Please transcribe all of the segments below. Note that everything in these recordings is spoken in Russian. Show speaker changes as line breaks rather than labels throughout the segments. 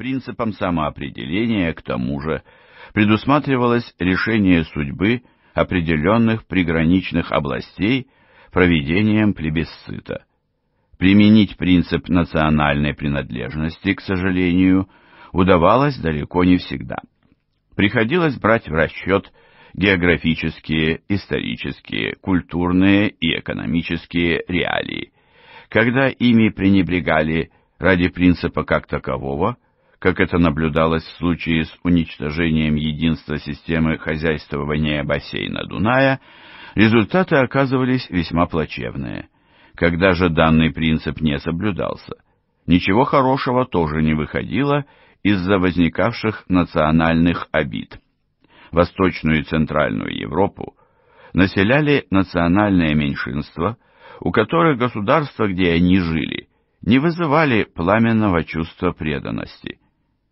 принципом самоопределения, к тому же, предусматривалось решение судьбы определенных приграничных областей проведением плебисцита. Применить принцип национальной принадлежности, к сожалению, удавалось далеко не всегда. Приходилось брать в расчет географические, исторические, культурные и экономические реалии. Когда ими пренебрегали ради принципа как такового – как это наблюдалось в случае с уничтожением единства системы хозяйствования бассейна Дуная, результаты оказывались весьма плачевные. Когда же данный принцип не соблюдался, ничего хорошего тоже не выходило из-за возникавших национальных обид. Восточную и Центральную Европу населяли национальные меньшинства, у которых государства, где они жили, не вызывали пламенного чувства преданности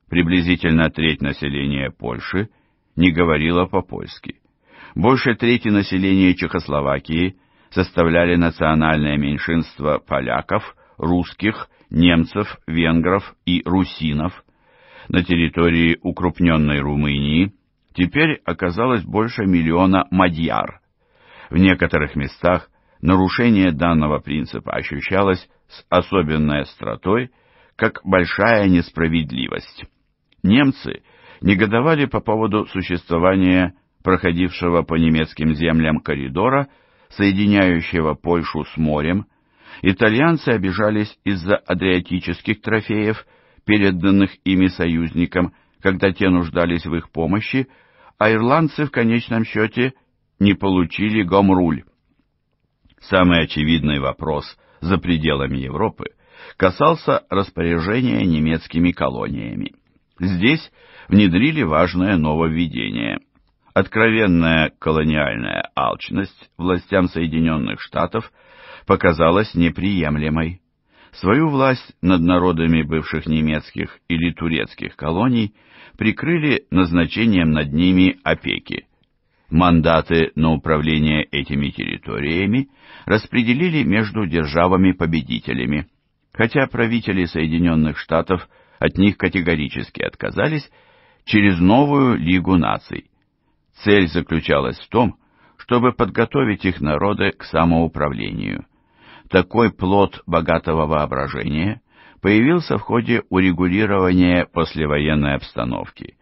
приблизительно треть населения Польши, не говорила по-польски. Больше трети населения Чехословакии составляли национальное меньшинство поляков, русских, немцев, венгров и русинов. На территории укрупненной Румынии теперь оказалось больше миллиона мадьяр. В некоторых местах нарушение данного принципа ощущалось с особенной остротой, как большая несправедливость немцы негодовали по поводу существования проходившего по немецким землям коридора, соединяющего Польшу с морем, итальянцы обижались из-за адриатических трофеев, переданных ими союзникам, когда те нуждались в их помощи, а ирландцы в конечном счете не получили гомруль. Самый очевидный вопрос за пределами Европы касался распоряжения немецкими колониями. Здесь внедрили важное нововведение. Откровенная колониальная алчность властям Соединенных Штатов показалась неприемлемой. Свою власть над народами бывших немецких или турецких колоний прикрыли назначением над ними опеки. Мандаты на управление этими территориями распределили между державами-победителями, хотя правители Соединенных Штатов – от них категорически отказались через новую Лигу наций. Цель заключалась в том, чтобы подготовить их народы к самоуправлению. Такой плод богатого воображения появился в ходе урегулирования послевоенной обстановки,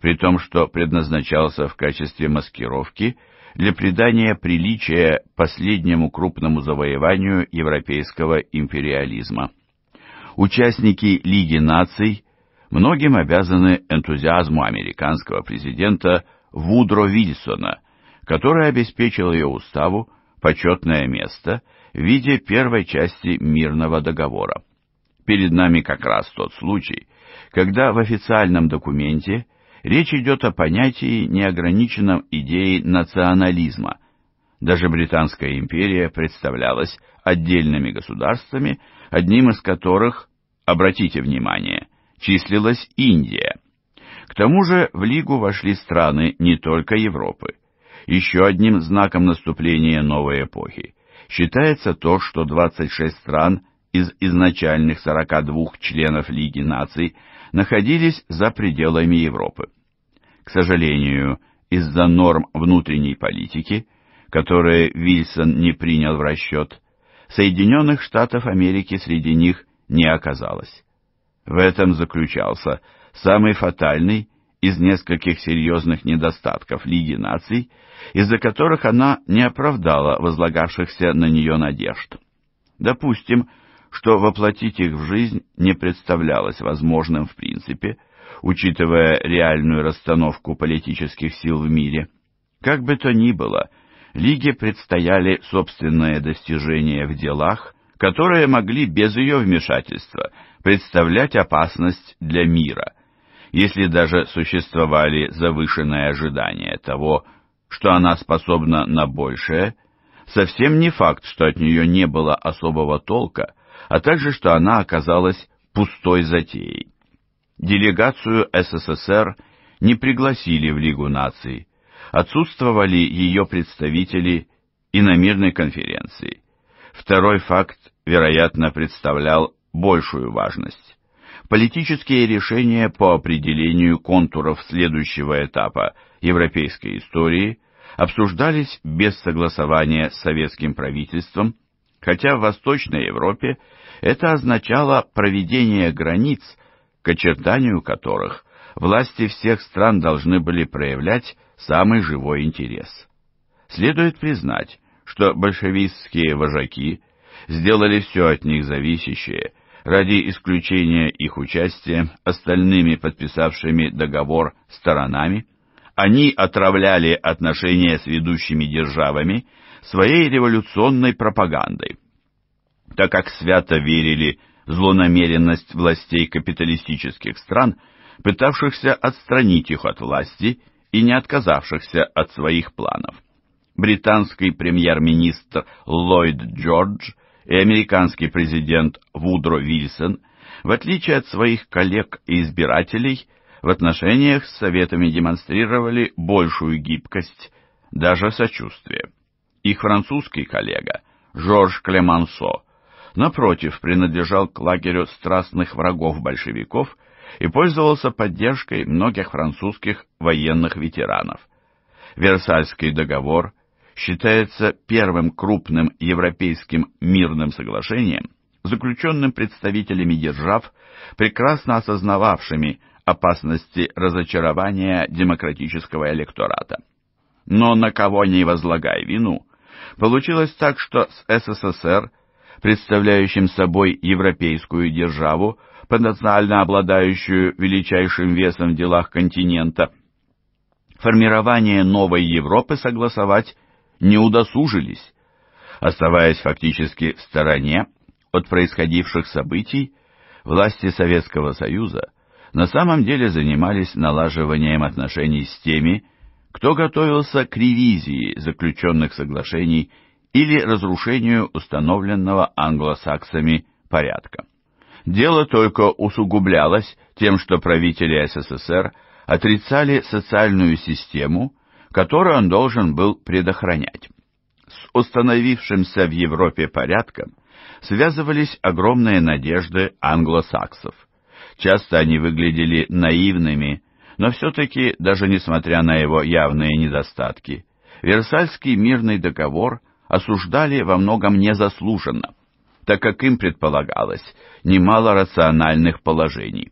при том, что предназначался в качестве маскировки для придания приличия последнему крупному завоеванию европейского империализма участники Лиги наций многим обязаны энтузиазму американского президента Вудро Вильсона, который обеспечил ее уставу почетное место в виде первой части мирного договора. Перед нами как раз тот случай, когда в официальном документе речь идет о понятии, неограниченном идеи национализма. Даже Британская империя представлялась отдельными государствами одним из которых, обратите внимание, числилась Индия. К тому же в Лигу вошли страны не только Европы. Еще одним знаком наступления новой эпохи считается то, что 26 стран из изначальных 42 членов Лиги наций находились за пределами Европы. К сожалению, из-за норм внутренней политики, которые Вильсон не принял в расчет, Соединенных Штатов Америки среди них не оказалось. В этом заключался самый фатальный из нескольких серьезных недостатков Лиги наций, из-за которых она не оправдала возлагавшихся на нее надежд. Допустим, что воплотить их в жизнь не представлялось возможным в принципе, учитывая реальную расстановку политических сил в мире. Как бы то ни было – Лиге предстояли собственные достижения в делах, которые могли без ее вмешательства представлять опасность для мира, если даже существовали завышенные ожидания того, что она способна на большее, совсем не факт, что от нее не было особого толка, а также, что она оказалась пустой затеей. Делегацию СССР не пригласили в Лигу наций, отсутствовали ее представители и на мирной конференции. Второй факт, вероятно, представлял большую важность. Политические решения по определению контуров следующего этапа европейской истории обсуждались без согласования с советским правительством, хотя в Восточной Европе это означало проведение границ, к очертанию которых власти всех стран должны были проявлять самый живой интерес. Следует признать, что большевистские вожаки сделали все от них зависящее ради исключения их участия остальными подписавшими договор сторонами, они отравляли отношения с ведущими державами своей революционной пропагандой. Так как свято верили в злонамеренность властей капиталистических стран – пытавшихся отстранить их от власти и не отказавшихся от своих планов. Британский премьер-министр Ллойд Джордж и американский президент Вудро Вильсон, в отличие от своих коллег и избирателей, в отношениях с советами демонстрировали большую гибкость, даже сочувствие. Их французский коллега Жорж Клемансо, напротив, принадлежал к лагерю страстных врагов большевиков и пользовался поддержкой многих французских военных ветеранов. Версальский договор считается первым крупным европейским мирным соглашением, заключенным представителями держав, прекрасно осознававшими опасности разочарования демократического электората. Но на кого не возлагай вину, получилось так, что с СССР, представляющим собой европейскую державу, потенциально обладающую величайшим весом в делах континента. Формирование новой Европы согласовать не удосужились. Оставаясь фактически в стороне от происходивших событий, власти Советского Союза на самом деле занимались налаживанием отношений с теми, кто готовился к ревизии заключенных соглашений или разрушению установленного англосаксами порядка. Дело только усугублялось тем, что правители СССР отрицали социальную систему, которую он должен был предохранять. С установившимся в Европе порядком связывались огромные надежды англосаксов. Часто они выглядели наивными, но все-таки, даже несмотря на его явные недостатки, Версальский мирный договор осуждали во многом незаслуженно – так как им предполагалось немало рациональных положений.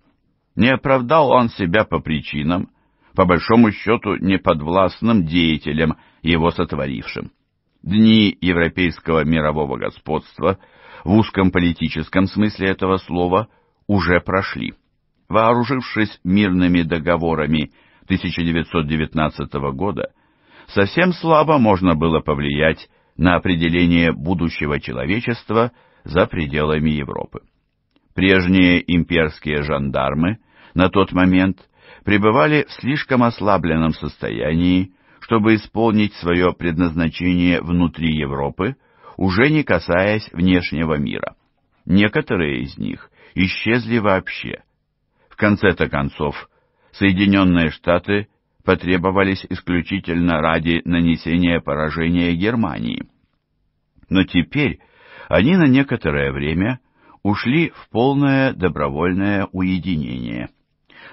Не оправдал он себя по причинам, по большому счету неподвластным деятелям, его сотворившим. Дни европейского мирового господства в узком политическом смысле этого слова уже прошли. Вооружившись мирными договорами 1919 года, совсем слабо можно было повлиять на определение будущего человечества – за пределами Европы. Прежние имперские жандармы на тот момент пребывали в слишком ослабленном состоянии, чтобы исполнить свое предназначение внутри Европы, уже не касаясь внешнего мира. Некоторые из них исчезли вообще. В конце-то концов, Соединенные Штаты потребовались исключительно ради нанесения поражения Германии. Но теперь они на некоторое время ушли в полное добровольное уединение.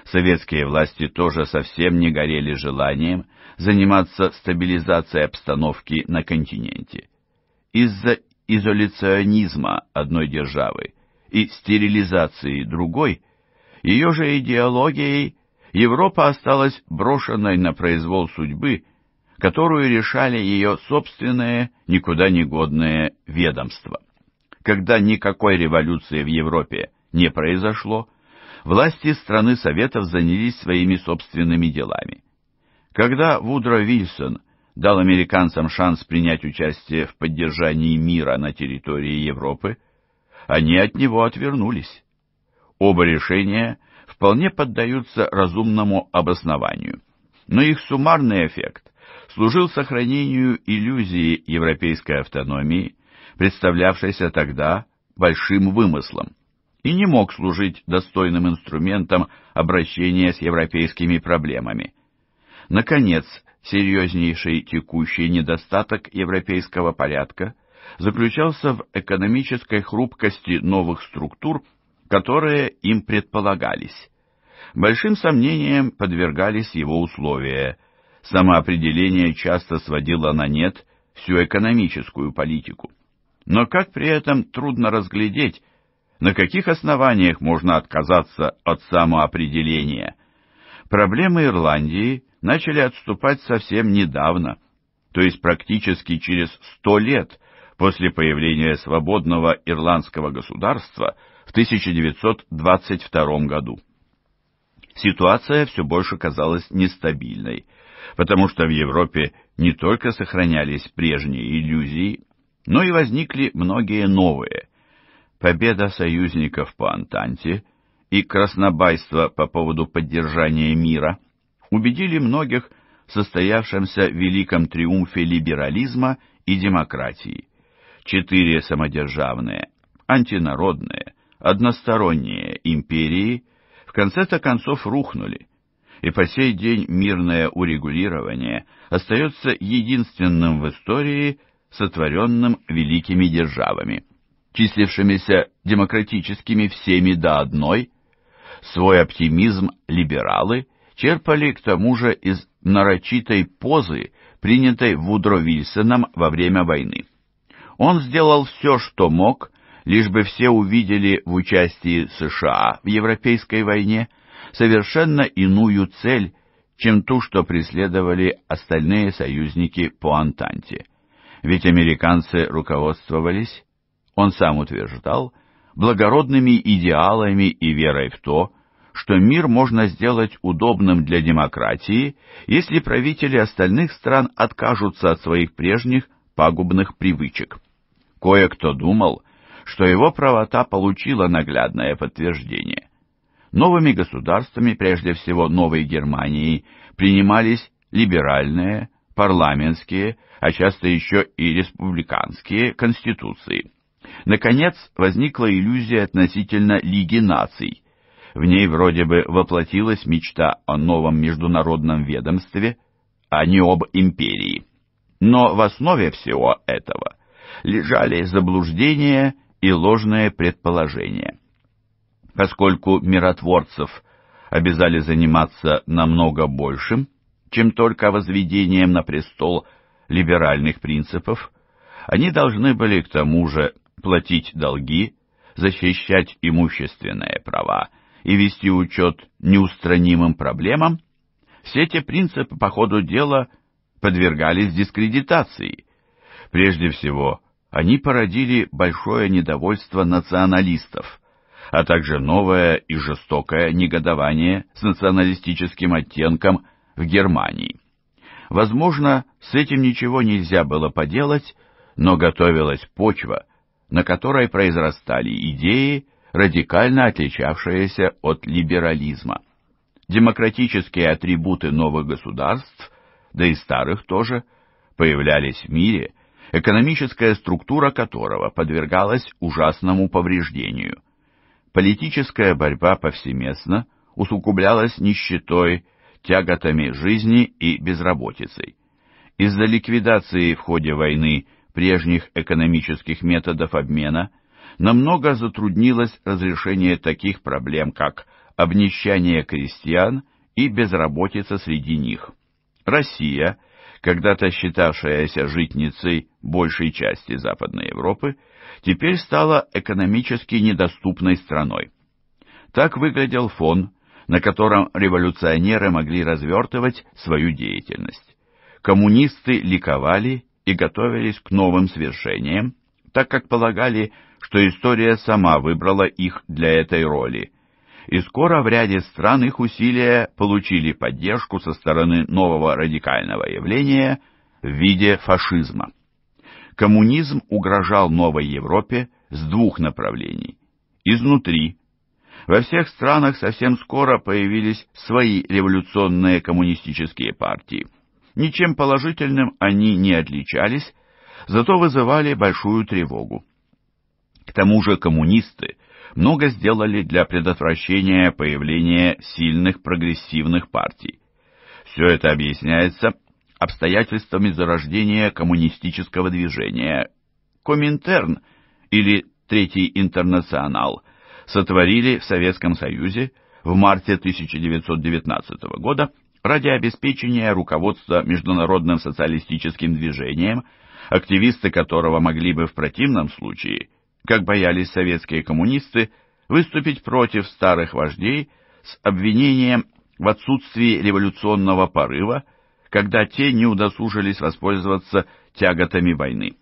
Советские власти тоже совсем не горели желанием заниматься стабилизацией обстановки на континенте. Из-за изоляционизма одной державы и стерилизации другой, ее же идеологией Европа осталась брошенной на произвол судьбы которую решали ее собственные, никуда не годные ведомства. Когда никакой революции в Европе не произошло, власти страны Советов занялись своими собственными делами. Когда Вудро Вильсон дал американцам шанс принять участие в поддержании мира на территории Европы, они от него отвернулись. Оба решения вполне поддаются разумному обоснованию, но их суммарный эффект служил сохранению иллюзии европейской автономии, представлявшейся тогда большим вымыслом, и не мог служить достойным инструментом обращения с европейскими проблемами. Наконец, серьезнейший текущий недостаток европейского порядка заключался в экономической хрупкости новых структур, которые им предполагались. Большим сомнениям подвергались его условия – самоопределение часто сводило на нет всю экономическую политику. Но как при этом трудно разглядеть, на каких основаниях можно отказаться от самоопределения. Проблемы Ирландии начали отступать совсем недавно, то есть практически через сто лет после появления свободного ирландского государства в 1922 году. Ситуация все больше казалась нестабильной – потому что в Европе не только сохранялись прежние иллюзии, но и возникли многие новые. Победа союзников по Антанте и краснобайство по поводу поддержания мира убедили многих в состоявшемся великом триумфе либерализма и демократии. Четыре самодержавные, антинародные, односторонние империи в конце-то концов рухнули, и по сей день мирное урегулирование остается единственным в истории сотворенным великими державами, числившимися демократическими всеми до одной. Свой оптимизм либералы черпали к тому же из нарочитой позы, принятой Вудро Вильсоном во время войны. Он сделал все, что мог, лишь бы все увидели в участии США в Европейской войне – совершенно иную цель, чем ту, что преследовали остальные союзники по Антанте. Ведь американцы руководствовались, он сам утверждал, благородными идеалами и верой в то, что мир можно сделать удобным для демократии, если правители остальных стран откажутся от своих прежних пагубных привычек. Кое-кто думал, что его правота получила наглядное подтверждение новыми государствами, прежде всего Новой Германией, принимались либеральные, парламентские, а часто еще и республиканские конституции. Наконец, возникла иллюзия относительно Лиги наций. В ней вроде бы воплотилась мечта о новом международном ведомстве, а не об империи. Но в основе всего этого лежали заблуждения и ложные предположения поскольку миротворцев обязали заниматься намного большим, чем только возведением на престол либеральных принципов, они должны были к тому же платить долги, защищать имущественные права и вести учет неустранимым проблемам, все эти принципы по ходу дела подвергались дискредитации. Прежде всего, они породили большое недовольство националистов – а также новое и жестокое негодование с националистическим оттенком в Германии. Возможно, с этим ничего нельзя было поделать, но готовилась почва, на которой произрастали идеи, радикально отличавшиеся от либерализма. Демократические атрибуты новых государств, да и старых тоже, появлялись в мире, экономическая структура которого подвергалась ужасному повреждению – политическая борьба повсеместно усугублялась нищетой, тяготами жизни и безработицей. Из-за ликвидации в ходе войны прежних экономических методов обмена намного затруднилось разрешение таких проблем, как обнищание крестьян и безработица среди них. Россия, когда-то считавшаяся житницей большей части Западной Европы, теперь стала экономически недоступной страной. Так выглядел фон, на котором революционеры могли развертывать свою деятельность. Коммунисты ликовали и готовились к новым свершениям, так как полагали, что история сама выбрала их для этой роли. И скоро в ряде стран их усилия получили поддержку со стороны нового радикального явления в виде фашизма коммунизм угрожал новой Европе с двух направлений. Изнутри. Во всех странах совсем скоро появились свои революционные коммунистические партии. Ничем положительным они не отличались, зато вызывали большую тревогу. К тому же коммунисты много сделали для предотвращения появления сильных прогрессивных партий. Все это объясняется обстоятельствами зарождения коммунистического движения. Коминтерн или Третий интернационал сотворили в Советском Союзе в марте 1919 года ради обеспечения руководства международным социалистическим движением, активисты которого могли бы в противном случае, как боялись советские коммунисты, выступить против старых вождей с обвинением в отсутствии революционного порыва когда те не удосужились воспользоваться тяготами войны.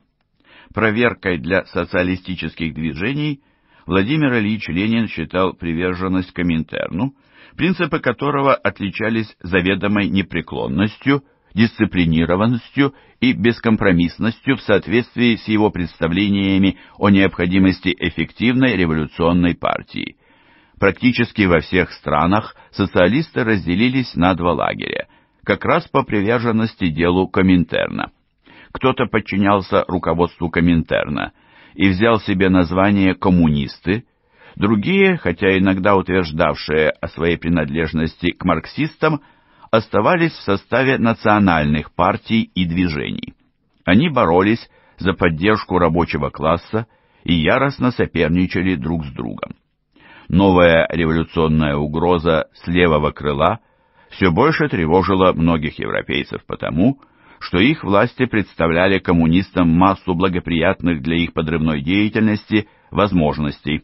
Проверкой для социалистических движений Владимир Ильич Ленин считал приверженность Коминтерну, принципы которого отличались заведомой непреклонностью, дисциплинированностью и бескомпромиссностью в соответствии с его представлениями о необходимости эффективной революционной партии. Практически во всех странах социалисты разделились на два лагеря – как раз по приверженности делу Коминтерна. Кто-то подчинялся руководству Коминтерна и взял себе название «коммунисты», другие, хотя иногда утверждавшие о своей принадлежности к марксистам, оставались в составе национальных партий и движений. Они боролись за поддержку рабочего класса и яростно соперничали друг с другом. Новая революционная угроза с левого крыла все больше тревожило многих европейцев потому, что их власти представляли коммунистам массу благоприятных для их подрывной деятельности возможностей.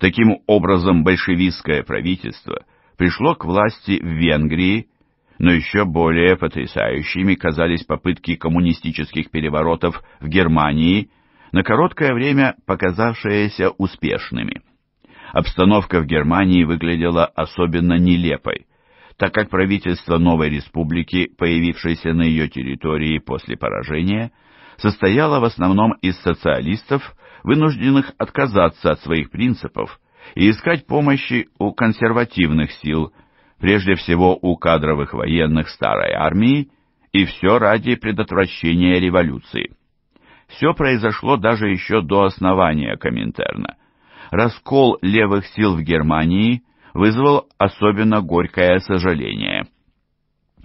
Таким образом, большевистское правительство пришло к власти в Венгрии, но еще более потрясающими казались попытки коммунистических переворотов в Германии, на короткое время показавшиеся успешными. Обстановка в Германии выглядела особенно нелепой так как правительство новой республики, появившееся на ее территории после поражения, состояло в основном из социалистов, вынужденных отказаться от своих принципов и искать помощи у консервативных сил, прежде всего у кадровых военных старой армии, и все ради предотвращения революции. Все произошло даже еще до основания Коминтерна. Раскол левых сил в Германии – вызвал особенно горькое сожаление.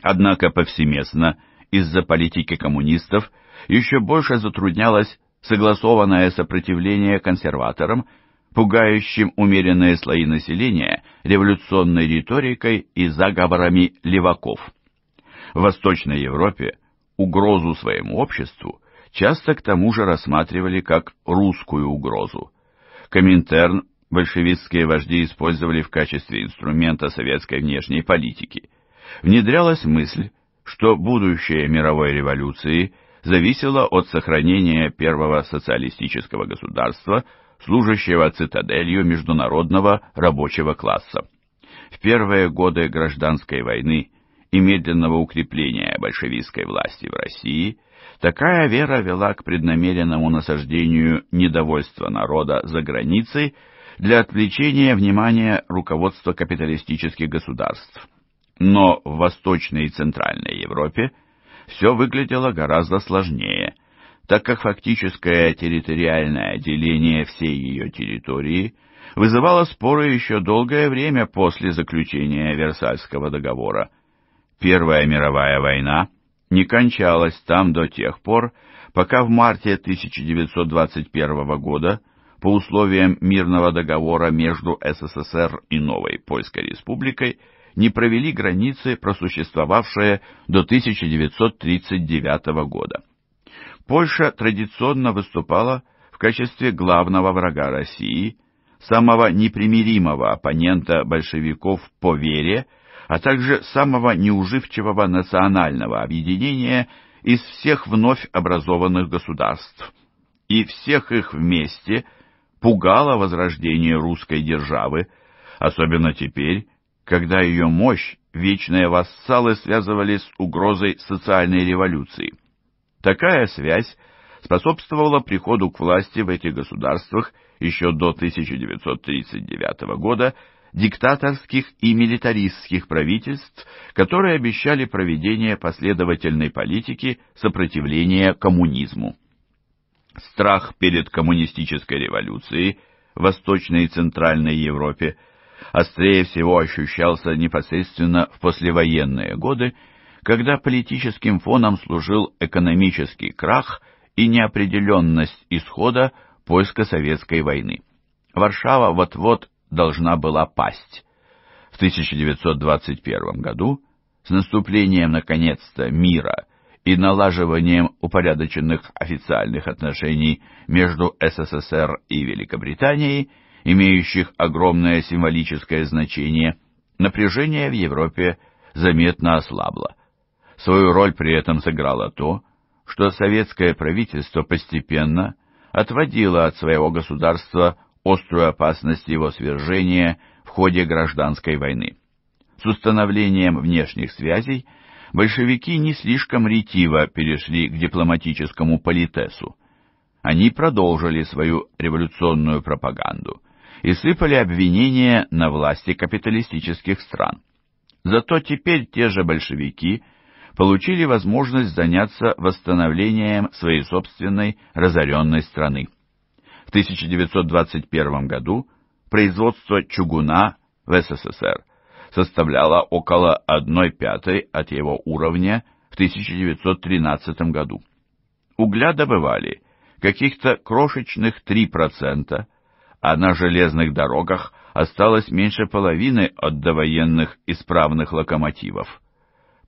Однако повсеместно из-за политики коммунистов еще больше затруднялось согласованное сопротивление консерваторам, пугающим умеренные слои населения революционной риторикой и заговорами леваков. В Восточной Европе угрозу своему обществу часто к тому же рассматривали как русскую угрозу. Коминтерн большевистские вожди использовали в качестве инструмента советской внешней политики, внедрялась мысль, что будущее мировой революции зависело от сохранения первого социалистического государства, служащего цитаделью международного рабочего класса. В первые годы гражданской войны и медленного укрепления большевистской власти в России такая вера вела к преднамеренному насаждению недовольства народа за границей для отвлечения внимания руководства капиталистических государств. Но в Восточной и Центральной Европе все выглядело гораздо сложнее, так как фактическое территориальное деление всей ее территории вызывало споры еще долгое время после заключения Версальского договора. Первая мировая война не кончалась там до тех пор, пока в марте 1921 года по условиям мирного договора между СССР и Новой Польской Республикой не провели границы, просуществовавшие до 1939 года. Польша традиционно выступала в качестве главного врага России, самого непримиримого оппонента большевиков по вере, а также самого неуживчивого национального объединения из всех вновь образованных государств. И всех их вместе – пугало возрождение русской державы, особенно теперь, когда ее мощь вечные вассалы связывали с угрозой социальной революции. Такая связь способствовала приходу к власти в этих государствах еще до 1939 года диктаторских и милитаристских правительств, которые обещали проведение последовательной политики сопротивления коммунизму. Страх перед коммунистической революцией в Восточной и Центральной Европе острее всего ощущался непосредственно в послевоенные годы, когда политическим фоном служил экономический крах и неопределенность исхода польско-советской войны. Варшава вот-вот должна была пасть. В 1921 году, с наступлением наконец-то мира и налаживанием упорядоченных официальных отношений между СССР и Великобританией, имеющих огромное символическое значение, напряжение в Европе заметно ослабло. Свою роль при этом сыграло то, что советское правительство постепенно отводило от своего государства острую опасность его свержения в ходе гражданской войны. С установлением внешних связей – большевики не слишком ретиво перешли к дипломатическому политесу. Они продолжили свою революционную пропаганду и сыпали обвинения на власти капиталистических стран. Зато теперь те же большевики получили возможность заняться восстановлением своей собственной разоренной страны. В 1921 году производство чугуна в СССР составляла около 1 пятой от его уровня в 1913 году. Угля добывали каких-то крошечных 3%, а на железных дорогах осталось меньше половины от довоенных исправных локомотивов.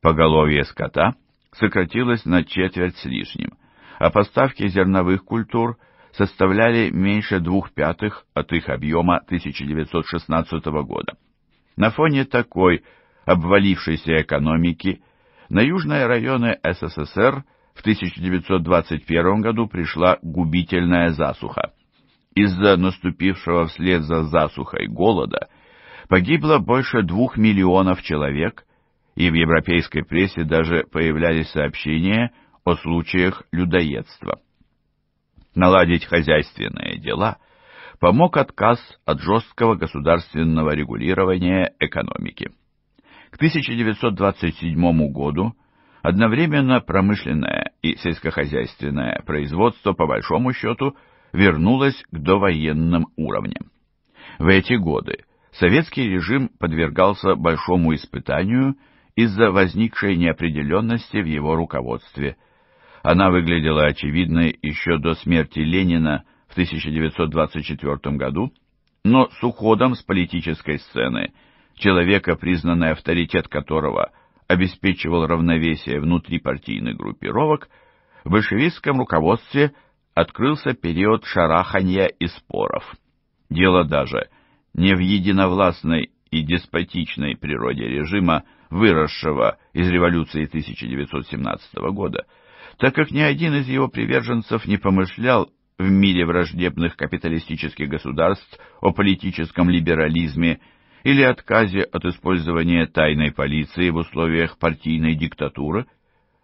Поголовье скота сократилось на четверть с лишним, а поставки зерновых культур – составляли меньше двух пятых от их объема 1916 года. На фоне такой обвалившейся экономики на южные районы СССР в 1921 году пришла губительная засуха. Из-за наступившего вслед за засухой голода погибло больше двух миллионов человек, и в европейской прессе даже появлялись сообщения о случаях людоедства. Наладить хозяйственные дела – помог отказ от жесткого государственного регулирования экономики. К 1927 году одновременно промышленное и сельскохозяйственное производство, по большому счету, вернулось к довоенным уровням. В эти годы советский режим подвергался большому испытанию из-за возникшей неопределенности в его руководстве. Она выглядела очевидной еще до смерти Ленина в 1924 году, но с уходом с политической сцены, человека, признанный авторитет которого обеспечивал равновесие внутри партийных группировок, в большевистском руководстве открылся период шараханья и споров. Дело даже не в единовластной и деспотичной природе режима, выросшего из революции 1917 года, так как ни один из его приверженцев не помышлял в мире враждебных капиталистических государств о политическом либерализме или отказе от использования тайной полиции в условиях партийной диктатуры,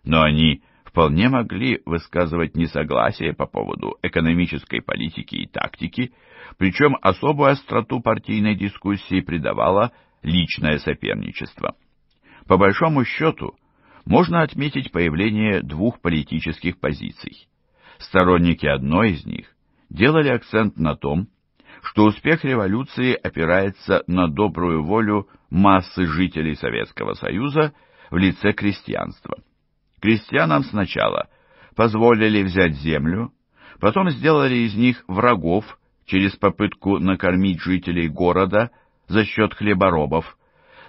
но они вполне могли высказывать несогласие по поводу экономической политики и тактики, причем особую остроту партийной дискуссии придавало личное соперничество. По большому счету, можно отметить появление двух политических позиций – Сторонники одной из них делали акцент на том, что успех революции опирается на добрую волю массы жителей Советского Союза в лице крестьянства. Крестьянам сначала позволили взять землю, потом сделали из них врагов через попытку накормить жителей города за счет хлеборобов,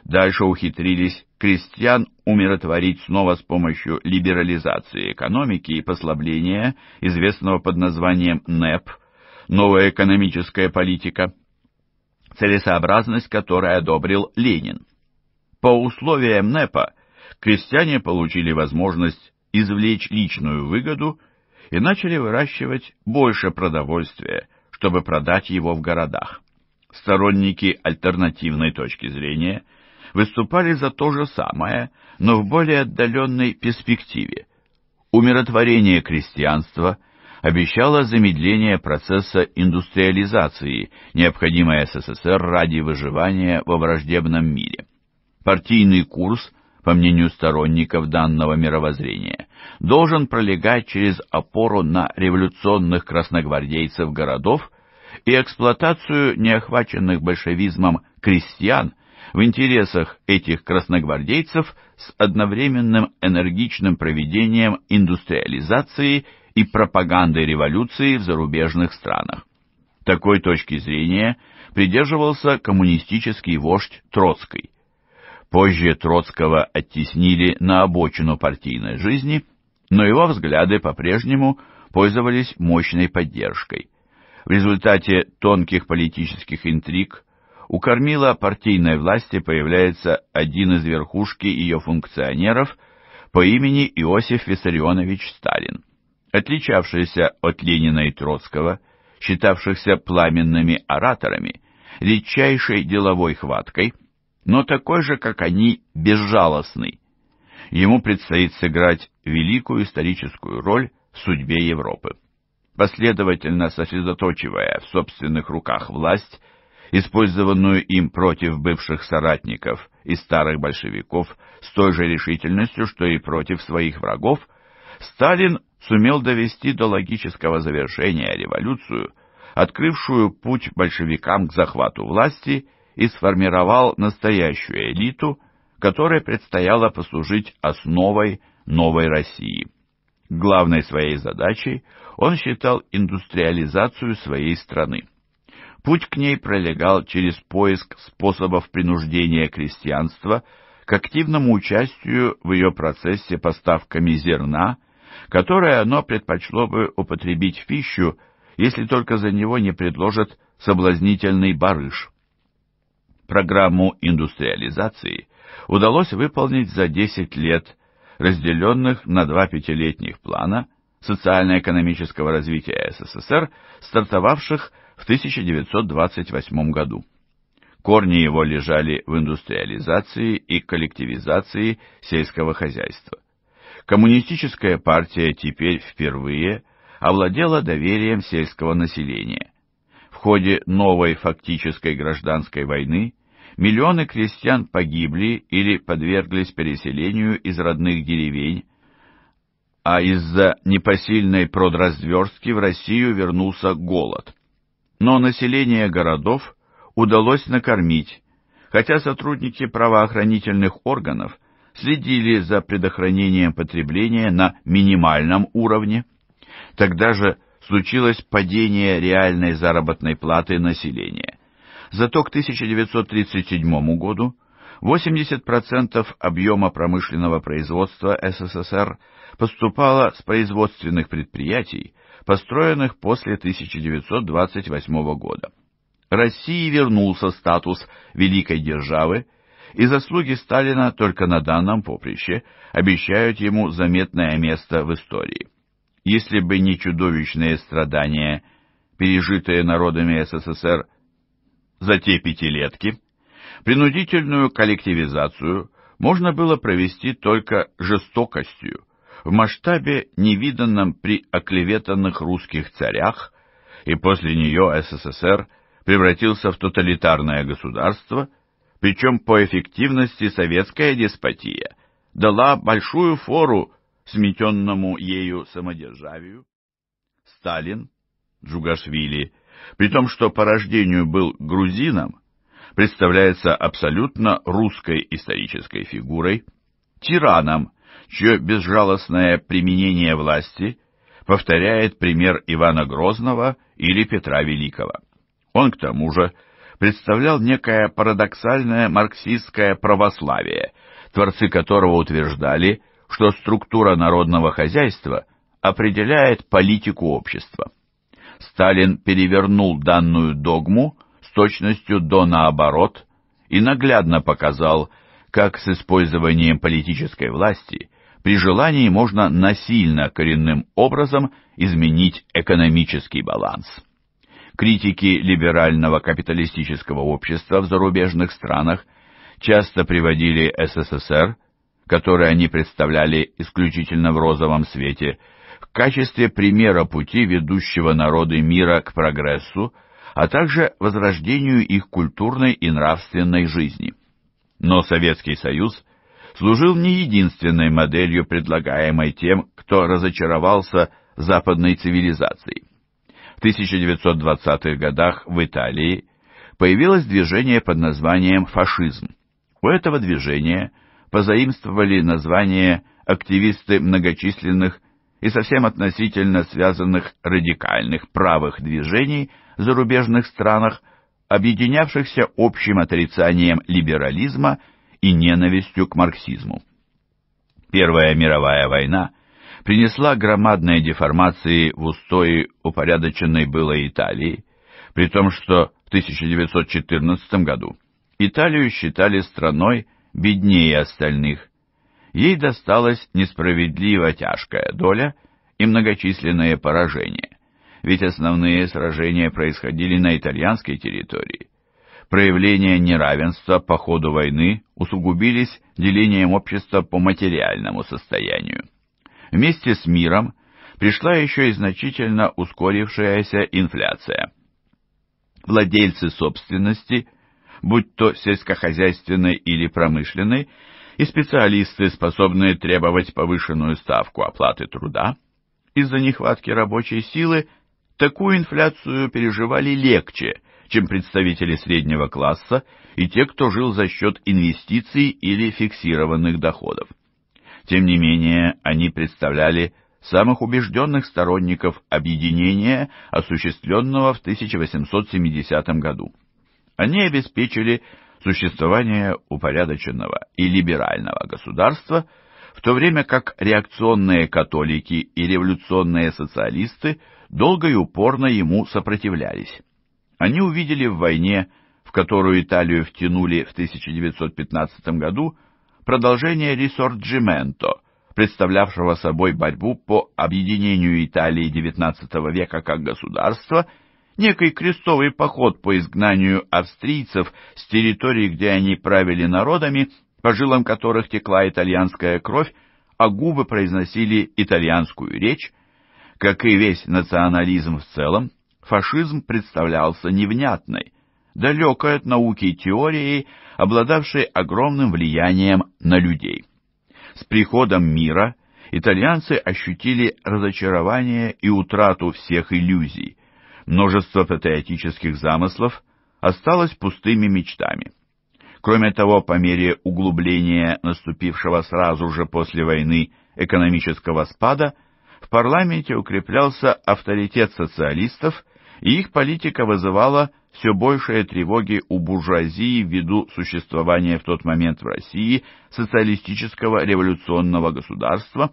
дальше ухитрились крестьян умиротворить снова с помощью либерализации экономики и послабления, известного под названием НЭП, новая экономическая политика, целесообразность которой одобрил Ленин. По условиям НЭПа крестьяне получили возможность извлечь личную выгоду и начали выращивать больше продовольствия, чтобы продать его в городах. Сторонники альтернативной точки зрения – выступали за то же самое, но в более отдаленной перспективе. Умиротворение крестьянства обещало замедление процесса индустриализации, необходимое СССР ради выживания во враждебном мире. Партийный курс, по мнению сторонников данного мировоззрения, должен пролегать через опору на революционных красногвардейцев городов и эксплуатацию неохваченных большевизмом крестьян – в интересах этих красногвардейцев с одновременным энергичным проведением индустриализации и пропагандой революции в зарубежных странах. Такой точки зрения придерживался коммунистический вождь Троцкий. Позже Троцкого оттеснили на обочину партийной жизни, но его взгляды по-прежнему пользовались мощной поддержкой. В результате тонких политических интриг у кормила партийной власти появляется один из верхушки ее функционеров по имени Иосиф Виссарионович Сталин, отличавшийся от Ленина и Троцкого, считавшихся пламенными ораторами, редчайшей деловой хваткой, но такой же, как они, безжалостный. Ему предстоит сыграть великую историческую роль в судьбе Европы. Последовательно сосредоточивая в собственных руках власть, использованную им против бывших соратников и старых большевиков с той же решительностью, что и против своих врагов, Сталин сумел довести до логического завершения революцию, открывшую путь большевикам к захвату власти и сформировал настоящую элиту, которой предстояло послужить основой новой России. Главной своей задачей он считал индустриализацию своей страны. Путь к ней пролегал через поиск способов принуждения крестьянства к активному участию в ее процессе поставками зерна, которое оно предпочло бы употребить в пищу, если только за него не предложат соблазнительный барыш. Программу индустриализации удалось выполнить за 10 лет, разделенных на два пятилетних плана социально-экономического развития СССР, стартовавших в 1928 году. Корни его лежали в индустриализации и коллективизации сельского хозяйства. Коммунистическая партия теперь впервые овладела доверием сельского населения. В ходе новой фактической гражданской войны миллионы крестьян погибли или подверглись переселению из родных деревень, а из-за непосильной продразверстки в Россию вернулся голод но население городов удалось накормить, хотя сотрудники правоохранительных органов следили за предохранением потребления на минимальном уровне. Тогда же случилось падение реальной заработной платы населения. Зато к 1937 году 80% объема промышленного производства СССР поступало с производственных предприятий, построенных после 1928 года. России вернулся статус великой державы, и заслуги Сталина только на данном поприще обещают ему заметное место в истории. Если бы не чудовищные страдания, пережитые народами СССР за те пятилетки, принудительную коллективизацию можно было провести только жестокостью, в масштабе, невиданном при оклеветанных русских царях, и после нее СССР превратился в тоталитарное государство, причем по эффективности советская деспотия дала большую фору сметенному ею самодержавию. Сталин, Джугашвили, при том, что по рождению был грузином, представляется абсолютно русской исторической фигурой, тираном, чье безжалостное применение власти повторяет пример Ивана Грозного или Петра Великого. Он, к тому же, представлял некое парадоксальное марксистское православие, творцы которого утверждали, что структура народного хозяйства определяет политику общества. Сталин перевернул данную догму с точностью до наоборот и наглядно показал, как с использованием политической власти при желании можно насильно коренным образом изменить экономический баланс. Критики либерального капиталистического общества в зарубежных странах часто приводили СССР, который они представляли исключительно в розовом свете, в качестве примера пути, ведущего народы мира к прогрессу, а также возрождению их культурной и нравственной жизни. Но Советский Союз служил не единственной моделью, предлагаемой тем, кто разочаровался западной цивилизацией. В 1920-х годах в Италии появилось движение под названием «фашизм». У этого движения позаимствовали название активисты многочисленных и совсем относительно связанных радикальных правых движений в зарубежных странах, объединявшихся общим отрицанием либерализма и и ненавистью к марксизму. Первая мировая война принесла громадные деформации в устои упорядоченной было Италии, при том, что в 1914 году Италию считали страной беднее остальных. Ей досталась несправедливо тяжкая доля и многочисленные поражения, ведь основные сражения происходили на итальянской территории проявления неравенства по ходу войны усугубились делением общества по материальному состоянию. Вместе с миром пришла еще и значительно ускорившаяся инфляция. Владельцы собственности, будь то сельскохозяйственной или промышленной, и специалисты, способные требовать повышенную ставку оплаты труда, из-за нехватки рабочей силы такую инфляцию переживали легче, чем представители среднего класса и те, кто жил за счет инвестиций или фиксированных доходов. Тем не менее, они представляли самых убежденных сторонников объединения, осуществленного в 1870 году. Они обеспечили существование упорядоченного и либерального государства, в то время как реакционные католики и революционные социалисты долго и упорно ему сопротивлялись они увидели в войне, в которую Италию втянули в 1915 году, продолжение ресорджименто, представлявшего собой борьбу по объединению Италии XIX века как государства, некий крестовый поход по изгнанию австрийцев с территории, где они правили народами, по жилам которых текла итальянская кровь, а губы произносили итальянскую речь, как и весь национализм в целом, фашизм представлялся невнятной, далекой от науки и теории, обладавшей огромным влиянием на людей. С приходом мира итальянцы ощутили разочарование и утрату всех иллюзий. Множество патриотических замыслов осталось пустыми мечтами. Кроме того, по мере углубления наступившего сразу же после войны экономического спада, в парламенте укреплялся авторитет социалистов и их политика вызывала все большие тревоги у буржуазии ввиду существования в тот момент в России социалистического революционного государства,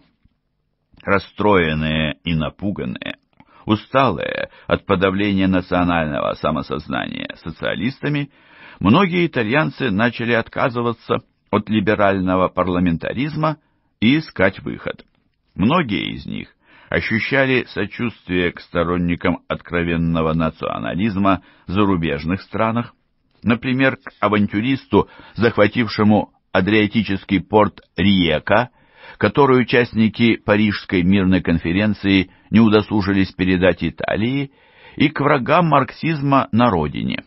расстроенные и напуганные, усталые от подавления национального самосознания социалистами, многие итальянцы начали отказываться от либерального парламентаризма и искать выход. Многие из них ощущали сочувствие к сторонникам откровенного национализма в зарубежных странах, например, к авантюристу, захватившему адриатический порт Риека, который участники Парижской мирной конференции не удосужились передать Италии, и к врагам марксизма на родине.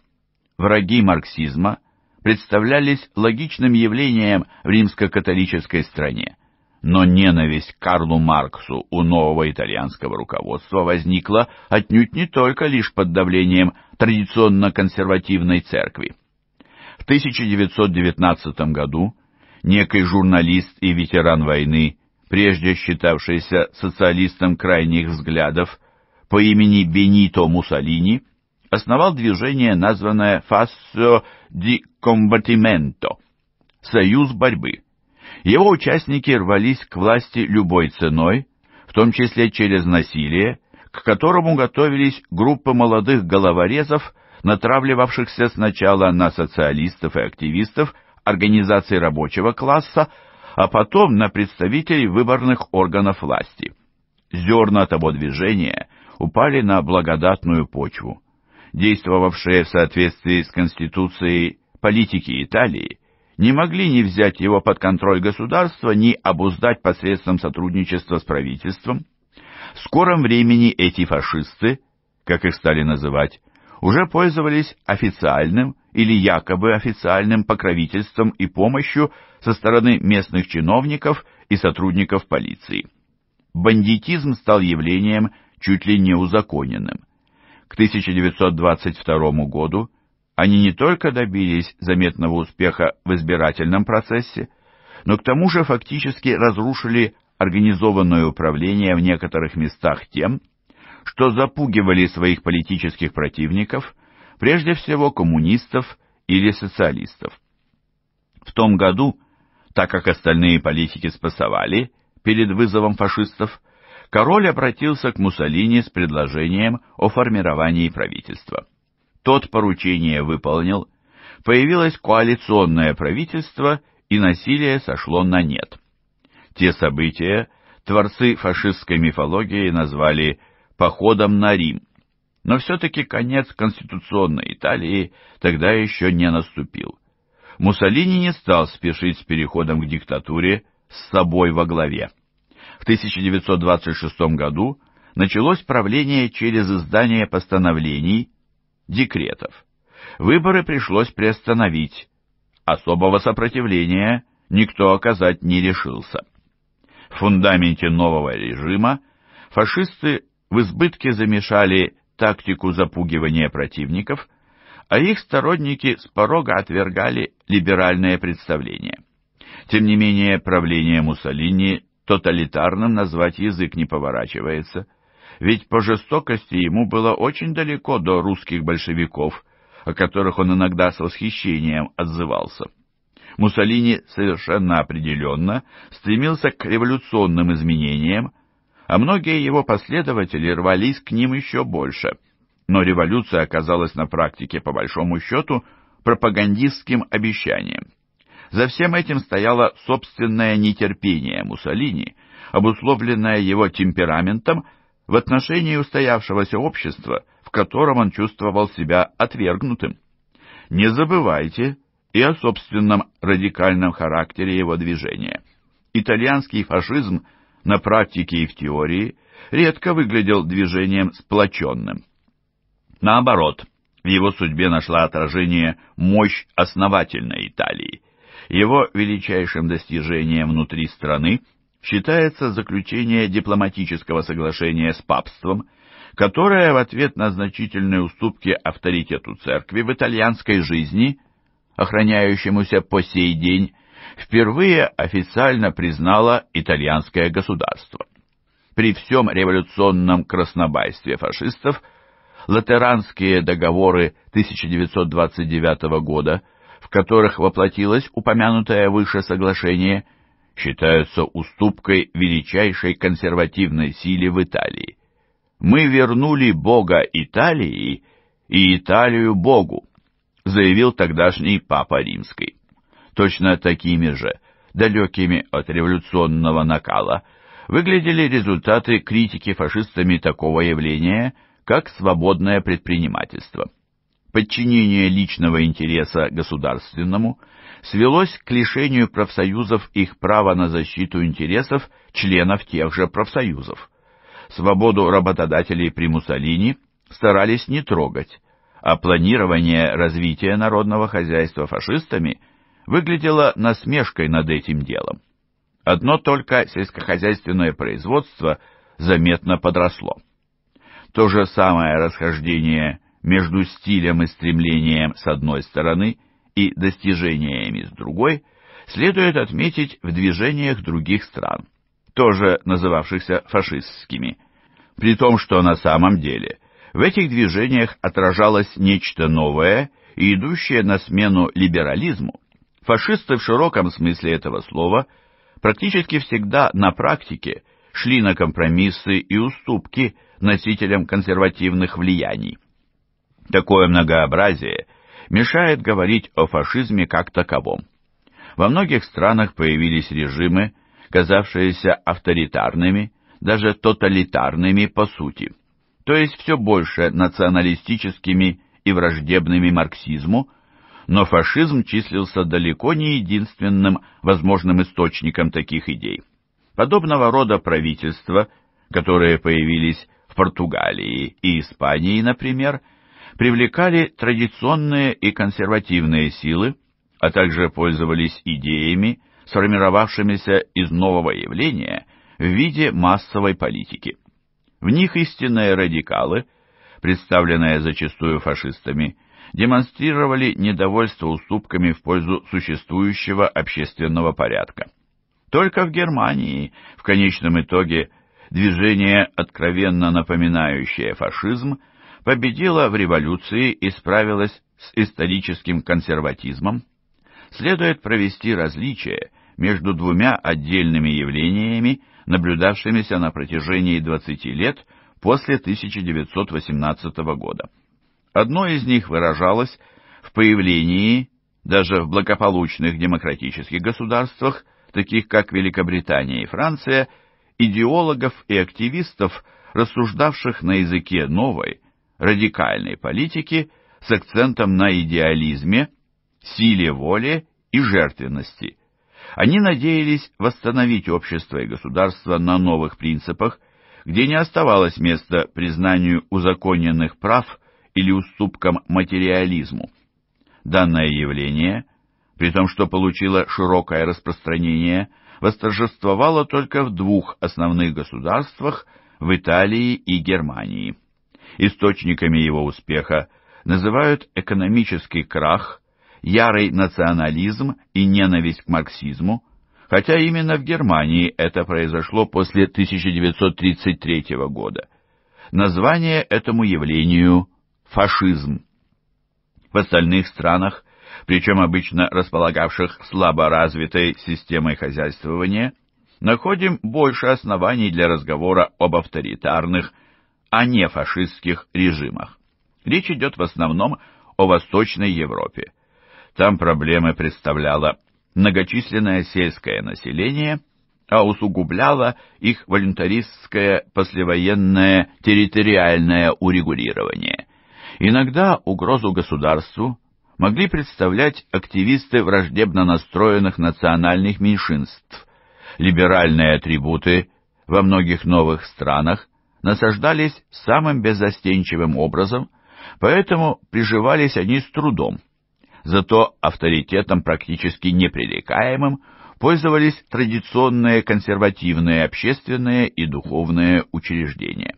Враги марксизма представлялись логичным явлением в римско-католической стране – но ненависть к Карлу Марксу у нового итальянского руководства возникла отнюдь не только лишь под давлением традиционно-консервативной церкви. В 1919 году некий журналист и ветеран войны, прежде считавшийся социалистом крайних взглядов, по имени Бенито Муссолини, основал движение, названное «Фассо ди Комбатименто» — «Союз борьбы». Его участники рвались к власти любой ценой, в том числе через насилие, к которому готовились группы молодых головорезов, натравливавшихся сначала на социалистов и активистов организации рабочего класса, а потом на представителей выборных органов власти. Зерна того движения упали на благодатную почву. Действовавшие в соответствии с Конституцией политики Италии не могли не взять его под контроль государства, ни обуздать посредством сотрудничества с правительством. В скором времени эти фашисты, как их стали называть, уже пользовались официальным или якобы официальным покровительством и помощью со стороны местных чиновников и сотрудников полиции. Бандитизм стал явлением чуть ли не узаконенным. К 1922 году они не только добились заметного успеха в избирательном процессе, но к тому же фактически разрушили организованное управление в некоторых местах тем, что запугивали своих политических противников, прежде всего коммунистов или социалистов. В том году, так как остальные политики спасовали перед вызовом фашистов, король обратился к Муссолини с предложением о формировании правительства. Тот поручение выполнил, появилось коалиционное правительство, и насилие сошло на нет. Те события творцы фашистской мифологии назвали «походом на Рим», но все-таки конец конституционной Италии тогда еще не наступил. Муссолини не стал спешить с переходом к диктатуре с собой во главе. В 1926 году началось правление через издание постановлений, декретов. Выборы пришлось приостановить. Особого сопротивления никто оказать не решился. В фундаменте нового режима фашисты в избытке замешали тактику запугивания противников, а их сторонники с порога отвергали либеральные представления. Тем не менее, правление Муссолини тоталитарным назвать язык не поворачивается – ведь по жестокости ему было очень далеко до русских большевиков, о которых он иногда с восхищением отзывался. Муссолини совершенно определенно стремился к революционным изменениям, а многие его последователи рвались к ним еще больше. Но революция оказалась на практике, по большому счету, пропагандистским обещанием. За всем этим стояло собственное нетерпение Муссолини, обусловленное его темпераментом в отношении устоявшегося общества, в котором он чувствовал себя отвергнутым. Не забывайте и о собственном радикальном характере его движения. Итальянский фашизм на практике и в теории редко выглядел движением сплоченным. Наоборот, в его судьбе нашла отражение мощь основательной Италии. Его величайшим достижением внутри страны – считается заключение дипломатического соглашения с папством, которое в ответ на значительные уступки авторитету церкви в итальянской жизни, охраняющемуся по сей день, впервые официально признало итальянское государство. При всем революционном краснобайстве фашистов латеранские договоры 1929 года, в которых воплотилось упомянутое выше соглашение – считаются уступкой величайшей консервативной силе в Италии. «Мы вернули Бога Италии и Италию Богу», заявил тогдашний Папа Римский. Точно такими же, далекими от революционного накала, выглядели результаты критики фашистами такого явления, как свободное предпринимательство. Подчинение личного интереса государственному – свелось к лишению профсоюзов их права на защиту интересов членов тех же профсоюзов. Свободу работодателей при Муссолини старались не трогать, а планирование развития народного хозяйства фашистами выглядело насмешкой над этим делом. Одно только сельскохозяйственное производство заметно подросло. То же самое расхождение между стилем и стремлением с одной стороны – и достижениями с другой, следует отметить в движениях других стран, тоже называвшихся фашистскими, при том, что на самом деле в этих движениях отражалось нечто новое и идущее на смену либерализму. Фашисты в широком смысле этого слова практически всегда на практике шли на компромиссы и уступки носителям консервативных влияний. Такое многообразие мешает говорить о фашизме как таковом. Во многих странах появились режимы, казавшиеся авторитарными, даже тоталитарными по сути, то есть все больше националистическими и враждебными марксизму, но фашизм числился далеко не единственным возможным источником таких идей. Подобного рода правительства, которые появились в Португалии и Испании, например, – привлекали традиционные и консервативные силы, а также пользовались идеями, сформировавшимися из нового явления в виде массовой политики. В них истинные радикалы, представленные зачастую фашистами, демонстрировали недовольство уступками в пользу существующего общественного порядка. Только в Германии, в конечном итоге, движение, откровенно напоминающее фашизм, победила в революции и справилась с историческим консерватизмом, следует провести различие между двумя отдельными явлениями, наблюдавшимися на протяжении 20 лет после 1918 года. Одно из них выражалось в появлении, даже в благополучных демократических государствах, таких как Великобритания и Франция, идеологов и активистов, рассуждавших на языке новой, радикальной политики с акцентом на идеализме, силе воли и жертвенности. Они надеялись восстановить общество и государство на новых принципах, где не оставалось места признанию узаконенных прав или уступкам материализму. Данное явление, при том, что получило широкое распространение, восторжествовало только в двух основных государствах – в Италии и Германии. Источниками его успеха называют экономический крах, ярый национализм и ненависть к марксизму, хотя именно в Германии это произошло после 1933 года. Название этому явлению – фашизм. В остальных странах, причем обычно располагавших слабо развитой системой хозяйствования, находим больше оснований для разговора об авторитарных, а не фашистских режимах. Речь идет в основном о Восточной Европе. Там проблемы представляло многочисленное сельское население, а усугубляло их волюнтаристское послевоенное территориальное урегулирование. Иногда угрозу государству могли представлять активисты враждебно настроенных национальных меньшинств. Либеральные атрибуты во многих новых странах насаждались самым беззастенчивым образом, поэтому приживались они с трудом. Зато авторитетом практически непререкаемым пользовались традиционные консервативные общественные и духовные учреждения.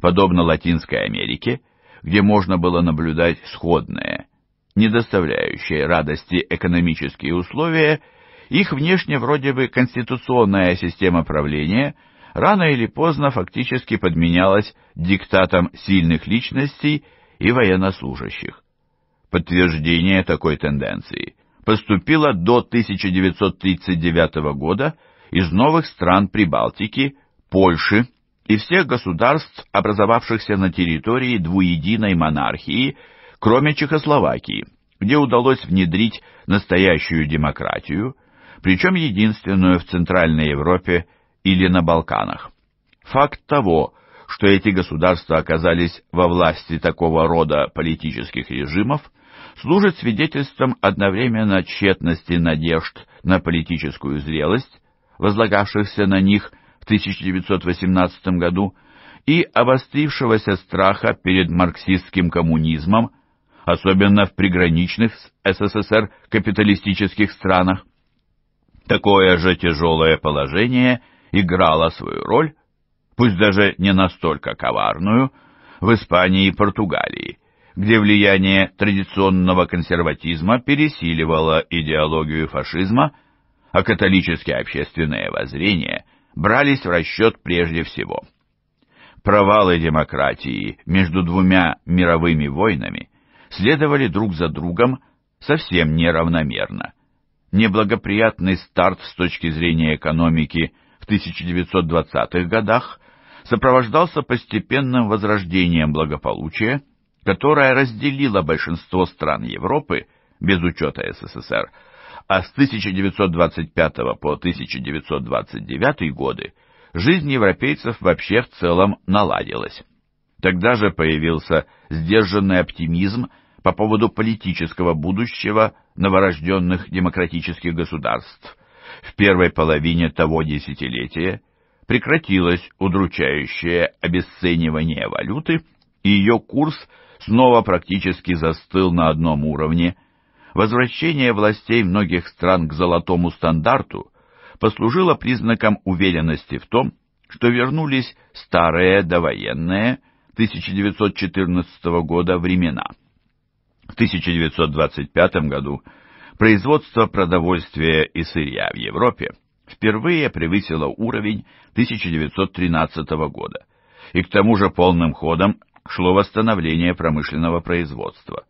Подобно Латинской Америке, где можно было наблюдать сходные, не доставляющие радости экономические условия, их внешне вроде бы конституционная система правления – рано или поздно фактически подменялась диктатом сильных личностей и военнослужащих. Подтверждение такой тенденции поступило до 1939 года из новых стран Прибалтики, Польши и всех государств, образовавшихся на территории двуединой монархии, кроме Чехословакии, где удалось внедрить настоящую демократию, причем единственную в Центральной Европе или на Балканах. Факт того, что эти государства оказались во власти такого рода политических режимов, служит свидетельством одновременно тщетности надежд на политическую зрелость, возлагавшихся на них в 1918 году, и обострившегося страха перед марксистским коммунизмом, особенно в приграничных с СССР капиталистических странах. Такое же тяжелое положение – играла свою роль, пусть даже не настолько коварную, в Испании и Португалии, где влияние традиционного консерватизма пересиливало идеологию фашизма, а католические общественные воззрения брались в расчет прежде всего. Провалы демократии между двумя мировыми войнами следовали друг за другом совсем неравномерно. Неблагоприятный старт с точки зрения экономики в 1920-х годах сопровождался постепенным возрождением благополучия, которое разделило большинство стран Европы, без учета СССР, а с 1925 по 1929 годы жизнь европейцев вообще в целом наладилась. Тогда же появился сдержанный оптимизм по поводу политического будущего новорожденных демократических государств, в первой половине того десятилетия прекратилось удручающее обесценивание валюты, и ее курс снова практически застыл на одном уровне. Возвращение властей многих стран к золотому стандарту послужило признаком уверенности в том, что вернулись старые довоенные 1914 года времена. В 1925 году производство продовольствия и сырья в Европе впервые превысило уровень 1913 года, и к тому же полным ходом шло восстановление промышленного производства.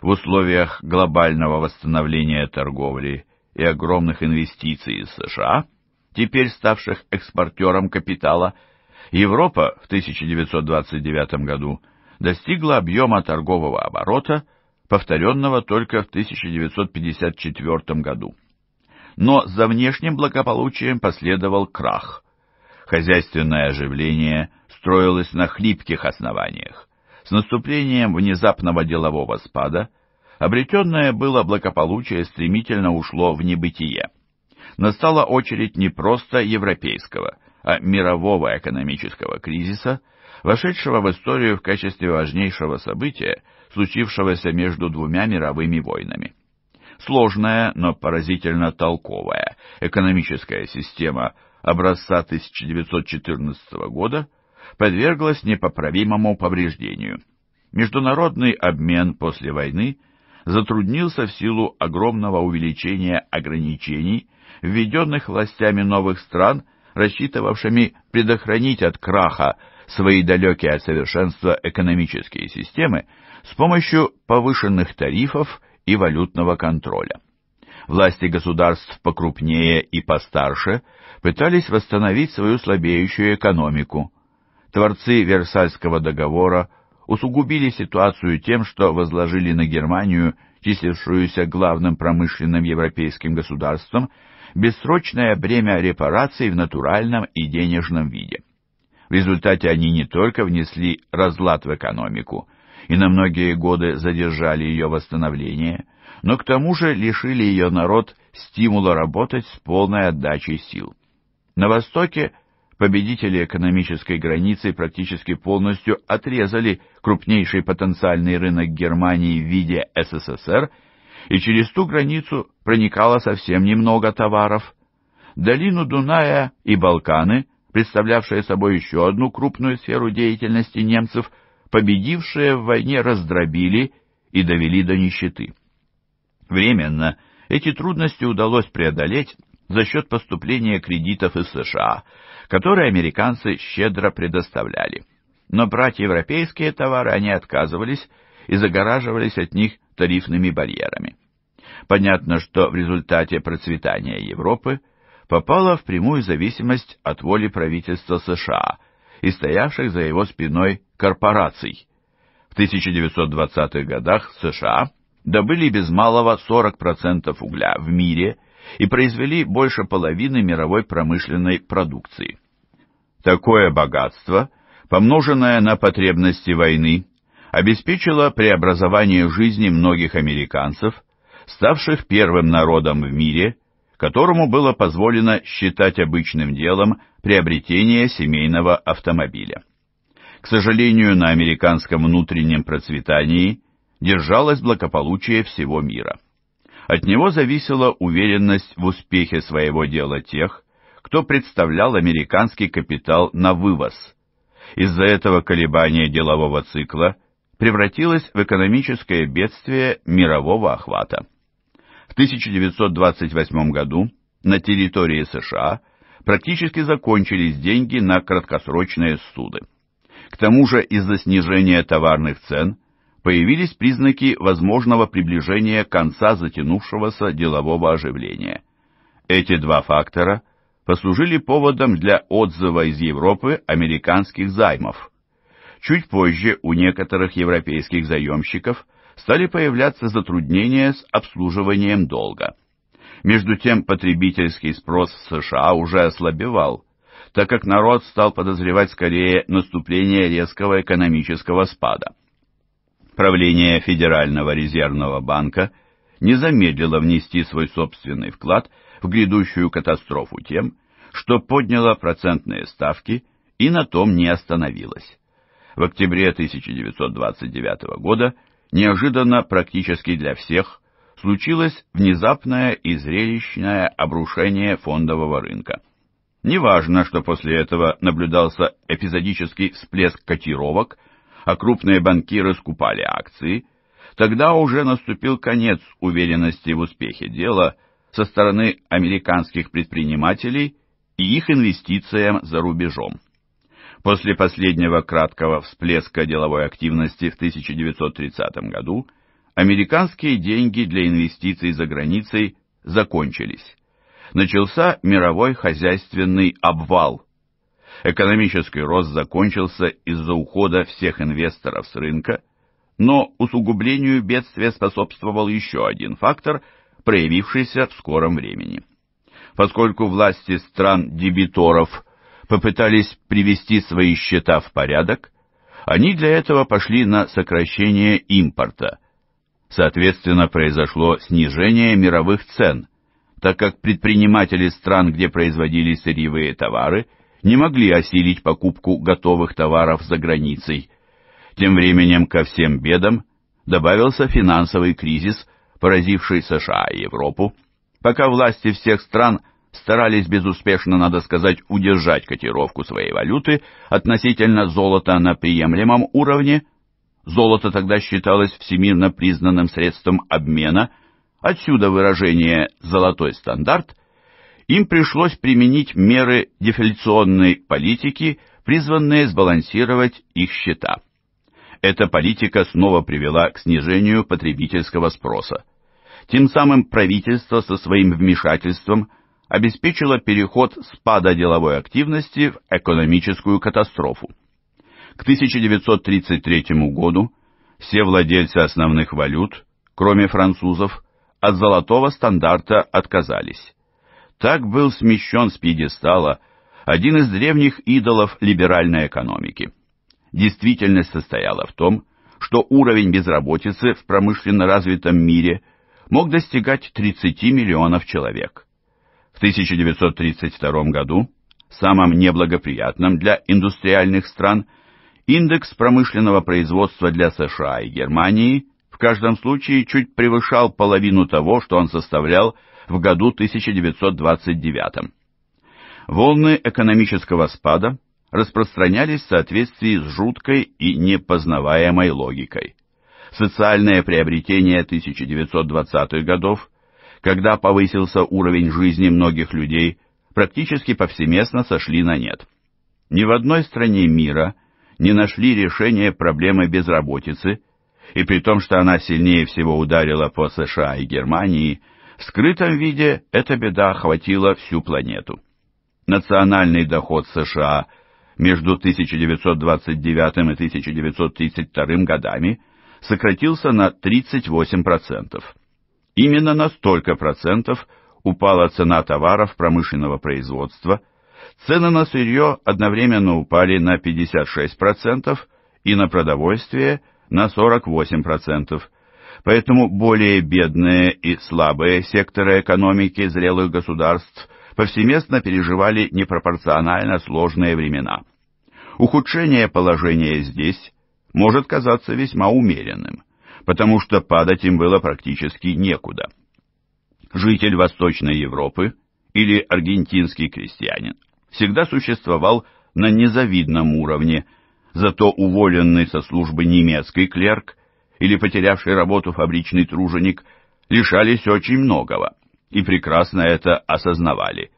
В условиях глобального восстановления торговли и огромных инвестиций из США, теперь ставших экспортером капитала, Европа в 1929 году достигла объема торгового оборота повторенного только в 1954 году. Но за внешним благополучием последовал крах. Хозяйственное оживление строилось на хлипких основаниях. С наступлением внезапного делового спада обретенное было благополучие стремительно ушло в небытие. Настала очередь не просто европейского, а мирового экономического кризиса, вошедшего в историю в качестве важнейшего события, случившегося между двумя мировыми войнами. Сложная, но поразительно толковая экономическая система образца 1914 года подверглась непоправимому повреждению. Международный обмен после войны затруднился в силу огромного увеличения ограничений, введенных властями новых стран, рассчитывавшими предохранить от краха свои далекие от совершенства экономические системы, с помощью повышенных тарифов и валютного контроля. Власти государств покрупнее и постарше пытались восстановить свою слабеющую экономику. Творцы Версальского договора усугубили ситуацию тем, что возложили на Германию, числившуюся главным промышленным европейским государством, бессрочное бремя репараций в натуральном и денежном виде. В результате они не только внесли разлад в экономику, и на многие годы задержали ее восстановление, но к тому же лишили ее народ стимула работать с полной отдачей сил. На Востоке победители экономической границы практически полностью отрезали крупнейший потенциальный рынок Германии в виде СССР, и через ту границу проникало совсем немного товаров. Долину Дуная и Балканы, представлявшие собой еще одну крупную сферу деятельности немцев – победившие в войне раздробили и довели до нищеты. Временно эти трудности удалось преодолеть за счет поступления кредитов из США, которые американцы щедро предоставляли. Но брать европейские товары они отказывались и загораживались от них тарифными барьерами. Понятно, что в результате процветания Европы попала в прямую зависимость от воли правительства США – и стоявших за его спиной корпораций. В 1920-х годах США добыли без малого 40% угля в мире и произвели больше половины мировой промышленной продукции. Такое богатство, помноженное на потребности войны, обеспечило преобразование жизни многих американцев, ставших первым народом в мире, которому было позволено считать обычным делом приобретение семейного автомобиля. К сожалению, на американском внутреннем процветании держалось благополучие всего мира. От него зависела уверенность в успехе своего дела тех, кто представлял американский капитал на вывоз. Из-за этого колебание делового цикла превратилось в экономическое бедствие мирового охвата. 1928 году на территории США практически закончились деньги на краткосрочные суды. К тому же из-за снижения товарных цен появились признаки возможного приближения конца затянувшегося делового оживления. Эти два фактора послужили поводом для отзыва из Европы американских займов. Чуть позже у некоторых европейских заемщиков стали появляться затруднения с обслуживанием долга. Между тем потребительский спрос в США уже ослабевал, так как народ стал подозревать скорее наступление резкого экономического спада. Правление Федерального резервного банка не замедлило внести свой собственный вклад в грядущую катастрофу тем, что подняло процентные ставки и на том не остановилось. В октябре 1929 года неожиданно практически для всех, случилось внезапное и зрелищное обрушение фондового рынка. Неважно, что после этого наблюдался эпизодический всплеск котировок, а крупные банкиры скупали акции, тогда уже наступил конец уверенности в успехе дела со стороны американских предпринимателей и их инвестициям за рубежом. После последнего краткого всплеска деловой активности в 1930 году американские деньги для инвестиций за границей закончились. Начался мировой хозяйственный обвал. Экономический рост закончился из-за ухода всех инвесторов с рынка, но усугублению бедствия способствовал еще один фактор, проявившийся в скором времени. Поскольку власти стран-дебиторов – попытались привести свои счета в порядок, они для этого пошли на сокращение импорта. Соответственно, произошло снижение мировых цен, так как предприниматели стран, где производились сырьевые товары, не могли осилить покупку готовых товаров за границей. Тем временем ко всем бедам добавился финансовый кризис, поразивший США и Европу, пока власти всех стран – старались безуспешно, надо сказать, удержать котировку своей валюты относительно золота на приемлемом уровне. Золото тогда считалось всемирно признанным средством обмена, отсюда выражение «золотой стандарт», им пришлось применить меры дефляционной политики, призванные сбалансировать их счета. Эта политика снова привела к снижению потребительского спроса. Тем самым правительство со своим вмешательством – обеспечила переход спада деловой активности в экономическую катастрофу. К 1933 году все владельцы основных валют, кроме французов, от золотого стандарта отказались. Так был смещен с пьедестала один из древних идолов либеральной экономики. Действительность состояла в том, что уровень безработицы в промышленно развитом мире мог достигать 30 миллионов человек. 1932 году, самом неблагоприятном для индустриальных стран, индекс промышленного производства для США и Германии в каждом случае чуть превышал половину того, что он составлял в году 1929. Волны экономического спада распространялись в соответствии с жуткой и непознаваемой логикой. Социальное приобретение 1920-х годов когда повысился уровень жизни многих людей, практически повсеместно сошли на нет. Ни в одной стране мира не нашли решения проблемы безработицы, и при том, что она сильнее всего ударила по США и Германии, в скрытом виде эта беда охватила всю планету. Национальный доход США между 1929 и 1932 годами сократился на 38%. Именно на столько процентов упала цена товаров промышленного производства, цены на сырье одновременно упали на 56% и на продовольствие на 48%. Поэтому более бедные и слабые секторы экономики зрелых государств повсеместно переживали непропорционально сложные времена. Ухудшение положения здесь может казаться весьма умеренным потому что падать им было практически некуда. Житель Восточной Европы или аргентинский крестьянин всегда существовал на незавидном уровне, зато уволенный со службы немецкий клерк или потерявший работу фабричный труженик лишались очень многого и прекрасно это осознавали.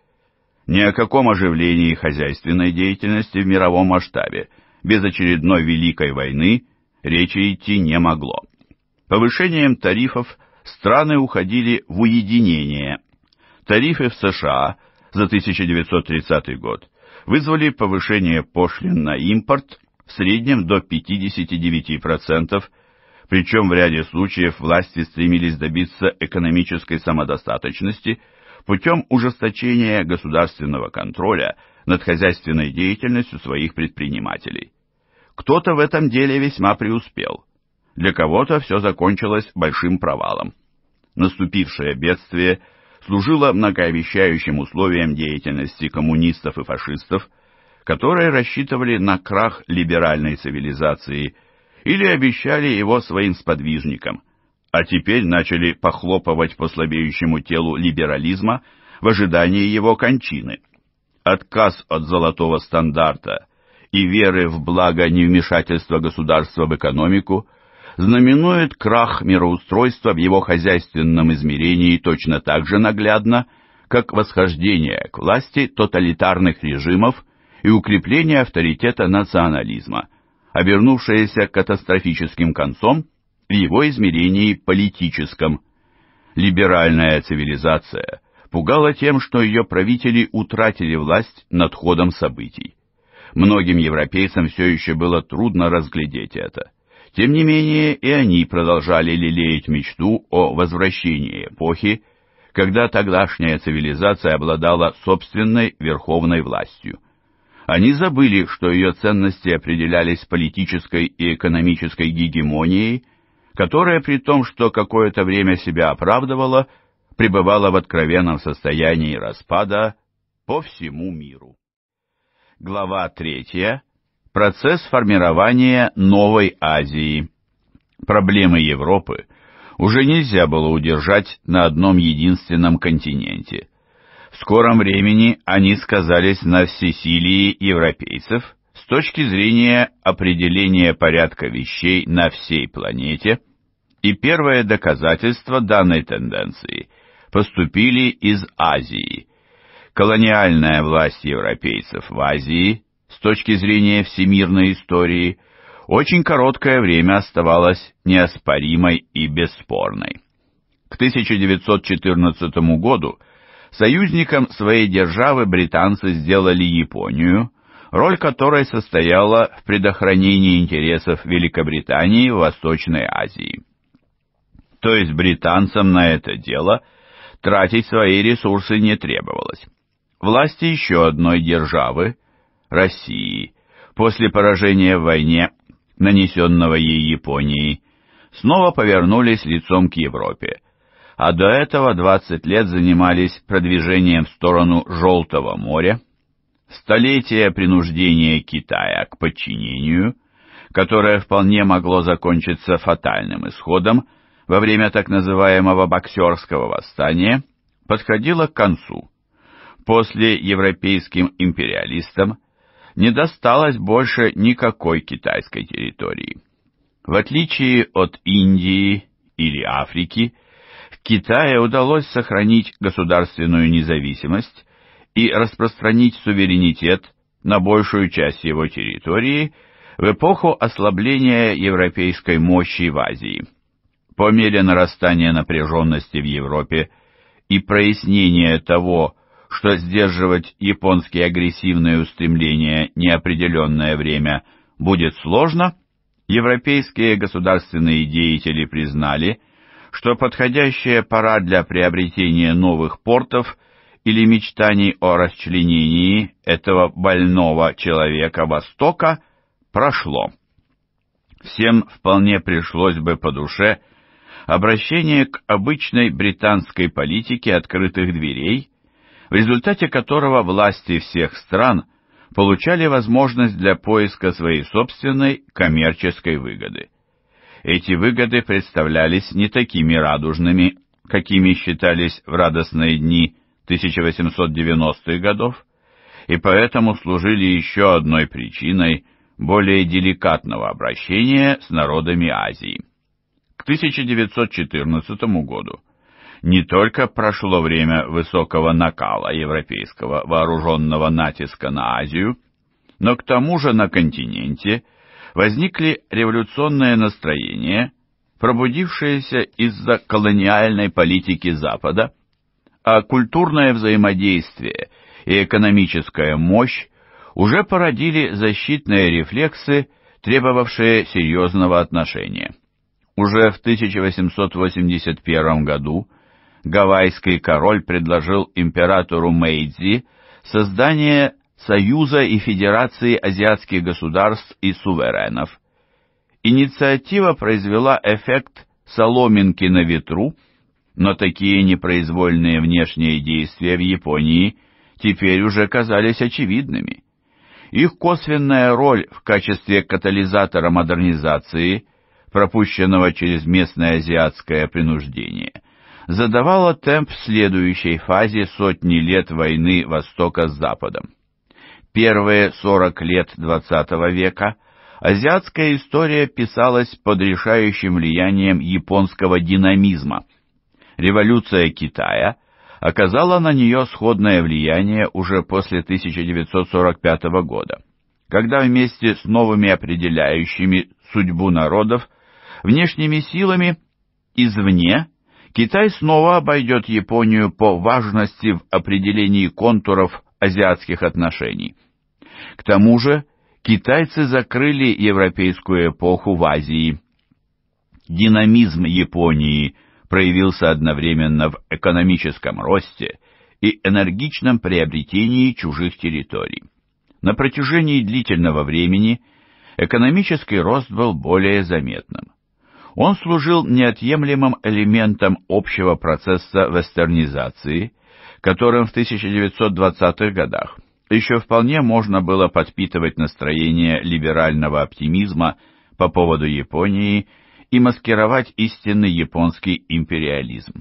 Ни о каком оживлении хозяйственной деятельности в мировом масштабе без очередной Великой войны речи идти не могло. Повышением тарифов страны уходили в уединение. Тарифы в США за 1930 год вызвали повышение пошлин на импорт в среднем до 59%, причем в ряде случаев власти стремились добиться экономической самодостаточности путем ужесточения государственного контроля над хозяйственной деятельностью своих предпринимателей. Кто-то в этом деле весьма преуспел – для кого-то все закончилось большим провалом. Наступившее бедствие служило многообещающим условием деятельности коммунистов и фашистов, которые рассчитывали на крах либеральной цивилизации или обещали его своим сподвижникам, а теперь начали похлопывать по слабеющему телу либерализма в ожидании его кончины. Отказ от золотого стандарта – и веры в благо невмешательства государства в экономику знаменует крах мироустройства в его хозяйственном измерении точно так же наглядно, как восхождение к власти тоталитарных режимов и укрепление авторитета национализма, обернувшееся катастрофическим концом в его измерении политическом. Либеральная цивилизация пугала тем, что ее правители утратили власть над ходом событий. Многим европейцам все еще было трудно разглядеть это. Тем не менее, и они продолжали лелеять мечту о возвращении эпохи, когда тогдашняя цивилизация обладала собственной верховной властью. Они забыли, что ее ценности определялись политической и экономической гегемонией, которая при том, что какое-то время себя оправдывала, пребывала в откровенном состоянии распада по всему миру. Глава третья процесс формирования новой Азии. Проблемы Европы уже нельзя было удержать на одном единственном континенте. В скором времени они сказались на всесилии европейцев с точки зрения определения порядка вещей на всей планете, и первое доказательство данной тенденции поступили из Азии. Колониальная власть европейцев в Азии – с точки зрения всемирной истории, очень короткое время оставалась неоспоримой и бесспорной. К 1914 году союзником своей державы британцы сделали Японию, роль которой состояла в предохранении интересов Великобритании в Восточной Азии. То есть британцам на это дело тратить свои ресурсы не требовалось. Власти еще одной державы России после поражения в войне, нанесенного ей Японией, снова повернулись лицом к Европе, а до этого 20 лет занимались продвижением в сторону Желтого моря, Столетие принуждения Китая к подчинению, которое вполне могло закончиться фатальным исходом во время так называемого боксерского восстания, подходило к концу. После европейским империалистам не досталось больше никакой китайской территории. В отличие от Индии или Африки, в Китае удалось сохранить государственную независимость и распространить суверенитет на большую часть его территории в эпоху ослабления европейской мощи в Азии. По мере нарастания напряженности в Европе и прояснения того, что сдерживать японские агрессивные устремления неопределенное время будет сложно, европейские государственные деятели признали, что подходящая пора для приобретения новых портов или мечтаний о расчленении этого больного человека Востока прошло. Всем вполне пришлось бы по душе обращение к обычной британской политике открытых дверей – в результате которого власти всех стран получали возможность для поиска своей собственной коммерческой выгоды. Эти выгоды представлялись не такими радужными, какими считались в радостные дни 1890-х годов, и поэтому служили еще одной причиной более деликатного обращения с народами Азии. К 1914 году не только прошло время высокого накала европейского вооруженного натиска на Азию, но к тому же на континенте возникли революционные настроения, пробудившиеся из-за колониальной политики Запада, а культурное взаимодействие и экономическая мощь уже породили защитные рефлексы, требовавшие серьезного отношения. Уже в 1881 году гавайский король предложил императору Мэйдзи создание Союза и Федерации азиатских государств и суверенов. Инициатива произвела эффект соломинки на ветру, но такие непроизвольные внешние действия в Японии теперь уже казались очевидными. Их косвенная роль в качестве катализатора модернизации, пропущенного через местное азиатское принуждение, задавала темп следующей фазе сотни лет войны Востока с Западом. Первые 40 лет XX века азиатская история писалась под решающим влиянием японского динамизма. Революция Китая оказала на нее сходное влияние уже после 1945 года, когда вместе с новыми определяющими судьбу народов внешними силами извне – Китай снова обойдет Японию по важности в определении контуров азиатских отношений. К тому же китайцы закрыли европейскую эпоху в Азии. Динамизм Японии проявился одновременно в экономическом росте и энергичном приобретении чужих территорий. На протяжении длительного времени экономический рост был более заметным. Он служил неотъемлемым элементом общего процесса вестернизации, которым в 1920-х годах еще вполне можно было подпитывать настроение либерального оптимизма по поводу Японии и маскировать истинный японский империализм.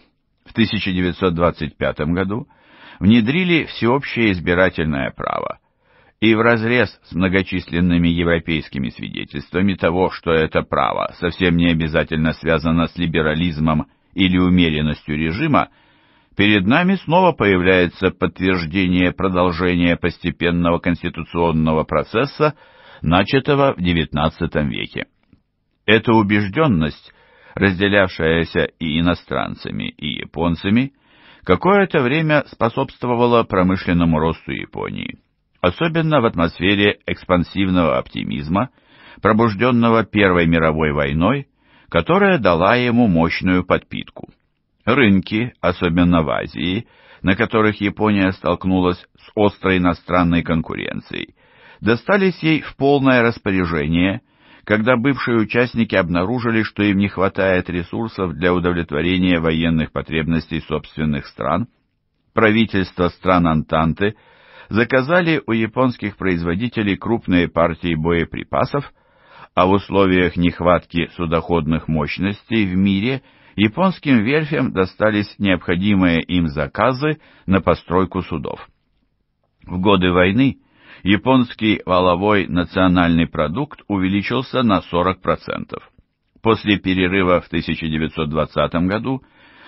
В 1925 году внедрили всеобщее избирательное право, и вразрез с многочисленными европейскими свидетельствами того, что это право совсем не обязательно связано с либерализмом или умеренностью режима, перед нами снова появляется подтверждение продолжения постепенного конституционного процесса, начатого в XIX веке. Эта убежденность, разделявшаяся и иностранцами, и японцами, какое-то время способствовала промышленному росту Японии особенно в атмосфере экспансивного оптимизма, пробужденного Первой мировой войной, которая дала ему мощную подпитку. Рынки, особенно в Азии, на которых Япония столкнулась с острой иностранной конкуренцией, достались ей в полное распоряжение, когда бывшие участники обнаружили, что им не хватает ресурсов для удовлетворения военных потребностей собственных стран, правительства стран Антанты – заказали у японских производителей крупные партии боеприпасов, а в условиях нехватки судоходных мощностей в мире японским верфям достались необходимые им заказы на постройку судов. В годы войны японский валовой национальный продукт увеличился на 40%. После перерыва в 1920 году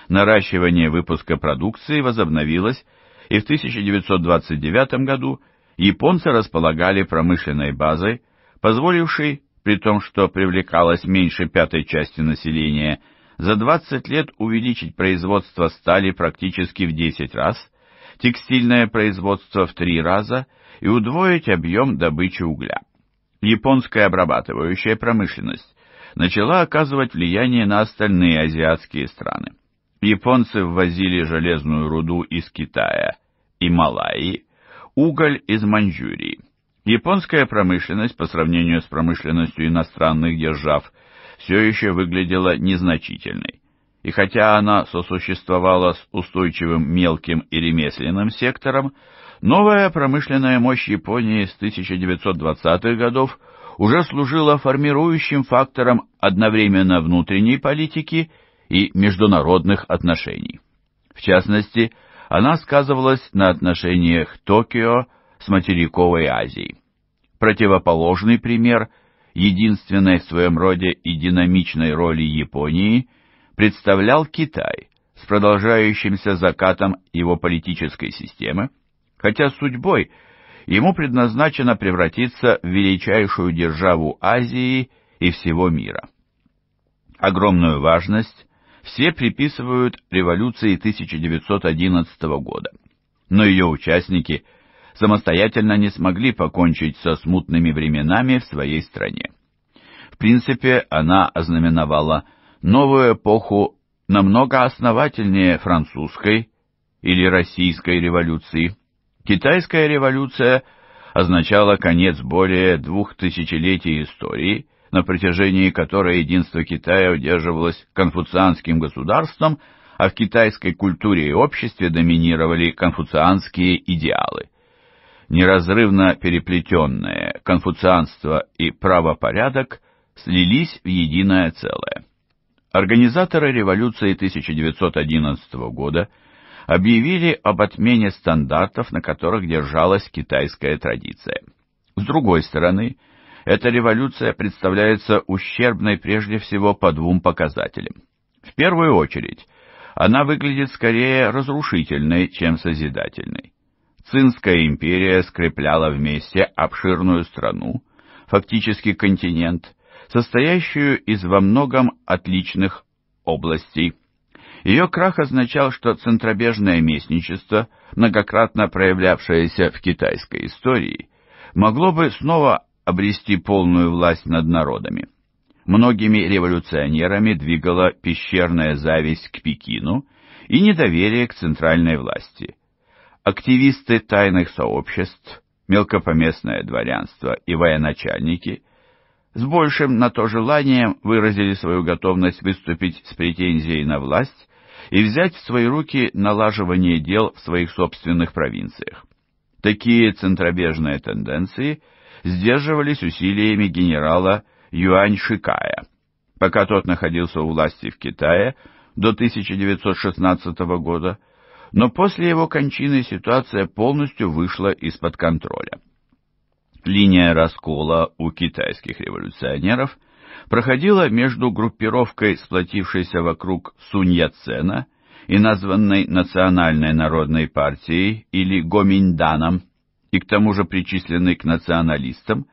наращивание выпуска продукции возобновилось и в 1929 году японцы располагали промышленной базой, позволившей, при том, что привлекалось меньше пятой части населения, за 20 лет увеличить производство стали практически в 10 раз, текстильное производство в 3 раза и удвоить объем добычи угля. Японская обрабатывающая промышленность начала оказывать влияние на остальные азиатские страны. Японцы ввозили железную руду из Китая и Малайи, уголь из Маньчжурии. Японская промышленность по сравнению с промышленностью иностранных держав все еще выглядела незначительной. И хотя она сосуществовала с устойчивым мелким и ремесленным сектором, новая промышленная мощь Японии с 1920-х годов уже служила формирующим фактором одновременно внутренней политики и и международных отношений. В частности, она сказывалась на отношениях Токио с материковой Азией. Противоположный пример единственной в своем роде и динамичной роли Японии представлял Китай с продолжающимся закатом его политической системы, хотя судьбой ему предназначено превратиться в величайшую державу Азии и всего мира. Огромную важность все приписывают революции 1911 года. Но ее участники самостоятельно не смогли покончить со смутными временами в своей стране. В принципе, она ознаменовала новую эпоху намного основательнее французской или российской революции. Китайская революция означала конец более двух тысячелетий истории – на протяжении которой единство Китая удерживалось конфуцианским государством, а в китайской культуре и обществе доминировали конфуцианские идеалы. Неразрывно переплетенные конфуцианство и правопорядок слились в единое целое. Организаторы революции 1911 года объявили об отмене стандартов, на которых держалась китайская традиция. С другой стороны, эта революция представляется ущербной прежде всего по двум показателям. В первую очередь, она выглядит скорее разрушительной, чем созидательной. Цинская империя скрепляла вместе обширную страну, фактически континент, состоящую из во многом отличных областей. Ее крах означал, что центробежное местничество, многократно проявлявшееся в китайской истории, могло бы снова обрести полную власть над народами. Многими революционерами двигала пещерная зависть к Пекину и недоверие к центральной власти. Активисты тайных сообществ, мелкопоместное дворянство и военачальники с большим на то желанием выразили свою готовность выступить с претензией на власть и взять в свои руки налаживание дел в своих собственных провинциях. Такие центробежные тенденции – сдерживались усилиями генерала Юань Шикая. Пока тот находился у власти в Китае до 1916 года, но после его кончины ситуация полностью вышла из-под контроля. Линия раскола у китайских революционеров проходила между группировкой, сплотившейся вокруг Сунь Яцена и названной Национальной народной партией или Гоминданом и к тому же причислены к националистам,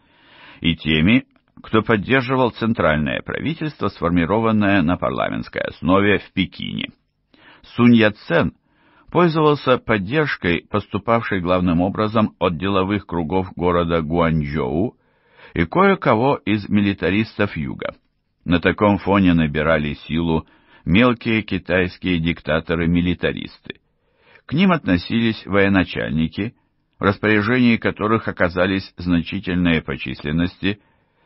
и теми, кто поддерживал центральное правительство, сформированное на парламентской основе в Пекине. Сунь Яцен пользовался поддержкой, поступавшей главным образом от деловых кругов города Гуанчжоу и кое-кого из милитаристов юга. На таком фоне набирали силу мелкие китайские диктаторы-милитаристы. К ним относились военачальники, в распоряжении которых оказались значительные по численности,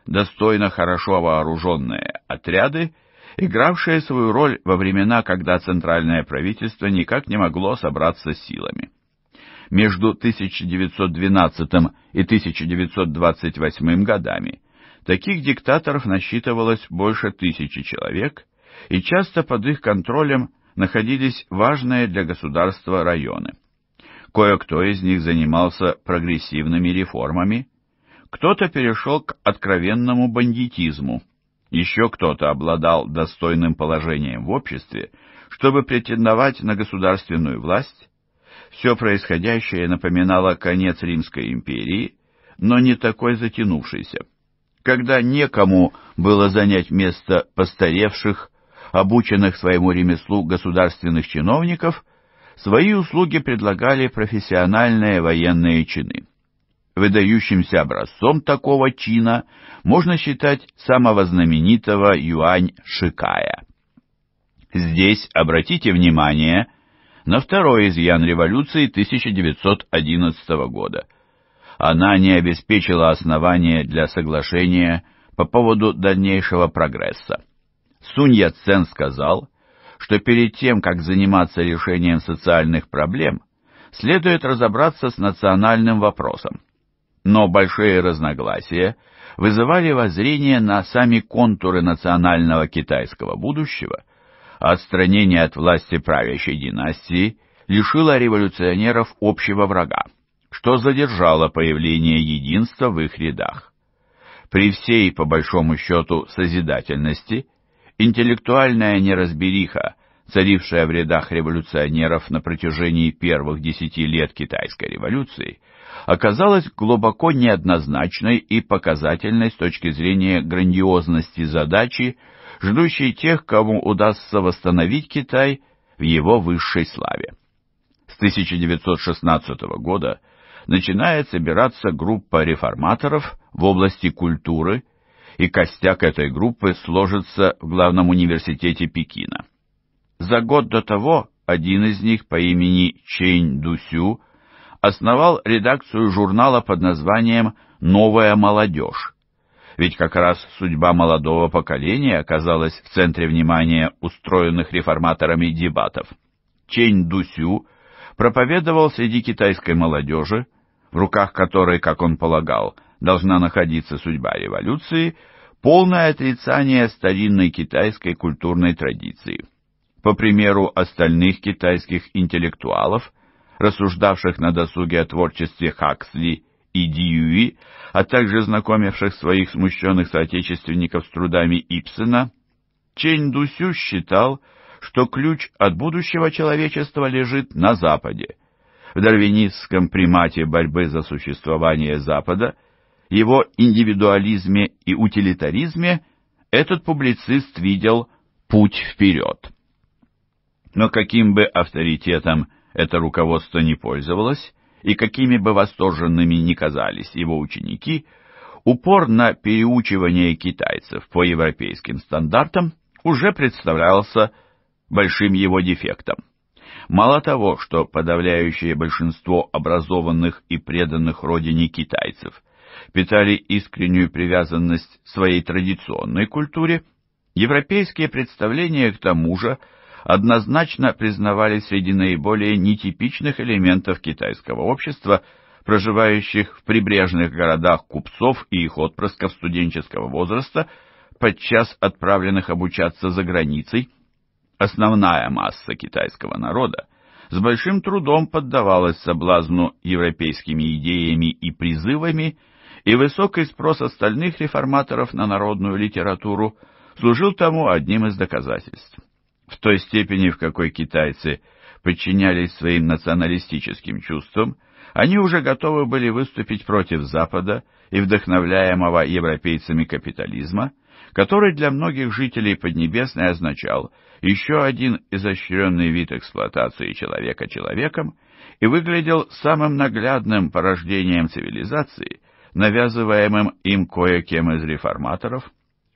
достойно хорошо вооруженные отряды, игравшие свою роль во времена, когда центральное правительство никак не могло собраться силами. Между 1912 и 1928 годами таких диктаторов насчитывалось больше тысячи человек, и часто под их контролем находились важные для государства районы. Кое-кто из них занимался прогрессивными реформами, кто-то перешел к откровенному бандитизму, еще кто-то обладал достойным положением в обществе, чтобы претендовать на государственную власть. Все происходящее напоминало конец Римской империи, но не такой затянувшийся, когда некому было занять место постаревших, обученных своему ремеслу государственных чиновников – Свои услуги предлагали профессиональные военные чины. Выдающимся образцом такого чина можно считать самого знаменитого Юань Шикая. Здесь обратите внимание на второй изъян революции 1911 года. Она не обеспечила основания для соглашения по поводу дальнейшего прогресса. Сунь Яцен сказал, что перед тем, как заниматься решением социальных проблем, следует разобраться с национальным вопросом. Но большие разногласия вызывали воззрение на сами контуры национального китайского будущего, а отстранение от власти правящей династии лишило революционеров общего врага, что задержало появление единства в их рядах. При всей, по большому счету, созидательности, интеллектуальная неразбериха царившая в рядах революционеров на протяжении первых десяти лет Китайской революции, оказалась глубоко неоднозначной и показательной с точки зрения грандиозности задачи, ждущей тех, кому удастся восстановить Китай в его высшей славе. С 1916 года начинает собираться группа реформаторов в области культуры, и костяк этой группы сложится в главном университете Пекина. За год до того один из них по имени Чэнь Дусю основал редакцию журнала под названием «Новая молодежь». Ведь как раз судьба молодого поколения оказалась в центре внимания устроенных реформаторами дебатов. Чэнь Дусю проповедовал среди китайской молодежи, в руках которой, как он полагал, должна находиться судьба революции, полное отрицание старинной китайской культурной традиции – по примеру остальных китайских интеллектуалов, рассуждавших на досуге о творчестве Хаксли и Дьюи, а также знакомивших своих смущенных соотечественников с трудами Ипсена, Чэнь Дусю считал, что ключ от будущего человечества лежит на Западе. В дарвинистском примате борьбы за существование Запада, его индивидуализме и утилитаризме этот публицист видел путь вперед. Но каким бы авторитетом это руководство не пользовалось, и какими бы восторженными ни казались его ученики, упор на переучивание китайцев по европейским стандартам уже представлялся большим его дефектом. Мало того, что подавляющее большинство образованных и преданных родине китайцев питали искреннюю привязанность своей традиционной культуре, европейские представления к тому же – однозначно признавались среди наиболее нетипичных элементов китайского общества, проживающих в прибрежных городах купцов и их отпрысков студенческого возраста, подчас отправленных обучаться за границей. Основная масса китайского народа с большим трудом поддавалась соблазну европейскими идеями и призывами, и высокий спрос остальных реформаторов на народную литературу служил тому одним из доказательств в той степени, в какой китайцы подчинялись своим националистическим чувствам, они уже готовы были выступить против Запада и вдохновляемого европейцами капитализма, который для многих жителей Поднебесной означал еще один изощренный вид эксплуатации человека человеком и выглядел самым наглядным порождением цивилизации, навязываемым им кое-кем из реформаторов,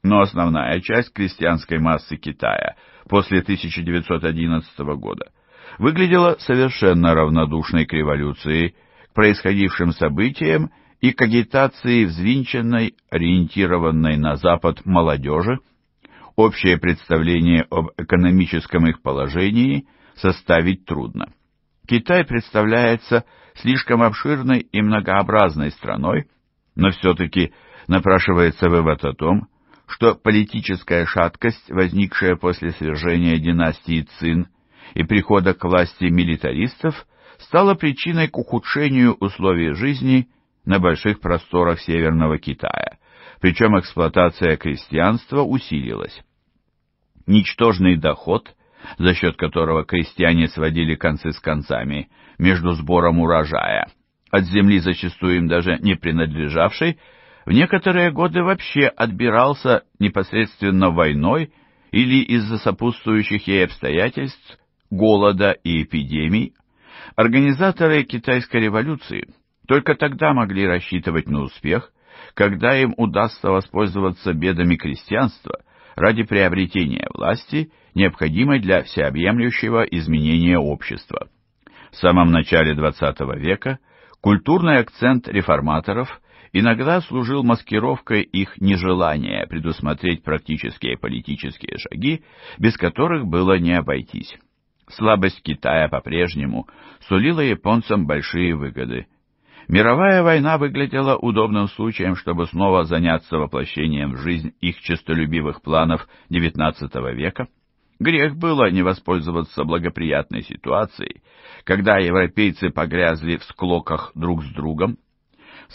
но основная часть крестьянской массы Китая – после 1911 года выглядела совершенно равнодушной к революции, к происходившим событиям и к агитации взвинченной, ориентированной на Запад молодежи, общее представление об экономическом их положении составить трудно. Китай представляется слишком обширной и многообразной страной, но все-таки напрашивается вывод о том, что политическая шаткость, возникшая после свержения династии Цин и прихода к власти милитаристов, стала причиной к ухудшению условий жизни на больших просторах Северного Китая, причем эксплуатация крестьянства усилилась. Ничтожный доход, за счет которого крестьяне сводили концы с концами между сбором урожая, от земли зачастую им даже не принадлежавшей, в некоторые годы вообще отбирался непосредственно войной или из-за сопутствующих ей обстоятельств, голода и эпидемий, организаторы китайской революции только тогда могли рассчитывать на успех, когда им удастся воспользоваться бедами крестьянства ради приобретения власти, необходимой для всеобъемлющего изменения общества. В самом начале XX века культурный акцент реформаторов иногда служил маскировкой их нежелания предусмотреть практические политические шаги, без которых было не обойтись. Слабость Китая по-прежнему сулила японцам большие выгоды. Мировая война выглядела удобным случаем, чтобы снова заняться воплощением в жизнь их честолюбивых планов XIX века. Грех было не воспользоваться благоприятной ситуацией, когда европейцы погрязли в склоках друг с другом,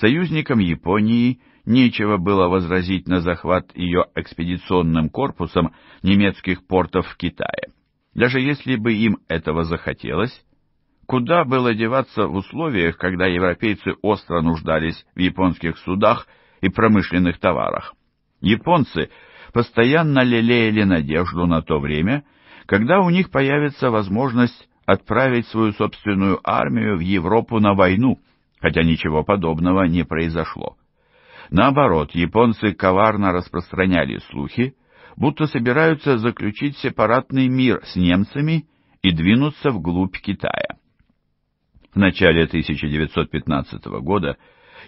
Союзникам Японии нечего было возразить на захват ее экспедиционным корпусом немецких портов в Китае. Даже если бы им этого захотелось, куда было деваться в условиях, когда европейцы остро нуждались в японских судах и промышленных товарах. Японцы постоянно лелеяли надежду на то время, когда у них появится возможность отправить свою собственную армию в Европу на войну хотя ничего подобного не произошло. Наоборот, японцы коварно распространяли слухи, будто собираются заключить сепаратный мир с немцами и двинуться вглубь Китая. В начале 1915 года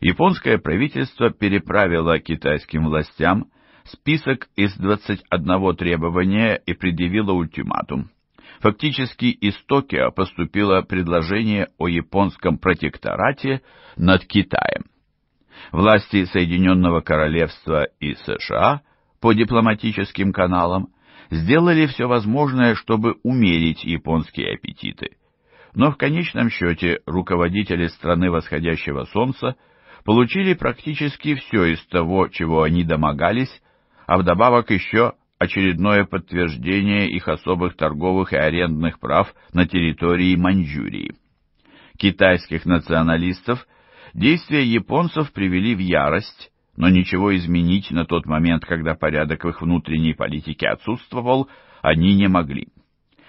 японское правительство переправило китайским властям список из 21 требования и предъявило ультиматум. Фактически из Токио поступило предложение о японском протекторате над Китаем. Власти Соединенного Королевства и США по дипломатическим каналам сделали все возможное, чтобы умерить японские аппетиты. Но в конечном счете руководители страны восходящего солнца получили практически все из того, чего они домогались, а вдобавок еще очередное подтверждение их особых торговых и арендных прав на территории Маньчжурии. Китайских националистов действия японцев привели в ярость, но ничего изменить на тот момент, когда порядок в их внутренней политике отсутствовал, они не могли.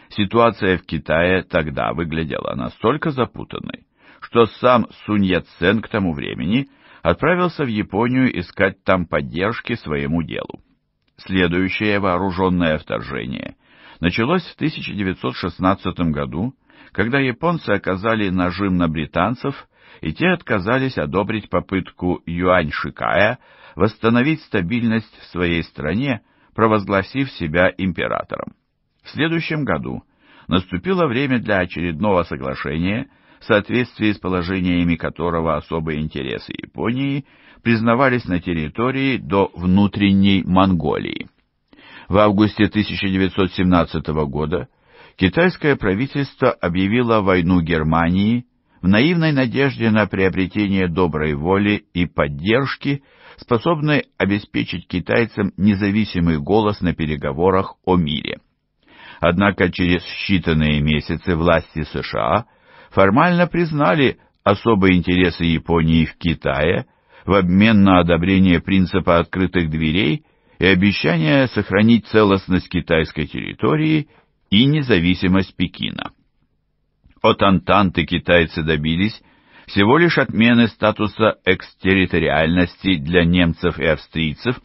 Ситуация в Китае тогда выглядела настолько запутанной, что сам Сунь Яцен к тому времени отправился в Японию искать там поддержки своему делу. Следующее вооруженное вторжение началось в 1916 году, когда японцы оказали нажим на британцев, и те отказались одобрить попытку Юань Шикая восстановить стабильность в своей стране, провозгласив себя императором. В следующем году наступило время для очередного соглашения, в соответствии с положениями которого особый интерес Японии признавались на территории до внутренней Монголии. В августе 1917 года китайское правительство объявило войну Германии в наивной надежде на приобретение доброй воли и поддержки, способной обеспечить китайцам независимый голос на переговорах о мире. Однако через считанные месяцы власти США формально признали особые интересы Японии в Китае – в обмен на одобрение принципа открытых дверей и обещание сохранить целостность китайской территории и независимость Пекина. От Антанты китайцы добились всего лишь отмены статуса экстерриториальности для немцев и австрийцев,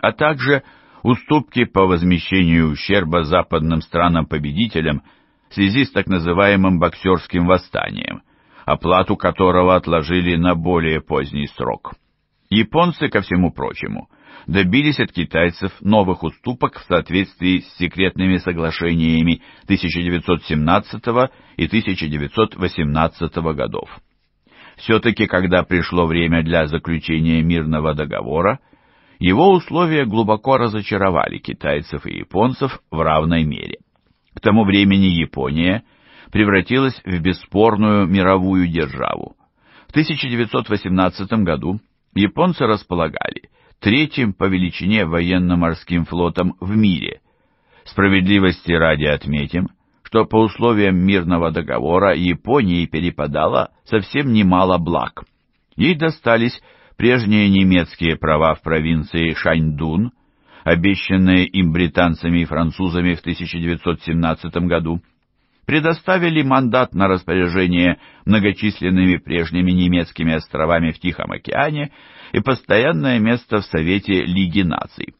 а также уступки по возмещению ущерба западным странам-победителям в связи с так называемым боксерским восстанием, оплату которого отложили на более поздний срок. Японцы, ко всему прочему, добились от китайцев новых уступок в соответствии с секретными соглашениями 1917 и 1918 годов. Все-таки, когда пришло время для заключения мирного договора, его условия глубоко разочаровали китайцев и японцев в равной мере. К тому времени Япония превратилась в бесспорную мировую державу. В 1918 году японцы располагали третьим по величине военно-морским флотом в мире. Справедливости ради отметим, что по условиям мирного договора Японии перепадало совсем немало благ. Ей достались прежние немецкие права в провинции Шаньдун, обещанные им британцами и французами в 1917 году, предоставили мандат на распоряжение многочисленными прежними немецкими островами в Тихом океане и постоянное место в Совете Лиги наций.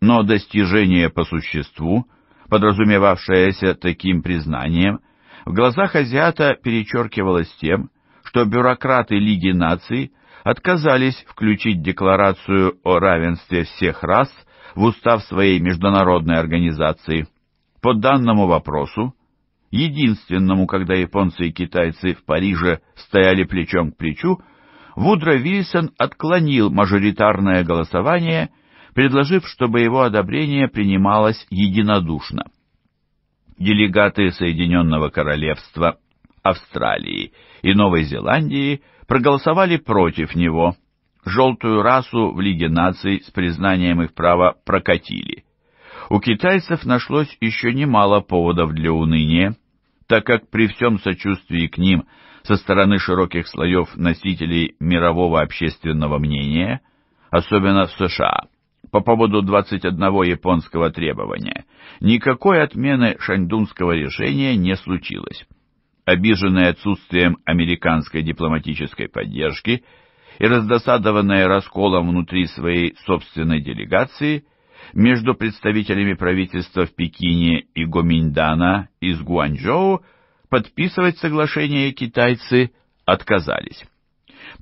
Но достижение по существу, подразумевавшееся таким признанием, в глазах азиата перечеркивалось тем, что бюрократы Лиги наций отказались включить декларацию о равенстве всех рас в устав своей международной организации. По данному вопросу единственному, когда японцы и китайцы в Париже стояли плечом к плечу, Вудро Вильсон отклонил мажоритарное голосование, предложив, чтобы его одобрение принималось единодушно. Делегаты Соединенного Королевства, Австралии и Новой Зеландии проголосовали против него. Желтую расу в Лиге наций с признанием их права прокатили. У китайцев нашлось еще немало поводов для уныния, так как при всем сочувствии к ним со стороны широких слоев носителей мирового общественного мнения, особенно в США, по поводу 21 японского требования, никакой отмены шаньдунского решения не случилось. Обиженные отсутствием американской дипломатической поддержки и раздосадованные расколом внутри своей собственной делегации – между представителями правительства в Пекине и Гоминдана из Гуанчжоу подписывать соглашение китайцы отказались.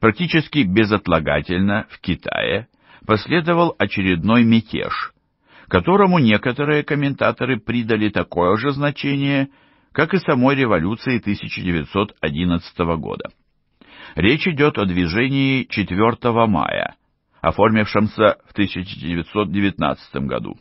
Практически безотлагательно в Китае последовал очередной мятеж, которому некоторые комментаторы придали такое же значение, как и самой революции 1911 года. Речь идет о движении 4 мая – оформившемся в 1919 году.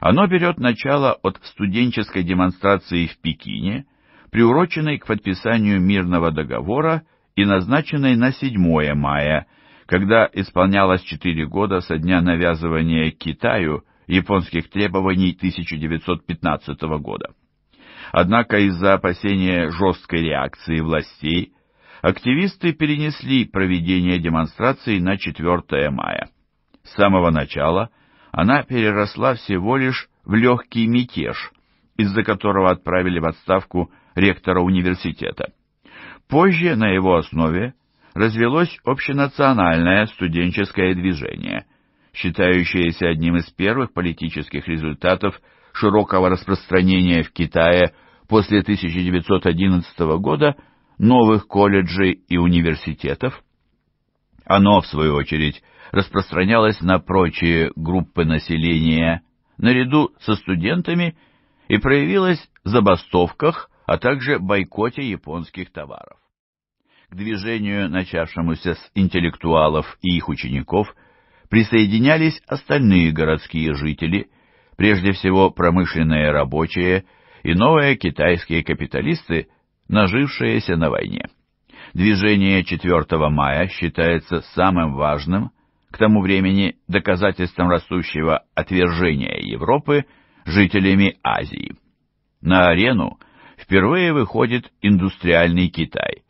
Оно берет начало от студенческой демонстрации в Пекине, приуроченной к подписанию мирного договора и назначенной на 7 мая, когда исполнялось 4 года со дня навязывания Китаю японских требований 1915 года. Однако из-за опасения жесткой реакции властей активисты перенесли проведение демонстрации на 4 мая. С самого начала она переросла всего лишь в легкий мятеж, из-за которого отправили в отставку ректора университета. Позже на его основе развелось общенациональное студенческое движение, считающееся одним из первых политических результатов широкого распространения в Китае после 1911 года – новых колледжей и университетов. Оно, в свою очередь, распространялось на прочие группы населения наряду со студентами и проявилось в забастовках, а также бойкоте японских товаров. К движению, начавшемуся с интеллектуалов и их учеников, присоединялись остальные городские жители, прежде всего промышленные рабочие и новые китайские капиталисты – нажившиеся на войне. Движение 4 мая считается самым важным, к тому времени доказательством растущего отвержения Европы жителями Азии. На арену впервые выходит индустриальный Китай.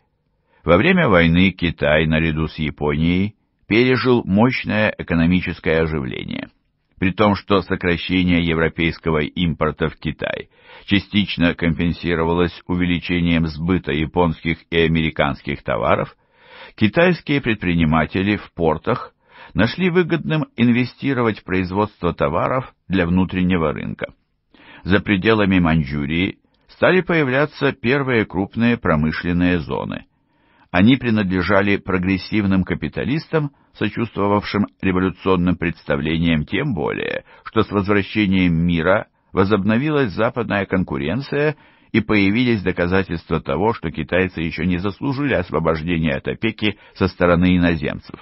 Во время войны Китай наряду с Японией пережил мощное экономическое оживление – при том, что сокращение европейского импорта в Китай частично компенсировалось увеличением сбыта японских и американских товаров, китайские предприниматели в портах нашли выгодным инвестировать в производство товаров для внутреннего рынка. За пределами Маньчжурии стали появляться первые крупные промышленные зоны – они принадлежали прогрессивным капиталистам, сочувствовавшим революционным представлениям тем более, что с возвращением мира возобновилась западная конкуренция и появились доказательства того, что китайцы еще не заслужили освобождения от опеки со стороны иноземцев.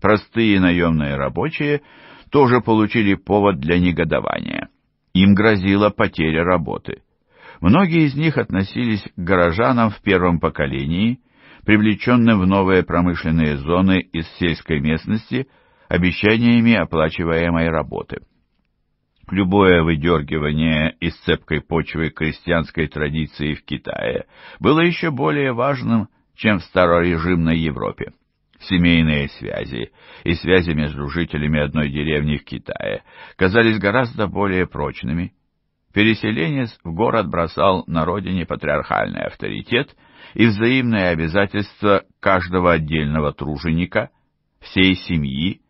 Простые наемные рабочие тоже получили повод для негодования. Им грозила потеря работы. Многие из них относились к горожанам в первом поколении, привлеченным в новые промышленные зоны из сельской местности обещаниями оплачиваемой работы. Любое выдергивание из цепкой почвы крестьянской традиции в Китае было еще более важным, чем в старорежимной Европе. Семейные связи и связи между жителями одной деревни в Китае казались гораздо более прочными. Переселенец в город бросал на родине патриархальный авторитет – и взаимные обязательства каждого отдельного труженика, всей семьи,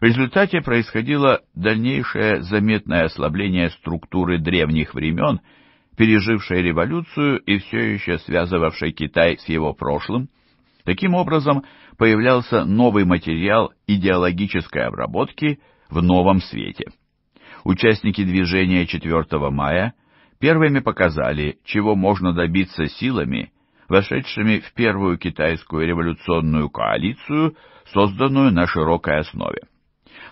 в результате происходило дальнейшее заметное ослабление структуры древних времен, пережившей революцию и все еще связывавшей Китай с его прошлым. Таким образом, появлялся новый материал идеологической обработки в новом свете. Участники движения 4 мая первыми показали, чего можно добиться силами, вошедшими в первую китайскую революционную коалицию, созданную на широкой основе.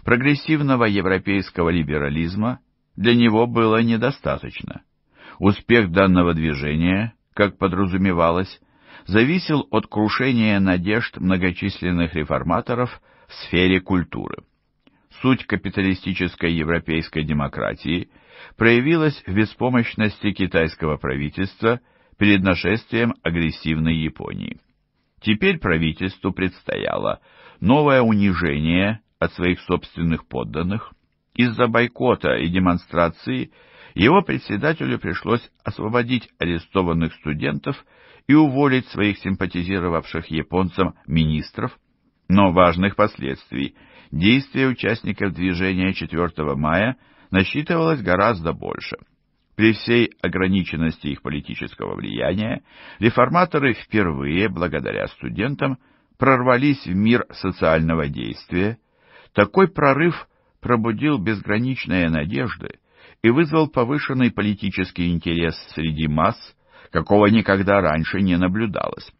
Прогрессивного европейского либерализма для него было недостаточно. Успех данного движения, как подразумевалось, зависел от крушения надежд многочисленных реформаторов в сфере культуры. Суть капиталистической европейской демократии проявилась в беспомощности китайского правительства – перед нашествием агрессивной Японии. Теперь правительству предстояло новое унижение от своих собственных подданных. Из-за бойкота и демонстрации его председателю пришлось освободить арестованных студентов и уволить своих симпатизировавших японцам министров, но важных последствий действия участников движения 4 мая насчитывалось гораздо больше – при всей ограниченности их политического влияния, реформаторы впервые, благодаря студентам, прорвались в мир социального действия. Такой прорыв пробудил безграничные надежды и вызвал повышенный политический интерес среди масс, какого никогда раньше не наблюдалось.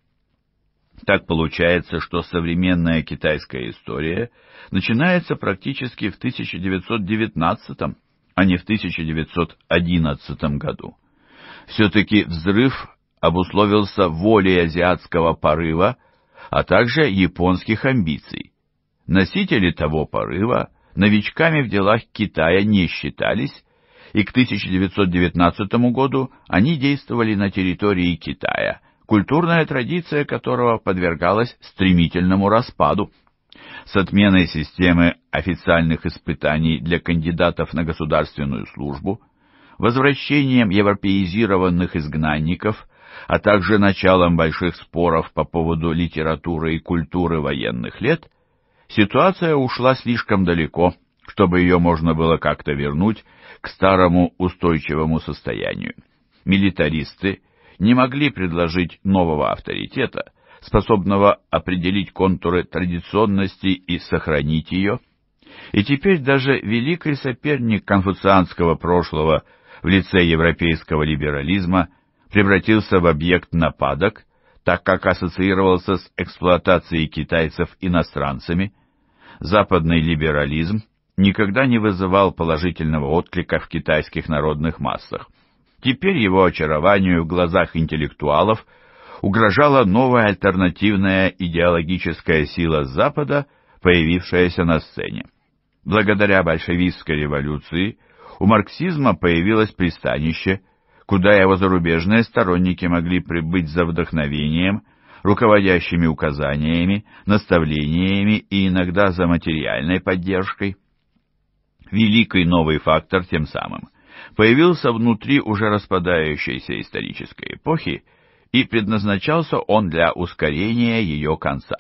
Так получается, что современная китайская история начинается практически в 1919 году а не в 1911 году. Все-таки взрыв обусловился волей азиатского порыва, а также японских амбиций. Носители того порыва новичками в делах Китая не считались, и к 1919 году они действовали на территории Китая, культурная традиция которого подвергалась стремительному распаду с отменой системы официальных испытаний для кандидатов на государственную службу, возвращением европеизированных изгнанников, а также началом больших споров по поводу литературы и культуры военных лет, ситуация ушла слишком далеко, чтобы ее можно было как-то вернуть к старому устойчивому состоянию. Милитаристы не могли предложить нового авторитета – способного определить контуры традиционности и сохранить ее. И теперь даже великий соперник конфуцианского прошлого в лице европейского либерализма превратился в объект нападок, так как ассоциировался с эксплуатацией китайцев иностранцами. Западный либерализм никогда не вызывал положительного отклика в китайских народных массах. Теперь его очарованию в глазах интеллектуалов – угрожала новая альтернативная идеологическая сила Запада, появившаяся на сцене. Благодаря большевистской революции у марксизма появилось пристанище, куда его зарубежные сторонники могли прибыть за вдохновением, руководящими указаниями, наставлениями и иногда за материальной поддержкой. Великий новый фактор тем самым появился внутри уже распадающейся исторической эпохи – и предназначался он для ускорения ее конца.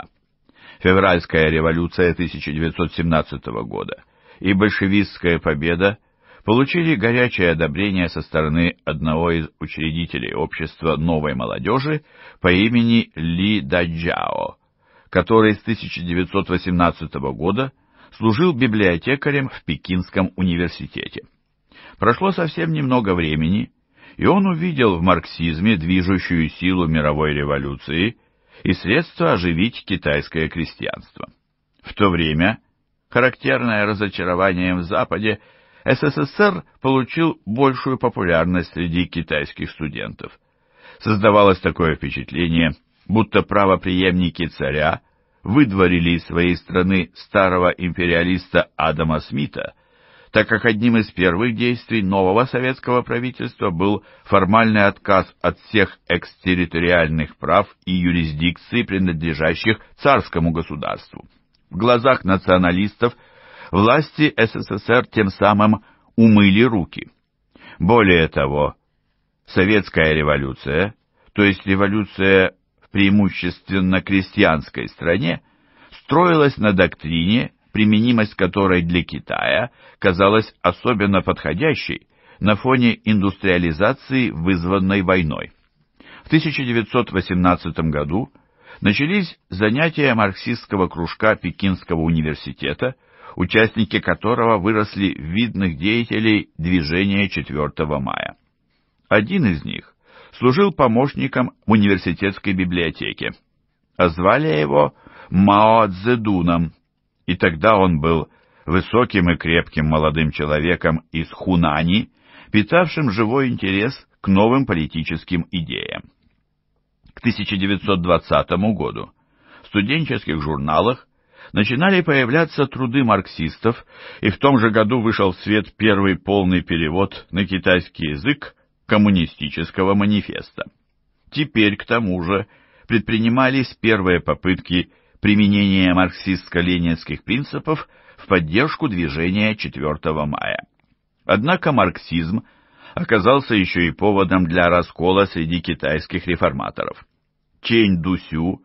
Февральская революция 1917 года и большевистская победа получили горячее одобрение со стороны одного из учредителей общества новой молодежи по имени Ли Даджао, который с 1918 года служил библиотекарем в Пекинском университете. Прошло совсем немного времени, и он увидел в марксизме движущую силу мировой революции и средство оживить китайское крестьянство. В то время, характерное разочарованием в Западе, СССР получил большую популярность среди китайских студентов. Создавалось такое впечатление, будто правоприемники царя выдворили из своей страны старого империалиста Адама Смита так как одним из первых действий нового советского правительства был формальный отказ от всех экстерриториальных прав и юрисдикций принадлежащих царскому государству. В глазах националистов власти СССР тем самым умыли руки. Более того, советская революция, то есть революция в преимущественно крестьянской стране, строилась на доктрине применимость которой для Китая казалась особенно подходящей на фоне индустриализации, вызванной войной. В 1918 году начались занятия марксистского кружка Пекинского университета, участники которого выросли в видных деятелей движения 4 мая. Один из них служил помощником в университетской библиотеке, а звали его Мао Цзэдуном, и тогда он был высоким и крепким молодым человеком из Хунани, питавшим живой интерес к новым политическим идеям. К 1920 году в студенческих журналах начинали появляться труды марксистов, и в том же году вышел в свет первый полный перевод на китайский язык коммунистического манифеста. Теперь, к тому же, предпринимались первые попытки применение марксистско-ленинских принципов в поддержку движения 4 мая. Однако марксизм оказался еще и поводом для раскола среди китайских реформаторов. Чэнь Дусю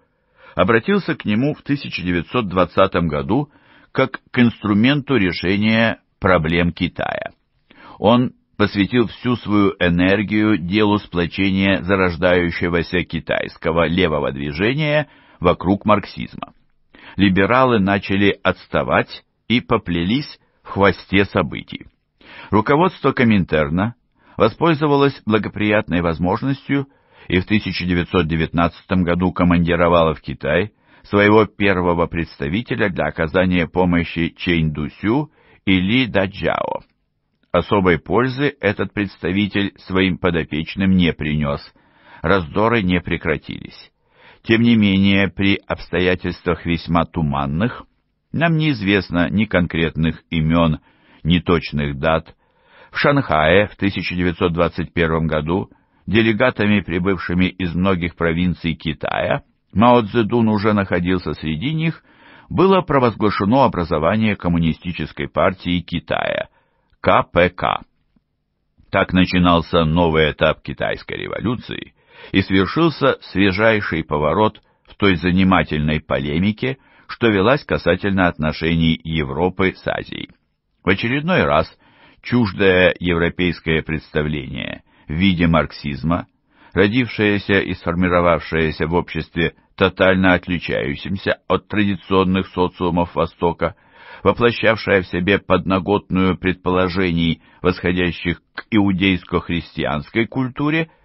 обратился к нему в 1920 году как к инструменту решения проблем Китая. Он посвятил всю свою энергию делу сплочения зарождающегося китайского левого движения – вокруг марксизма. Либералы начали отставать и поплелись в хвосте событий. Руководство Коминтерна воспользовалось благоприятной возможностью и в 1919 году командировало в Китай своего первого представителя для оказания помощи Чэнь Дусю и Ли Даджао. Особой пользы этот представитель своим подопечным не принес, раздоры не прекратились. Тем не менее, при обстоятельствах весьма туманных, нам неизвестно ни конкретных имен, ни точных дат. В Шанхае в 1921 году делегатами, прибывшими из многих провинций Китая, Мао Цзэдун уже находился среди них, было провозглашено образование Коммунистической партии Китая, КПК. Так начинался новый этап китайской революции, и свершился свежайший поворот в той занимательной полемике, что велась касательно отношений Европы с Азией. В очередной раз чуждое европейское представление в виде марксизма, родившееся и сформировавшееся в обществе тотально отличающимся от традиционных социумов Востока, воплощавшая в себе подноготную предположений, восходящих к иудейско-христианской культуре –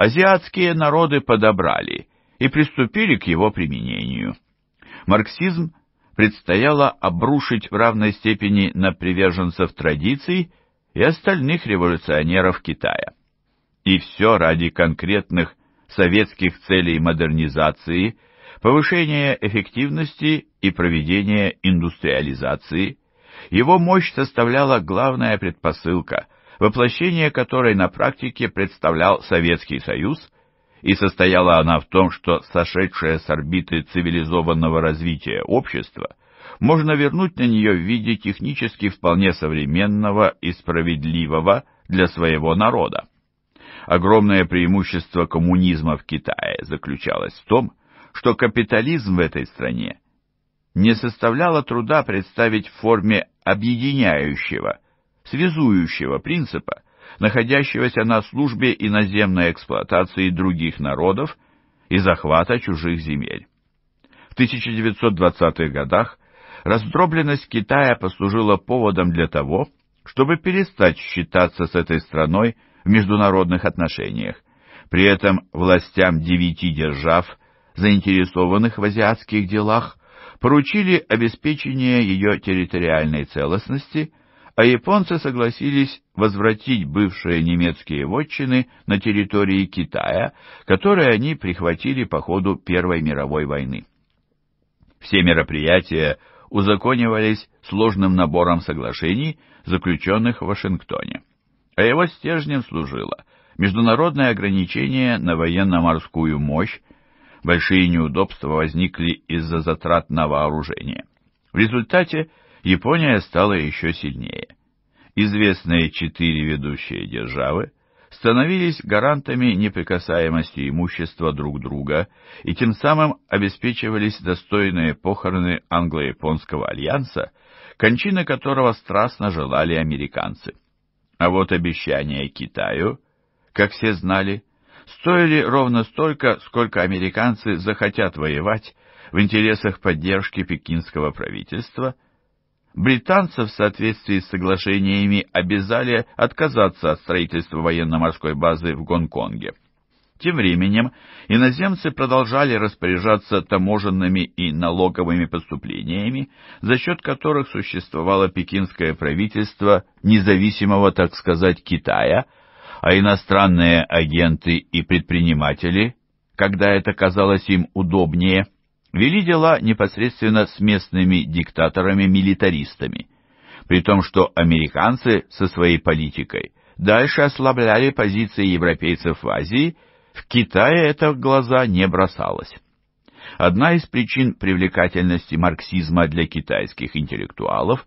азиатские народы подобрали и приступили к его применению. Марксизм предстояло обрушить в равной степени на приверженцев традиций и остальных революционеров Китая. И все ради конкретных советских целей модернизации, повышения эффективности и проведения индустриализации, его мощь составляла главная предпосылка – воплощение которой на практике представлял Советский Союз, и состояла она в том, что сошедшее с орбиты цивилизованного развития общества можно вернуть на нее в виде технически вполне современного и справедливого для своего народа. Огромное преимущество коммунизма в Китае заключалось в том, что капитализм в этой стране не составляло труда представить в форме объединяющего – связующего принципа, находящегося на службе иноземной эксплуатации других народов и захвата чужих земель. В 1920-х годах раздробленность Китая послужила поводом для того, чтобы перестать считаться с этой страной в международных отношениях. При этом властям девяти держав, заинтересованных в азиатских делах, поручили обеспечение ее территориальной целостности – а японцы согласились возвратить бывшие немецкие вотчины на территории Китая, которые они прихватили по ходу Первой мировой войны. Все мероприятия узаконивались сложным набором соглашений, заключенных в Вашингтоне. А его стержнем служило международное ограничение на военно-морскую мощь, большие неудобства возникли из-за затрат на вооружение. В результате Япония стала еще сильнее. Известные четыре ведущие державы становились гарантами неприкасаемости имущества друг друга и тем самым обеспечивались достойные похороны англо-японского альянса, кончины которого страстно желали американцы. А вот обещания Китаю, как все знали, стоили ровно столько, сколько американцы захотят воевать в интересах поддержки пекинского правительства – британцев в соответствии с соглашениями обязали отказаться от строительства военно-морской базы в Гонконге. Тем временем иноземцы продолжали распоряжаться таможенными и налоговыми поступлениями, за счет которых существовало пекинское правительство независимого, так сказать, Китая, а иностранные агенты и предприниматели, когда это казалось им удобнее – вели дела непосредственно с местными диктаторами-милитаристами, при том, что американцы со своей политикой дальше ослабляли позиции европейцев в Азии, в Китае это в глаза не бросалось. Одна из причин привлекательности марксизма для китайских интеллектуалов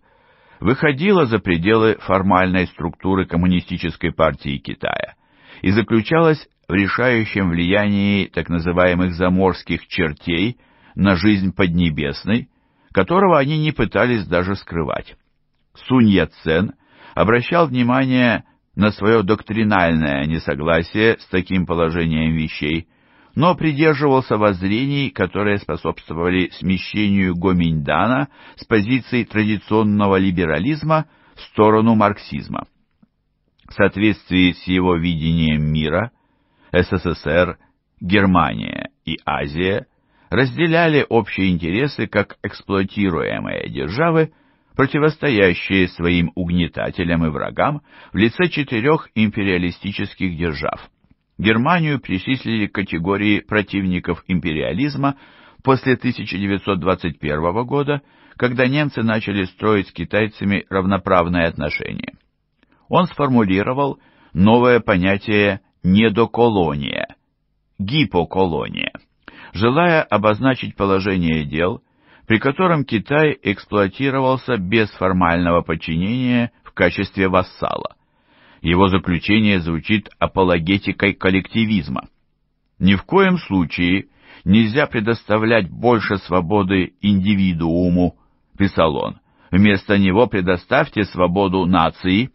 выходила за пределы формальной структуры Коммунистической партии Китая и заключалась в решающем влиянии так называемых заморских чертей – на жизнь Поднебесной, которого они не пытались даже скрывать. Сунь Яцен обращал внимание на свое доктринальное несогласие с таким положением вещей, но придерживался воззрений, которые способствовали смещению Гоминьдана с позиций традиционного либерализма в сторону марксизма. В соответствии с его видением мира, СССР, Германия и Азия разделяли общие интересы как эксплуатируемые державы, противостоящие своим угнетателям и врагам в лице четырех империалистических держав. Германию причислили к категории противников империализма после 1921 года, когда немцы начали строить с китайцами равноправные отношения. Он сформулировал новое понятие «недоколония» — «гипоколония» желая обозначить положение дел, при котором Китай эксплуатировался без формального подчинения в качестве вассала. Его заключение звучит апологетикой коллективизма. Ни в коем случае нельзя предоставлять больше свободы индивидууму, писал он. Вместо него предоставьте свободу нации.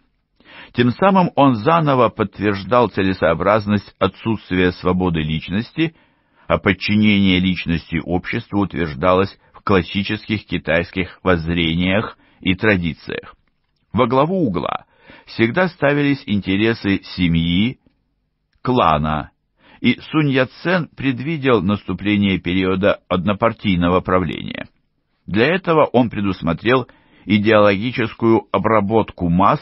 Тем самым он заново подтверждал целесообразность отсутствия свободы личности – а подчинение личности обществу утверждалось в классических китайских воззрениях и традициях. Во главу угла всегда ставились интересы семьи, клана, и Сунь Яцен предвидел наступление периода однопартийного правления. Для этого он предусмотрел идеологическую обработку масс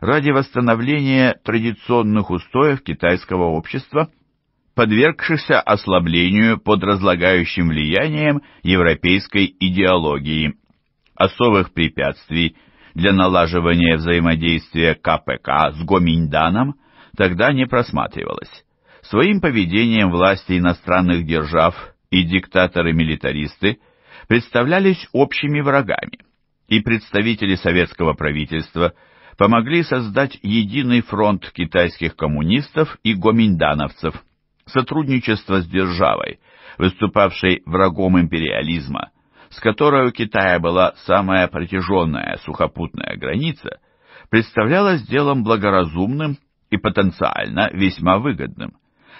ради восстановления традиционных устоев китайского общества – подвергшихся ослаблению под разлагающим влиянием европейской идеологии. Особых препятствий для налаживания взаимодействия КПК с Гоминьданом тогда не просматривалось. Своим поведением власти иностранных держав и диктаторы-милитаристы представлялись общими врагами, и представители советского правительства помогли создать единый фронт китайских коммунистов и гоминьдановцев сотрудничество с державой, выступавшей врагом империализма, с которой у Китая была самая протяженная сухопутная граница, представлялось делом благоразумным и потенциально весьма выгодным.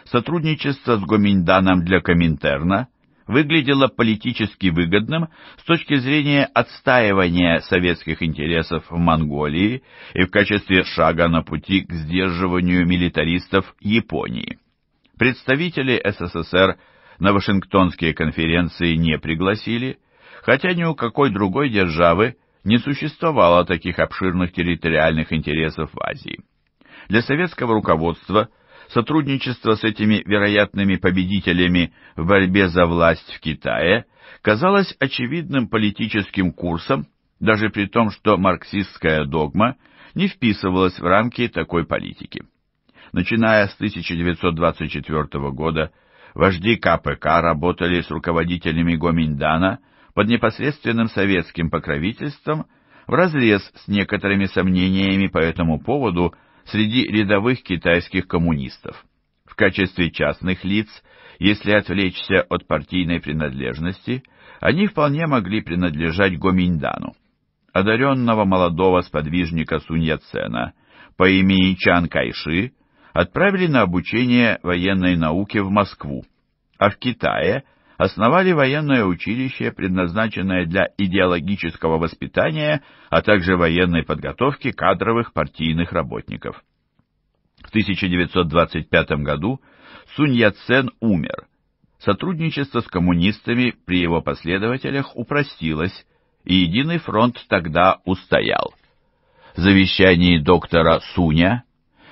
Сотрудничество с Гоминьданом для Коминтерна выглядело политически выгодным с точки зрения отстаивания советских интересов в Монголии и в качестве шага на пути к сдерживанию милитаристов Японии. Представителей СССР на Вашингтонские конференции не пригласили, хотя ни у какой другой державы не существовало таких обширных территориальных интересов в Азии. Для советского руководства сотрудничество с этими вероятными победителями в борьбе за власть в Китае казалось очевидным политическим курсом, даже при том, что марксистская догма не вписывалась в рамки такой политики. Начиная с 1924 года, вожди КПК работали с руководителями Гоминдана под непосредственным советским покровительством в разрез с некоторыми сомнениями по этому поводу среди рядовых китайских коммунистов. В качестве частных лиц, если отвлечься от партийной принадлежности, они вполне могли принадлежать Гоминдану. Одаренного молодого сподвижника Сунь Яцена по имени Чан Кайши отправили на обучение военной науке в Москву, а в Китае основали военное училище, предназначенное для идеологического воспитания, а также военной подготовки кадровых партийных работников. В 1925 году Сунь Яцен умер. Сотрудничество с коммунистами при его последователях упростилось, и единый фронт тогда устоял. В завещании доктора Суня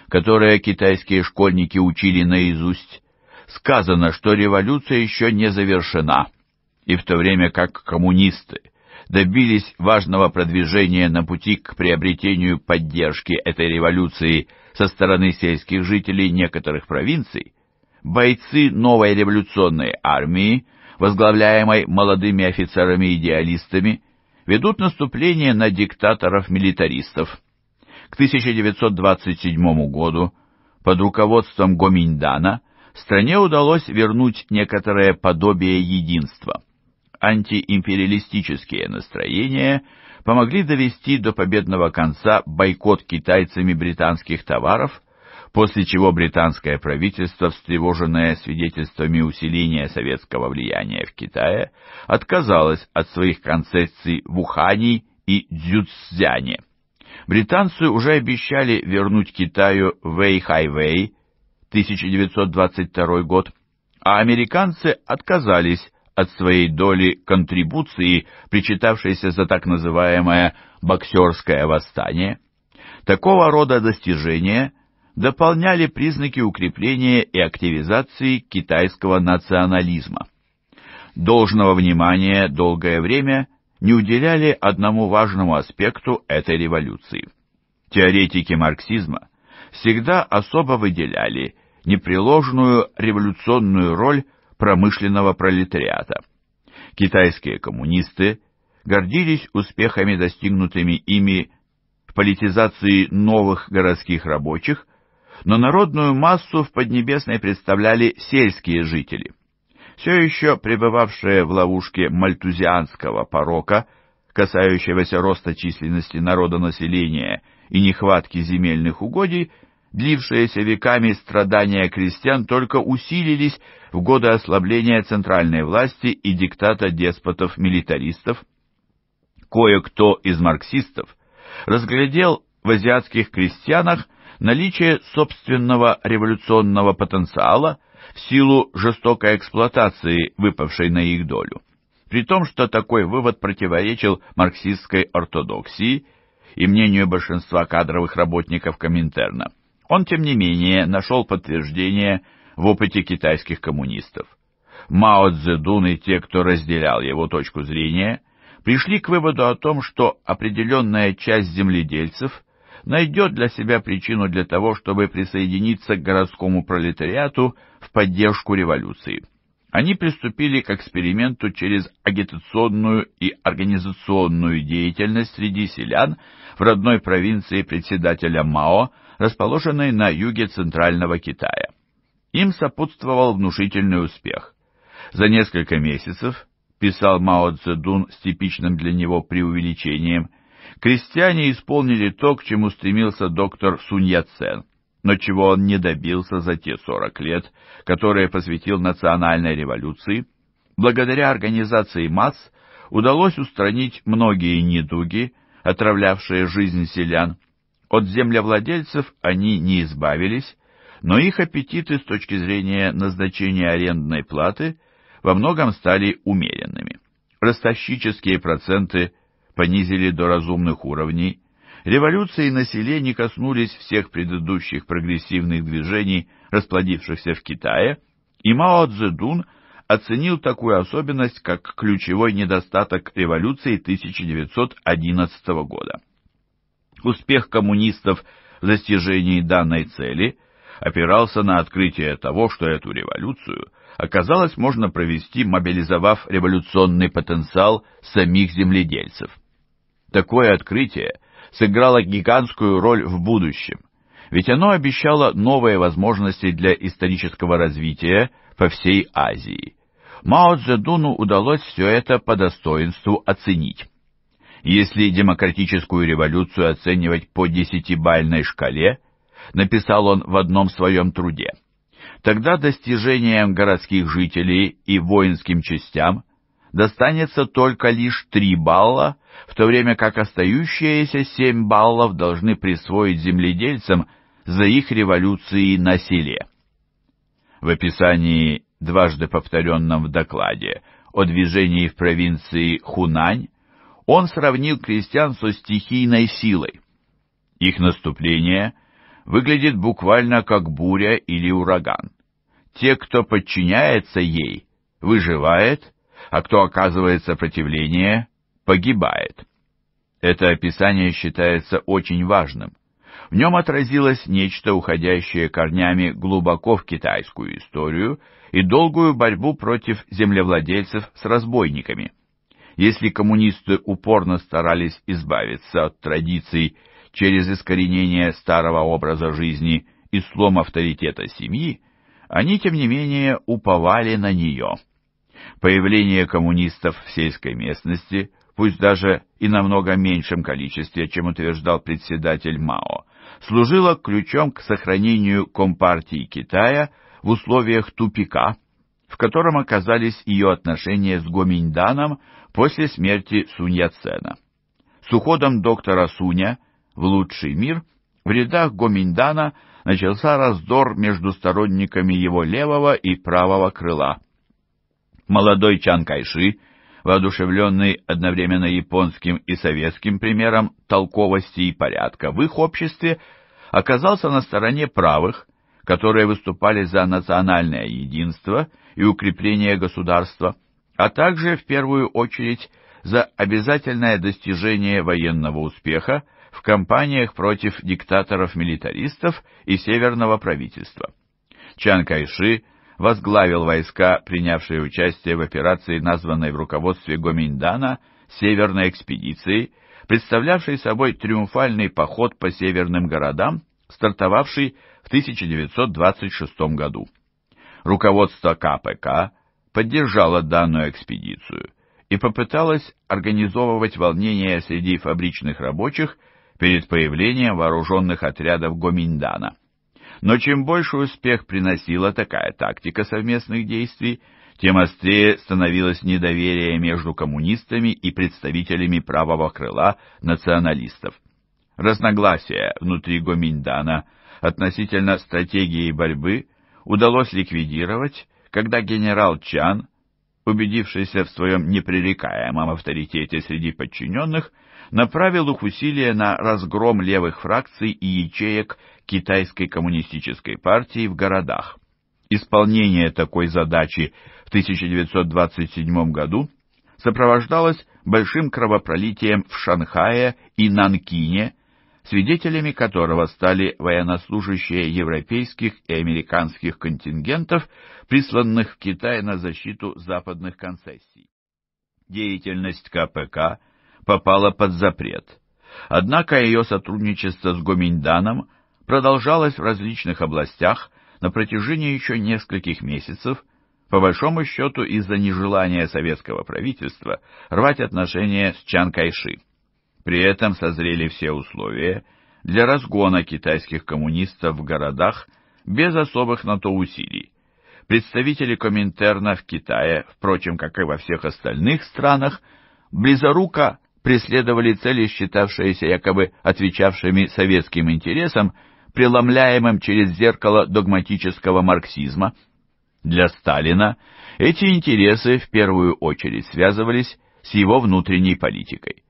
которое китайские школьники учили наизусть, сказано, что революция еще не завершена, и в то время как коммунисты добились важного продвижения на пути к приобретению поддержки этой революции со стороны сельских жителей некоторых провинций, бойцы новой революционной армии, возглавляемой молодыми офицерами-идеалистами, ведут наступление на диктаторов-милитаристов. К 1927 году под руководством Гоминьдана стране удалось вернуть некоторое подобие единства. Антиимпериалистические настроения помогли довести до победного конца бойкот китайцами британских товаров – после чего британское правительство, встревоженное свидетельствами усиления советского влияния в Китае, отказалось от своих концепций в Ухане и Дзюцзяне британцы уже обещали вернуть Китаю Вэй-Хайвей 1922 год, а американцы отказались от своей доли контрибуции, причитавшейся за так называемое «боксерское восстание». Такого рода достижения дополняли признаки укрепления и активизации китайского национализма. Должного внимания долгое время – не уделяли одному важному аспекту этой революции. Теоретики марксизма всегда особо выделяли непреложную революционную роль промышленного пролетариата. Китайские коммунисты гордились успехами, достигнутыми ими в политизации новых городских рабочих, но народную массу в Поднебесной представляли сельские жители все еще пребывавшее в ловушке мальтузианского порока, касающегося роста численности народонаселения и нехватки земельных угодий, длившиеся веками страдания крестьян только усилились в годы ослабления центральной власти и диктата деспотов-милитаристов. Кое-кто из марксистов разглядел в азиатских крестьянах наличие собственного революционного потенциала, в силу жестокой эксплуатации, выпавшей на их долю. При том, что такой вывод противоречил марксистской ортодоксии и мнению большинства кадровых работников Коминтерна. Он, тем не менее, нашел подтверждение в опыте китайских коммунистов. Мао Цзэдун и те, кто разделял его точку зрения, пришли к выводу о том, что определенная часть земледельцев найдет для себя причину для того, чтобы присоединиться к городскому пролетариату поддержку революции. Они приступили к эксперименту через агитационную и организационную деятельность среди селян в родной провинции председателя Мао, расположенной на юге Центрального Китая. Им сопутствовал внушительный успех. За несколько месяцев, писал Мао Цзэдун с типичным для него преувеличением, крестьяне исполнили то, к чему стремился доктор Сунь Яцен – но чего он не добился за те 40 лет, которые посвятил национальной революции, благодаря организации масс удалось устранить многие недуги, отравлявшие жизнь селян. От землевладельцев они не избавились, но их аппетиты с точки зрения назначения арендной платы во многом стали умеренными. Ростовщические проценты понизили до разумных уровней, Революции населения не коснулись всех предыдущих прогрессивных движений, расплодившихся в Китае, и Мао Цзэдун оценил такую особенность как ключевой недостаток революции 1911 года. Успех коммунистов в достижении данной цели опирался на открытие того, что эту революцию оказалось можно провести, мобилизовав революционный потенциал самих земледельцев. Такое открытие – сыграло гигантскую роль в будущем, ведь оно обещало новые возможности для исторического развития по всей Азии. Мао Цзэдуну удалось все это по достоинству оценить. Если демократическую революцию оценивать по десятибальной шкале, написал он в одном своем труде, тогда достижениям городских жителей и воинским частям достанется только лишь три балла в то время как остающиеся 7 баллов должны присвоить земледельцам за их революции и насилие. В описании, дважды повторенном в докладе, о движении в провинции Хунань, он сравнил крестьян со стихийной силой. Их наступление выглядит буквально как буря или ураган. Те, кто подчиняется ей, выживает, а кто оказывает сопротивление, погибает. Это описание считается очень важным. В нем отразилось нечто, уходящее корнями глубоко в китайскую историю и долгую борьбу против землевладельцев с разбойниками. Если коммунисты упорно старались избавиться от традиций через искоренение старого образа жизни и слом авторитета семьи, они, тем не менее, уповали на нее. Появление коммунистов в сельской местности пусть даже и намного меньшем количестве, чем утверждал председатель Мао, служила ключом к сохранению Компартии Китая в условиях тупика, в котором оказались ее отношения с Гоминьданом после смерти Сунь Яцена. С уходом доктора Суня в лучший мир в рядах Гоминьдана начался раздор между сторонниками его левого и правого крыла. Молодой Чан Кайши воодушевленный одновременно японским и советским примером толковости и порядка в их обществе, оказался на стороне правых, которые выступали за национальное единство и укрепление государства, а также, в первую очередь, за обязательное достижение военного успеха в кампаниях против диктаторов-милитаристов и северного правительства. Чан Кайши – возглавил войска, принявшие участие в операции, названной в руководстве Гоминдана «Северной экспедицией», представлявшей собой триумфальный поход по северным городам, стартовавший в 1926 году. Руководство КПК поддержало данную экспедицию и попыталось организовывать волнение среди фабричных рабочих перед появлением вооруженных отрядов Гоминдана – но чем больше успех приносила такая тактика совместных действий, тем острее становилось недоверие между коммунистами и представителями правого крыла националистов. Разногласия внутри Гоминдана относительно стратегии борьбы удалось ликвидировать, когда генерал Чан, убедившийся в своем непререкаемом авторитете среди подчиненных, направил их усилия на разгром левых фракций и ячеек Китайской коммунистической партии в городах. Исполнение такой задачи в 1927 году сопровождалось большим кровопролитием в Шанхае и Нанкине, свидетелями которого стали военнослужащие европейских и американских контингентов, присланных в Китай на защиту западных концессий. Деятельность КПК попала под запрет. Однако ее сотрудничество с Гоминьданом продолжалась в различных областях на протяжении еще нескольких месяцев, по большому счету из-за нежелания советского правительства рвать отношения с Чан Кайши. При этом созрели все условия для разгона китайских коммунистов в городах без особых на то усилий. Представители Коминтерна в Китае, впрочем, как и во всех остальных странах, близоруко преследовали цели, считавшиеся якобы отвечавшими советским интересам, преломляемым через зеркало догматического марксизма. Для Сталина эти интересы в первую очередь связывались с его внутренней политикой.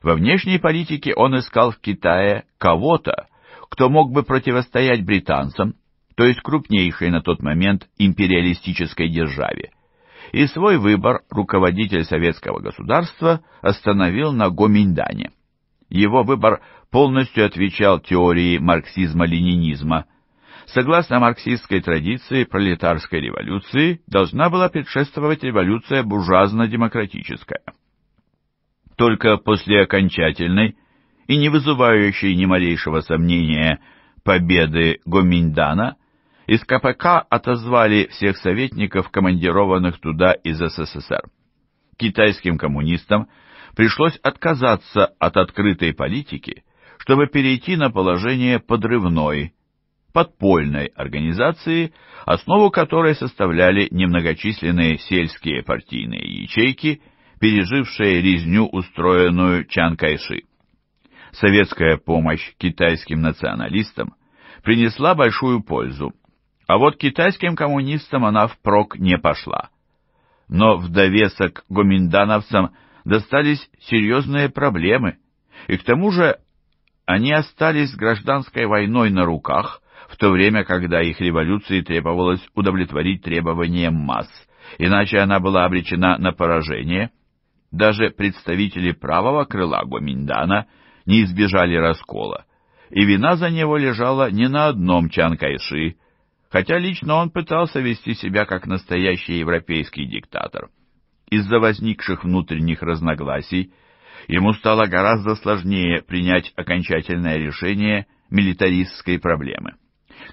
Во внешней политике он искал в Китае кого-то, кто мог бы противостоять британцам, то есть крупнейшей на тот момент империалистической державе. И свой выбор руководитель советского государства остановил на Гоминдане. Его выбор полностью отвечал теории марксизма-ленинизма. Согласно марксистской традиции пролетарской революции должна была предшествовать революция буржуазно-демократическая. Только после окончательной и не вызывающей ни малейшего сомнения победы Гоминдана из КПК отозвали всех советников, командированных туда из СССР. Китайским коммунистам пришлось отказаться от открытой политики – чтобы перейти на положение подрывной, подпольной организации, основу которой составляли немногочисленные сельские партийные ячейки, пережившие резню, устроенную Чан Кайши. Советская помощь китайским националистам принесла большую пользу, а вот китайским коммунистам она впрок не пошла. Но в довесок гоминдановцам достались серьезные проблемы, и к тому же они остались с гражданской войной на руках, в то время, когда их революции требовалось удовлетворить требования масс, иначе она была обречена на поражение. Даже представители правого крыла Гоминдана не избежали раскола, и вина за него лежала не на одном Чан хотя лично он пытался вести себя как настоящий европейский диктатор. Из-за возникших внутренних разногласий ему стало гораздо сложнее принять окончательное решение милитаристской проблемы.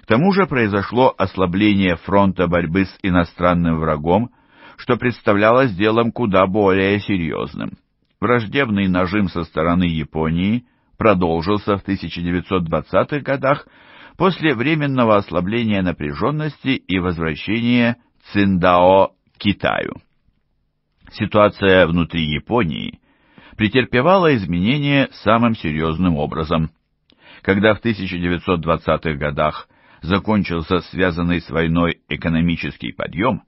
К тому же произошло ослабление фронта борьбы с иностранным врагом, что представлялось делом куда более серьезным. Враждебный нажим со стороны Японии продолжился в 1920-х годах после временного ослабления напряженности и возвращения Циндао Китаю. Ситуация внутри Японии претерпевала изменения самым серьезным образом. Когда в 1920-х годах закончился связанный с войной экономический подъем,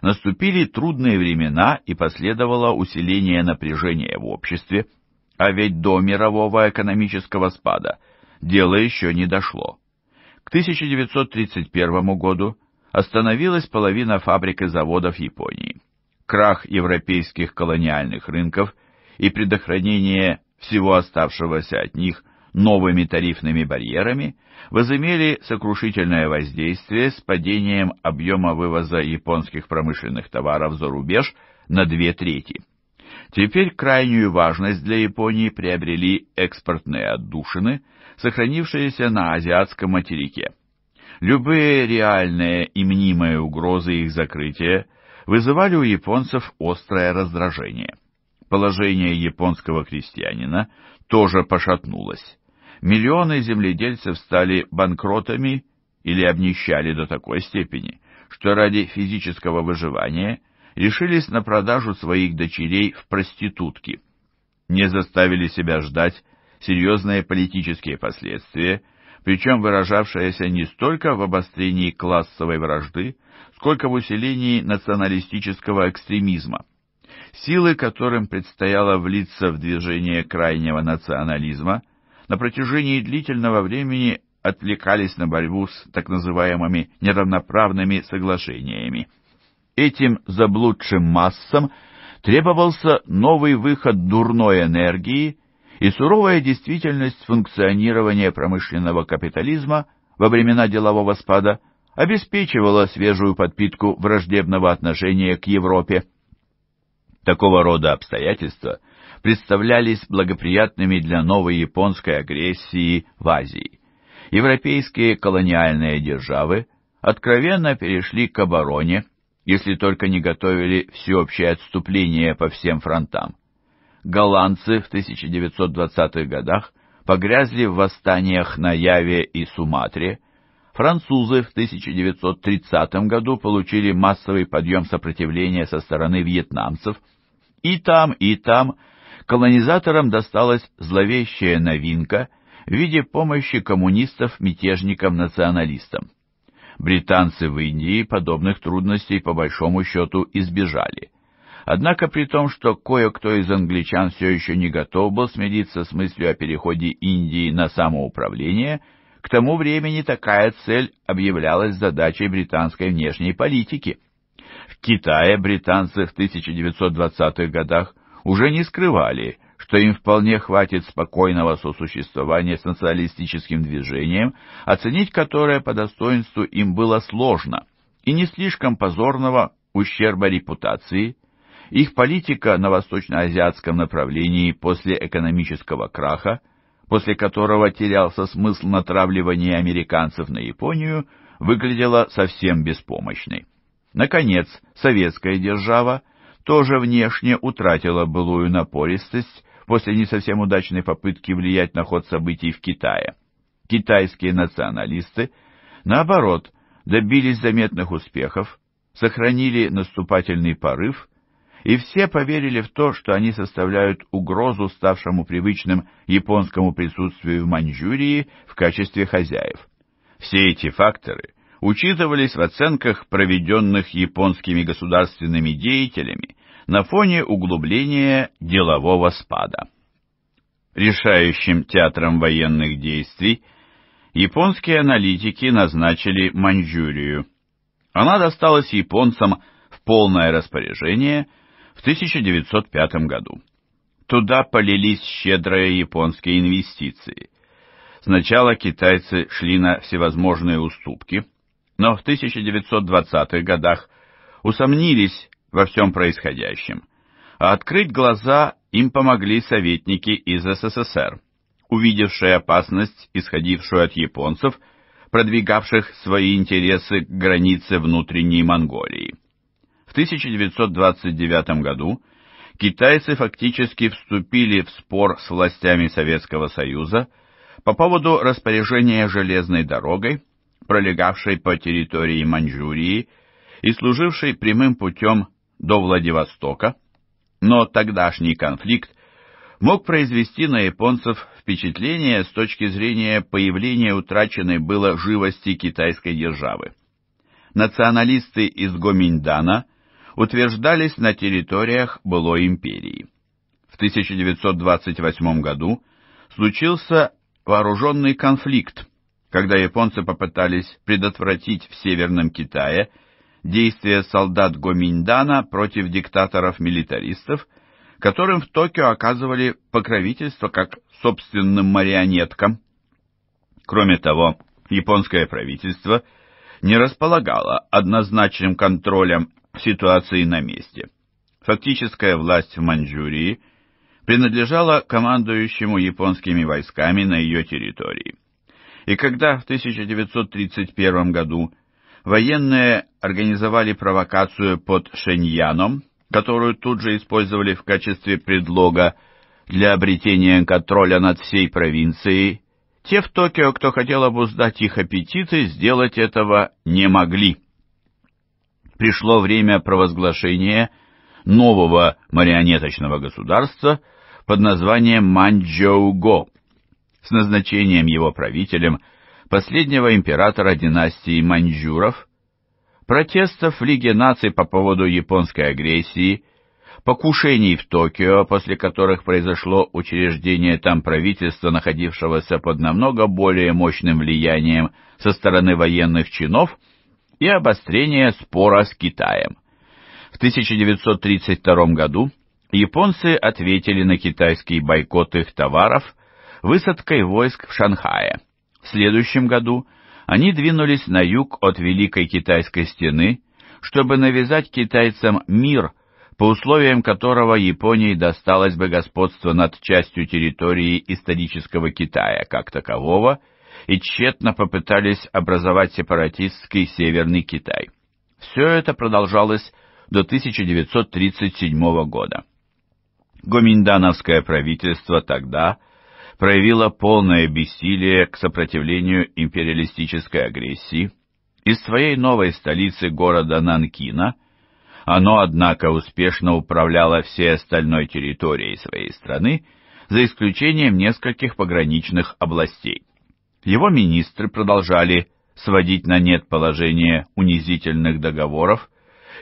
наступили трудные времена и последовало усиление напряжения в обществе, а ведь до мирового экономического спада дело еще не дошло. К 1931 году остановилась половина фабрик и заводов Японии. Крах европейских колониальных рынков – и предохранение всего оставшегося от них новыми тарифными барьерами возымели сокрушительное воздействие с падением объема вывоза японских промышленных товаров за рубеж на две трети. Теперь крайнюю важность для Японии приобрели экспортные отдушины, сохранившиеся на азиатском материке. Любые реальные и мнимые угрозы их закрытия вызывали у японцев острое раздражение положение японского крестьянина тоже пошатнулось. Миллионы земледельцев стали банкротами или обнищали до такой степени, что ради физического выживания решились на продажу своих дочерей в проститутки. Не заставили себя ждать серьезные политические последствия, причем выражавшиеся не столько в обострении классовой вражды, сколько в усилении националистического экстремизма. Силы, которым предстояло влиться в движение крайнего национализма, на протяжении длительного времени отвлекались на борьбу с так называемыми неравноправными соглашениями. Этим заблудшим массам требовался новый выход дурной энергии и суровая действительность функционирования промышленного капитализма во времена делового спада обеспечивала свежую подпитку враждебного отношения к Европе. Такого рода обстоятельства представлялись благоприятными для новой японской агрессии в Азии. Европейские колониальные державы откровенно перешли к обороне, если только не готовили всеобщее отступление по всем фронтам. Голландцы в 1920-х годах погрязли в восстаниях на Яве и Суматре, Французы в 1930 году получили массовый подъем сопротивления со стороны вьетнамцев. И там, и там колонизаторам досталась зловещая новинка в виде помощи коммунистов-мятежникам-националистам. Британцы в Индии подобных трудностей по большому счету избежали. Однако при том, что кое-кто из англичан все еще не готов был смириться с мыслью о переходе Индии на самоуправление – к тому времени такая цель объявлялась задачей британской внешней политики. В Китае британцы в 1920-х годах уже не скрывали, что им вполне хватит спокойного сосуществования с националистическим движением, оценить которое по достоинству им было сложно, и не слишком позорного ущерба репутации. Их политика на восточноазиатском направлении после экономического краха – после которого терялся смысл натравливания американцев на Японию, выглядела совсем беспомощной. Наконец, советская держава тоже внешне утратила былую напористость после не совсем удачной попытки влиять на ход событий в Китае. Китайские националисты, наоборот, добились заметных успехов, сохранили наступательный порыв и все поверили в то, что они составляют угрозу ставшему привычным японскому присутствию в Маньчжурии в качестве хозяев. Все эти факторы учитывались в оценках, проведенных японскими государственными деятелями на фоне углубления делового спада. Решающим театром военных действий японские аналитики назначили Маньчжурию. Она досталась японцам в полное распоряжение в 1905 году. Туда полились щедрые японские инвестиции. Сначала китайцы шли на всевозможные уступки, но в 1920-х годах усомнились во всем происходящем, а открыть глаза им помогли советники из СССР, увидевшие опасность, исходившую от японцев, продвигавших свои интересы к границе внутренней Монголии. 1929 году китайцы фактически вступили в спор с властями Советского Союза по поводу распоряжения железной дорогой, пролегавшей по территории Маньчжурии и служившей прямым путем до Владивостока, но тогдашний конфликт мог произвести на японцев впечатление с точки зрения появления утраченной было живости китайской державы. Националисты из Гоминьдана – утверждались на территориях былой империи. В 1928 году случился вооруженный конфликт, когда японцы попытались предотвратить в Северном Китае действия солдат Гоминдана против диктаторов-милитаристов, которым в Токио оказывали покровительство как собственным марионеткам. Кроме того, японское правительство не располагало однозначным контролем ситуации на месте. Фактическая власть в Маньчжурии принадлежала командующему японскими войсками на ее территории. И когда в 1931 году военные организовали провокацию под Шеньяном, которую тут же использовали в качестве предлога для обретения контроля над всей провинцией, те в Токио, кто хотел обуздать их аппетиты, сделать этого не могли пришло время провозглашения нового марионеточного государства под названием маньчжоу с назначением его правителем последнего императора династии Маньчжуров, протестов в Лиге наций по поводу японской агрессии, покушений в Токио, после которых произошло учреждение там правительства, находившегося под намного более мощным влиянием со стороны военных чинов – и обострение спора с Китаем. В 1932 году японцы ответили на китайский бойкот их товаров высадкой войск в Шанхае. В следующем году они двинулись на юг от Великой Китайской стены, чтобы навязать китайцам мир, по условиям которого Японии досталось бы господство над частью территории исторического Китая как такового – и тщетно попытались образовать сепаратистский Северный Китай. Все это продолжалось до 1937 года. Гоминдановское правительство тогда проявило полное бессилие к сопротивлению империалистической агрессии. Из своей новой столицы города Нанкина оно, однако, успешно управляло всей остальной территорией своей страны, за исключением нескольких пограничных областей его министры продолжали сводить на нет положение унизительных договоров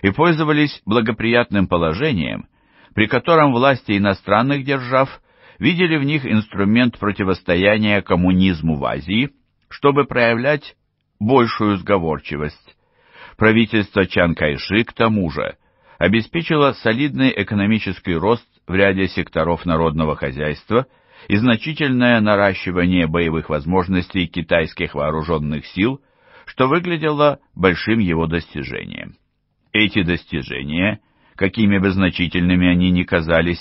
и пользовались благоприятным положением, при котором власти иностранных держав видели в них инструмент противостояния коммунизму в Азии, чтобы проявлять большую сговорчивость. Правительство Чан Кайши, к тому же, обеспечило солидный экономический рост в ряде секторов народного хозяйства – и значительное наращивание боевых возможностей китайских вооруженных сил, что выглядело большим его достижением. Эти достижения, какими бы значительными они ни казались,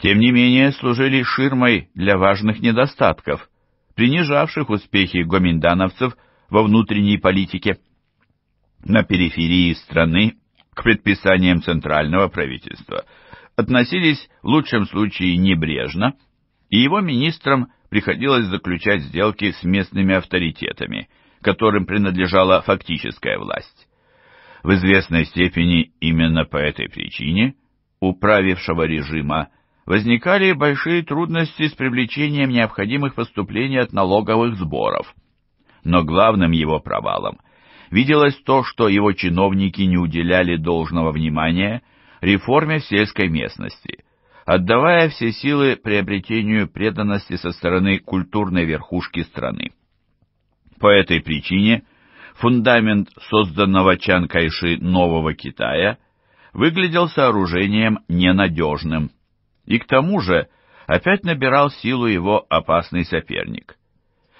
тем не менее служили ширмой для важных недостатков, принижавших успехи гоминдановцев во внутренней политике. На периферии страны к предписаниям центрального правительства относились в лучшем случае небрежно – и его министрам приходилось заключать сделки с местными авторитетами, которым принадлежала фактическая власть. В известной степени именно по этой причине у правившего режима возникали большие трудности с привлечением необходимых поступлений от налоговых сборов. Но главным его провалом виделось то, что его чиновники не уделяли должного внимания реформе сельской местности – отдавая все силы приобретению преданности со стороны культурной верхушки страны. По этой причине фундамент созданного Чан Кайши нового Китая выглядел сооружением ненадежным, и к тому же опять набирал силу его опасный соперник.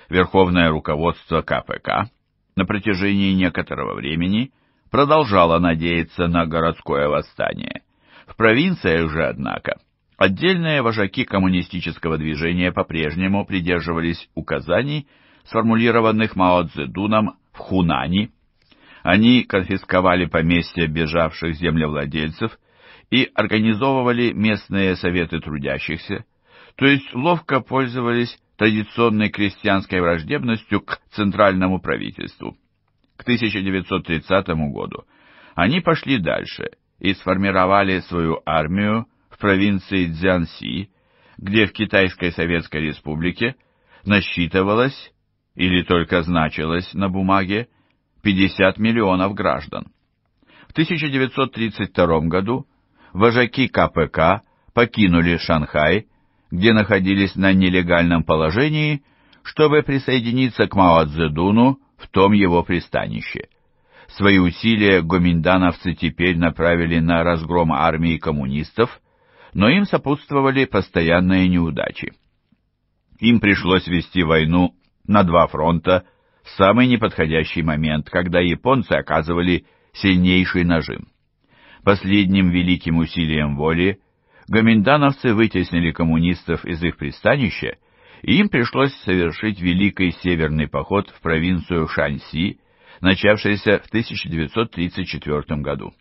Верховное руководство КПК на протяжении некоторого времени продолжало надеяться на городское восстание. В провинциях же, однако, Отдельные вожаки коммунистического движения по-прежнему придерживались указаний, сформулированных Мао Цзэдуном в Хунани. Они конфисковали поместья бежавших землевладельцев и организовывали местные советы трудящихся, то есть ловко пользовались традиционной крестьянской враждебностью к центральному правительству. К 1930 году они пошли дальше и сформировали свою армию провинции Цзянси, где в Китайской Советской Республике насчитывалось, или только значилось на бумаге, 50 миллионов граждан. В 1932 году вожаки КПК покинули Шанхай, где находились на нелегальном положении, чтобы присоединиться к Мао Цзэдуну в том его пристанище. Свои усилия гоминдановцы теперь направили на разгром армии коммунистов но им сопутствовали постоянные неудачи. Им пришлось вести войну на два фронта в самый неподходящий момент, когда японцы оказывали сильнейший нажим. Последним великим усилием воли гоминдановцы вытеснили коммунистов из их пристанища, и им пришлось совершить великий северный поход в провинцию Шаньси, начавшийся в 1934 году.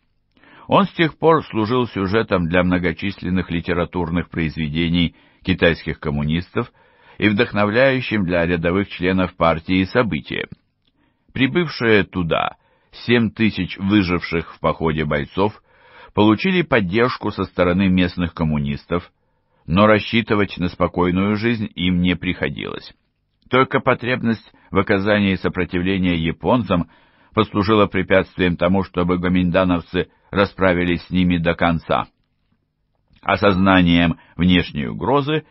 Он с тех пор служил сюжетом для многочисленных литературных произведений китайских коммунистов и вдохновляющим для рядовых членов партии события. Прибывшие туда 7 тысяч выживших в походе бойцов получили поддержку со стороны местных коммунистов, но рассчитывать на спокойную жизнь им не приходилось. Только потребность в оказании сопротивления японцам послужила препятствием тому, чтобы гоминдановцы расправились с ними до конца. Осознанием внешней угрозы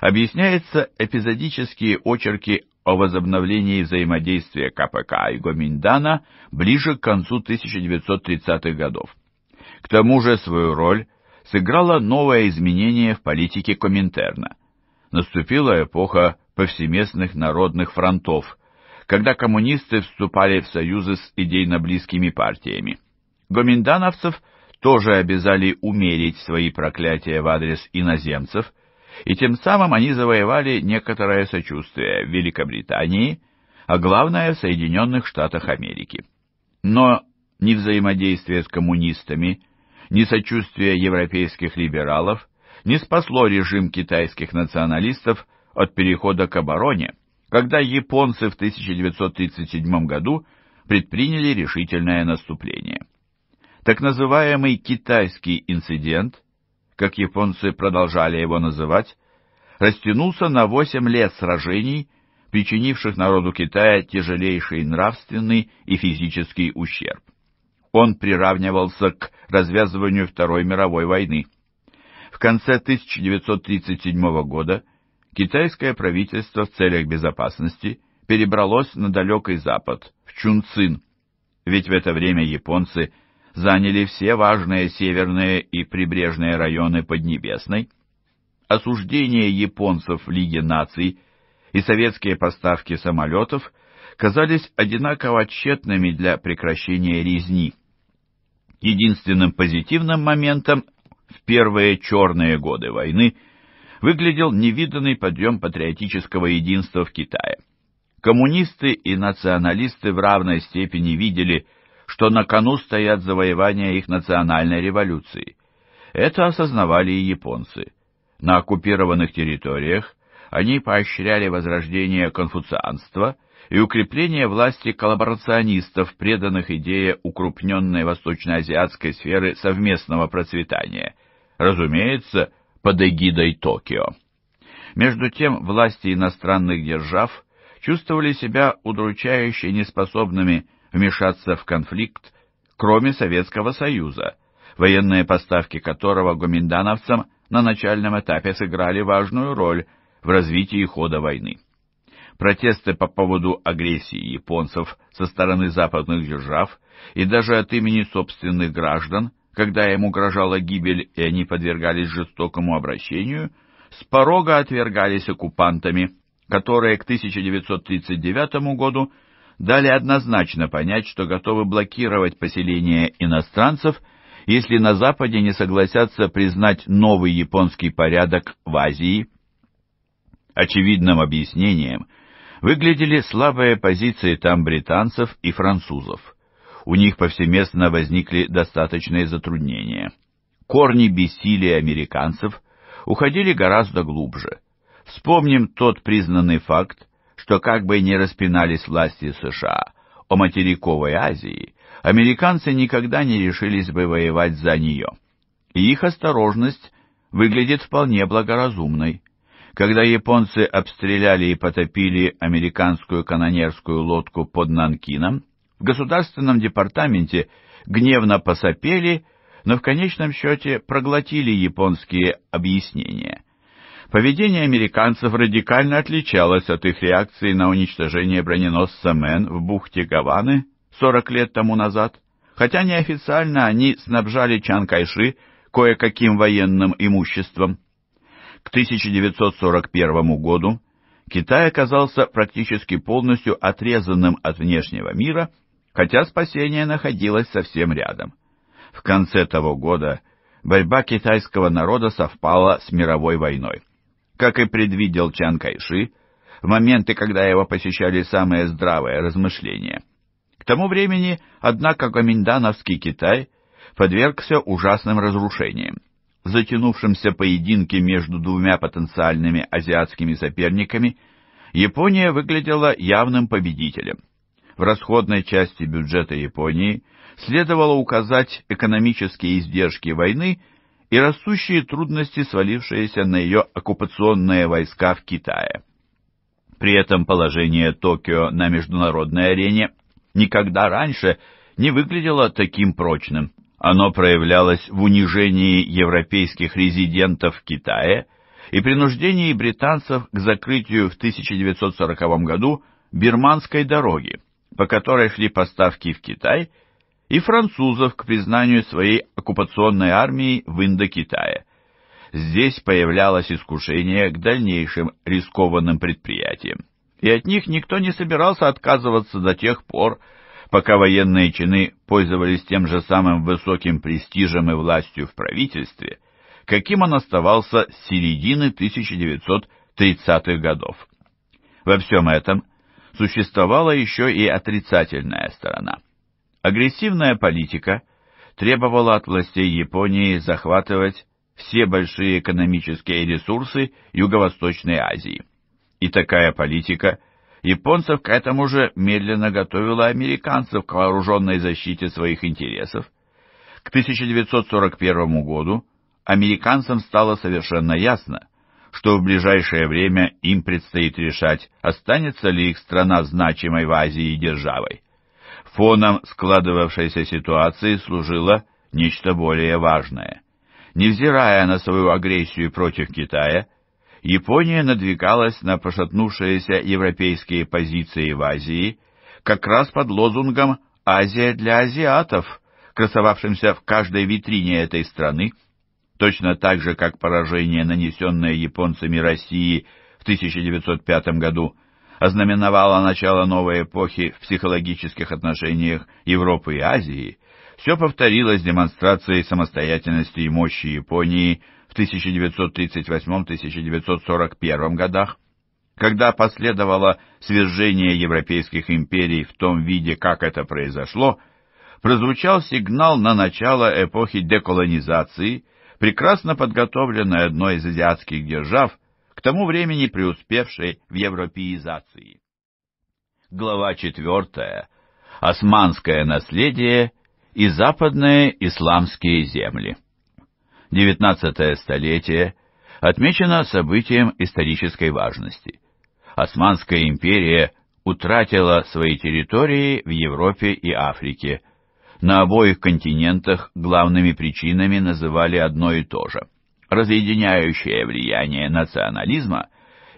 объясняются эпизодические очерки о возобновлении взаимодействия КПК и Гоминдана ближе к концу 1930-х годов. К тому же свою роль сыграло новое изменение в политике Коминтерна. Наступила эпоха повсеместных народных фронтов, когда коммунисты вступали в союзы с идейно близкими партиями. Гоминдановцев тоже обязали умерить свои проклятия в адрес иноземцев, и тем самым они завоевали некоторое сочувствие в Великобритании, а главное в Соединенных Штатах Америки. Но ни взаимодействие с коммунистами, ни сочувствие европейских либералов не спасло режим китайских националистов от перехода к обороне, когда японцы в 1937 году предприняли решительное наступление. Так называемый «китайский инцидент», как японцы продолжали его называть, растянулся на восемь лет сражений, причинивших народу Китая тяжелейший нравственный и физический ущерб. Он приравнивался к развязыванию Второй мировой войны. В конце 1937 года китайское правительство в целях безопасности перебралось на далекий запад, в Чунцин, ведь в это время японцы заняли все важные северные и прибрежные районы Поднебесной. Осуждение японцев Лиги наций и советские поставки самолетов казались одинаково тщетными для прекращения резни. Единственным позитивным моментом в первые черные годы войны выглядел невиданный подъем патриотического единства в Китае. Коммунисты и националисты в равной степени видели – что на кону стоят завоевания их национальной революции. Это осознавали и японцы. На оккупированных территориях они поощряли возрождение конфуцианства и укрепление власти коллаборационистов, преданных идее укрупненной восточноазиатской сферы совместного процветания, разумеется, под эгидой Токио. Между тем, власти иностранных держав чувствовали себя удручающе неспособными вмешаться в конфликт, кроме Советского Союза, военные поставки которого гоминдановцам на начальном этапе сыграли важную роль в развитии хода войны. Протесты по поводу агрессии японцев со стороны западных держав и даже от имени собственных граждан, когда им угрожала гибель и они подвергались жестокому обращению, с порога отвергались оккупантами, которые к 1939 году дали однозначно понять, что готовы блокировать поселение иностранцев, если на Западе не согласятся признать новый японский порядок в Азии. Очевидным объяснением выглядели слабые позиции там британцев и французов. У них повсеместно возникли достаточные затруднения. Корни бессилия американцев уходили гораздо глубже. Вспомним тот признанный факт, что как бы ни распинались власти США о материковой Азии, американцы никогда не решились бы воевать за нее. И их осторожность выглядит вполне благоразумной. Когда японцы обстреляли и потопили американскую канонерскую лодку под Нанкином, в Государственном департаменте гневно посопели, но в конечном счете проглотили японские объяснения – Поведение американцев радикально отличалось от их реакции на уничтожение броненосца Мэн в бухте Гаваны 40 лет тому назад, хотя неофициально они снабжали Чан Кайши кое-каким военным имуществом. К 1941 году Китай оказался практически полностью отрезанным от внешнего мира, хотя спасение находилось совсем рядом. В конце того года борьба китайского народа совпала с мировой войной. Как и предвидел Чан Кайши, в моменты, когда его посещали самые здравые размышления. К тому времени, однако, гоминдановский Китай подвергся ужасным разрушениям. В затянувшемся поединке между двумя потенциальными азиатскими соперниками Япония выглядела явным победителем. В расходной части бюджета Японии следовало указать экономические издержки войны и растущие трудности, свалившиеся на ее оккупационные войска в Китае. При этом положение Токио на международной арене никогда раньше не выглядело таким прочным. Оно проявлялось в унижении европейских резидентов в Китае и принуждении британцев к закрытию в 1940 году бирманской дороги, по которой шли поставки в Китай – и французов к признанию своей оккупационной армии в Индокитае. Здесь появлялось искушение к дальнейшим рискованным предприятиям, и от них никто не собирался отказываться до тех пор, пока военные чины пользовались тем же самым высоким престижем и властью в правительстве, каким он оставался с середины 1930-х годов. Во всем этом существовала еще и отрицательная сторона – Агрессивная политика требовала от властей Японии захватывать все большие экономические ресурсы Юго-Восточной Азии. И такая политика японцев к этому же медленно готовила американцев к вооруженной защите своих интересов. К 1941 году американцам стало совершенно ясно, что в ближайшее время им предстоит решать, останется ли их страна значимой в Азии державой. Фоном складывавшейся ситуации служило нечто более важное. Невзирая на свою агрессию против Китая, Япония надвигалась на пошатнувшиеся европейские позиции в Азии как раз под лозунгом «Азия для азиатов», красовавшимся в каждой витрине этой страны, точно так же, как поражение, нанесенное японцами России в 1905 году – ознаменовала начало новой эпохи в психологических отношениях Европы и Азии, все повторилось демонстрацией самостоятельности и мощи Японии в 1938-1941 годах, когда последовало свержение европейских империй в том виде, как это произошло, прозвучал сигнал на начало эпохи деколонизации, прекрасно подготовленной одной из азиатских держав – к тому времени преуспевшей в европеизации. Глава 4. Османское наследие и западные исламские земли. 19 столетие отмечено событием исторической важности. Османская империя утратила свои территории в Европе и Африке. На обоих континентах главными причинами называли одно и то же – разъединяющее влияние национализма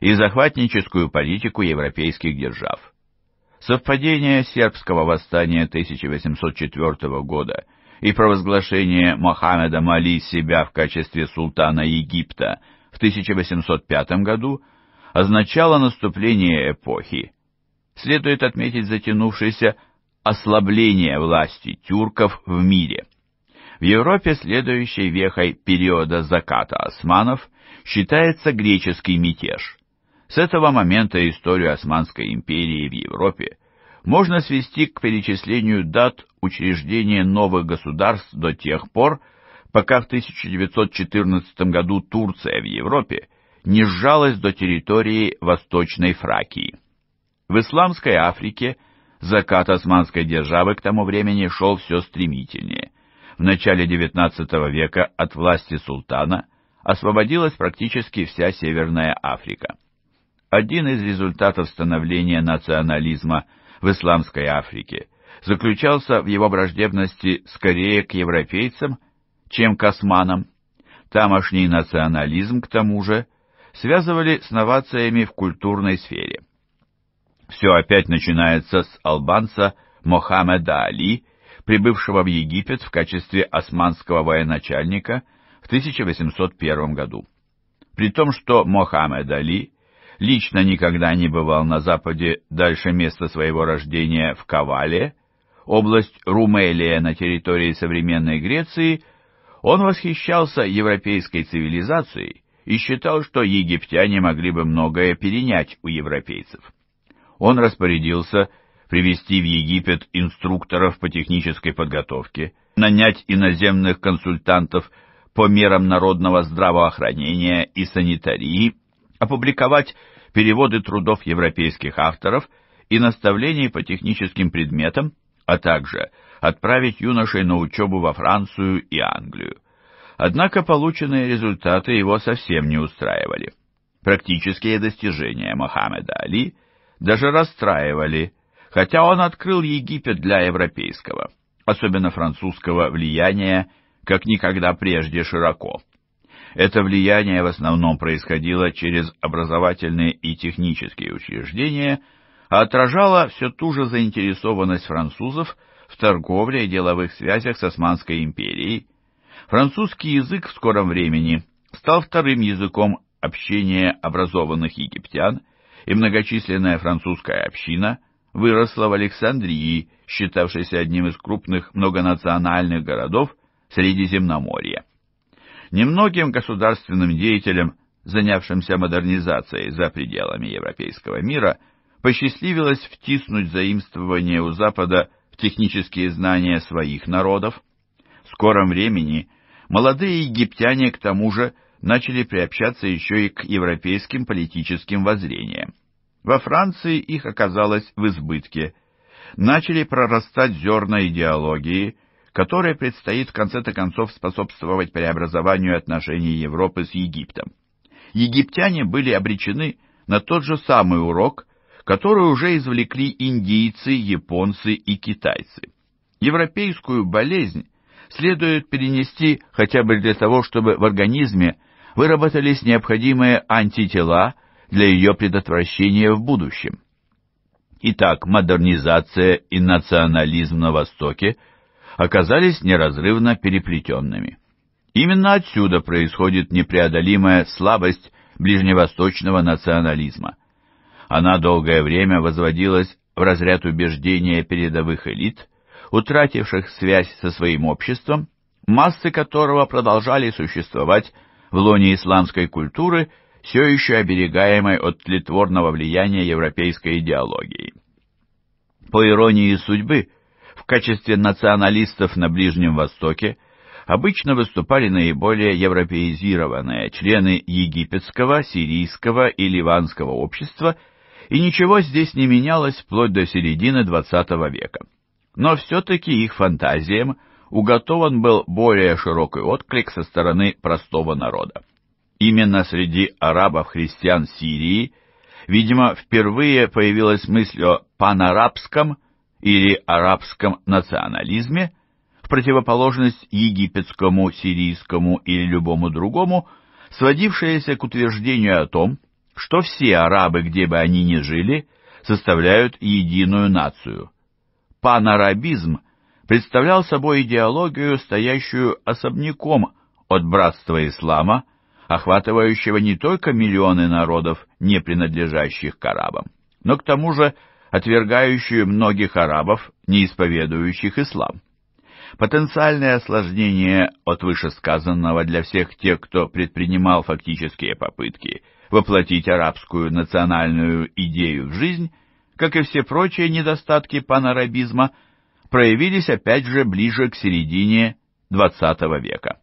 и захватническую политику европейских держав. Совпадение сербского восстания 1804 года и провозглашение Мохаммеда Мали себя в качестве султана Египта в 1805 году означало наступление эпохи. Следует отметить затянувшееся ослабление власти тюрков в мире – в Европе следующей вехой периода заката османов считается греческий мятеж. С этого момента историю Османской империи в Европе можно свести к перечислению дат учреждения новых государств до тех пор, пока в 1914 году Турция в Европе не сжалась до территории Восточной Фракии. В Исламской Африке закат османской державы к тому времени шел все стремительнее в начале XIX века от власти султана освободилась практически вся Северная Африка. Один из результатов становления национализма в Исламской Африке заключался в его враждебности скорее к европейцам, чем к османам. Тамошний национализм, к тому же, связывали с новациями в культурной сфере. Все опять начинается с албанца Мохаммеда Али прибывшего в Египет в качестве османского военачальника в 1801 году. При том, что Мохаммед Али лично никогда не бывал на Западе дальше места своего рождения в Кавале, область Румелия на территории современной Греции, он восхищался европейской цивилизацией и считал, что египтяне могли бы многое перенять у европейцев. Он распорядился привести в Египет инструкторов по технической подготовке, нанять иноземных консультантов по мерам народного здравоохранения и санитарии, опубликовать переводы трудов европейских авторов и наставлений по техническим предметам, а также отправить юношей на учебу во Францию и Англию. Однако полученные результаты его совсем не устраивали. Практические достижения Мохаммеда Али даже расстраивали хотя он открыл Египет для европейского, особенно французского, влияния как никогда прежде широко. Это влияние в основном происходило через образовательные и технические учреждения, а отражало все ту же заинтересованность французов в торговле и деловых связях с Османской империей. Французский язык в скором времени стал вторым языком общения образованных египтян, и многочисленная французская община – выросла в Александрии, считавшейся одним из крупных многонациональных городов Средиземноморья. Немногим государственным деятелям, занявшимся модернизацией за пределами европейского мира, посчастливилось втиснуть заимствование у Запада в технические знания своих народов. В скором времени молодые египтяне к тому же начали приобщаться еще и к европейским политическим воззрениям. Во Франции их оказалось в избытке. Начали прорастать зерна идеологии, которые предстоит в конце-то концов способствовать преобразованию отношений Европы с Египтом. Египтяне были обречены на тот же самый урок, который уже извлекли индийцы, японцы и китайцы. Европейскую болезнь следует перенести хотя бы для того, чтобы в организме выработались необходимые антитела – для ее предотвращения в будущем. Итак, модернизация и национализм на Востоке оказались неразрывно переплетенными. Именно отсюда происходит непреодолимая слабость ближневосточного национализма. Она долгое время возводилась в разряд убеждения передовых элит, утративших связь со своим обществом, массы которого продолжали существовать в лоне исламской культуры все еще оберегаемой от тлетворного влияния европейской идеологии. По иронии судьбы, в качестве националистов на Ближнем Востоке обычно выступали наиболее европеизированные члены египетского, сирийского и ливанского общества, и ничего здесь не менялось вплоть до середины XX века. Но все-таки их фантазиям уготован был более широкий отклик со стороны простого народа. Именно среди арабов-христиан Сирии, видимо, впервые появилась мысль о панарабском или арабском национализме, в противоположность египетскому, сирийскому или любому другому, сводившаяся к утверждению о том, что все арабы, где бы они ни жили, составляют единую нацию. Панарабизм представлял собой идеологию, стоящую особняком от братства ислама, охватывающего не только миллионы народов, не принадлежащих к арабам, но к тому же отвергающую многих арабов, не исповедующих ислам. Потенциальное осложнение от вышесказанного для всех тех, кто предпринимал фактические попытки воплотить арабскую национальную идею в жизнь, как и все прочие недостатки панарабизма, проявились опять же ближе к середине XX века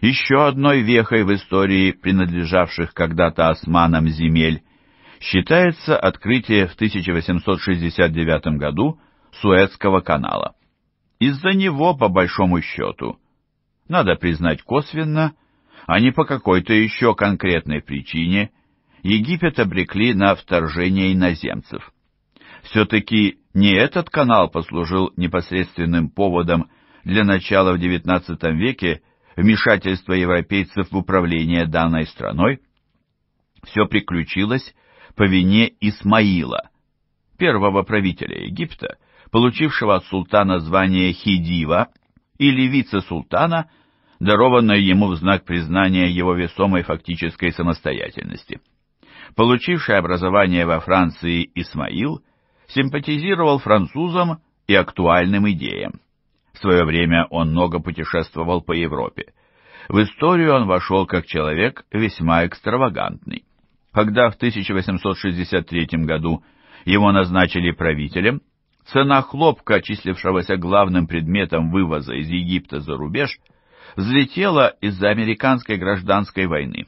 еще одной вехой в истории принадлежавших когда-то османам земель, считается открытие в 1869 году Суэцкого канала. Из-за него, по большому счету, надо признать косвенно, а не по какой-то еще конкретной причине, Египет обрекли на вторжение иноземцев. Все-таки не этот канал послужил непосредственным поводом для начала в XIX веке вмешательство европейцев в управление данной страной, все приключилось по вине Исмаила, первого правителя Египта, получившего от султана звание Хидива или вице-султана, дарованное ему в знак признания его весомой фактической самостоятельности. Получивший образование во Франции Исмаил симпатизировал французам и актуальным идеям. В свое время он много путешествовал по Европе. В историю он вошел как человек весьма экстравагантный. Когда в 1863 году его назначили правителем, цена хлопка, числившегося главным предметом вывоза из Египта за рубеж, взлетела из-за американской гражданской войны.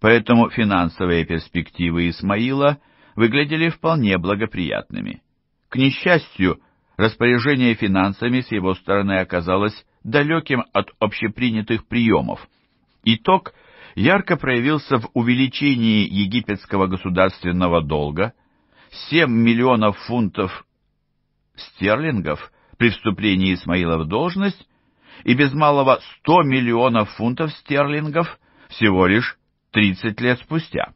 Поэтому финансовые перспективы Исмаила выглядели вполне благоприятными. К несчастью, Распоряжение финансами с его стороны оказалось далеким от общепринятых приемов. Итог ярко проявился в увеличении египетского государственного долга. 7 миллионов фунтов стерлингов при вступлении Исмаила в должность и без малого 100 миллионов фунтов стерлингов всего лишь 30 лет спустя.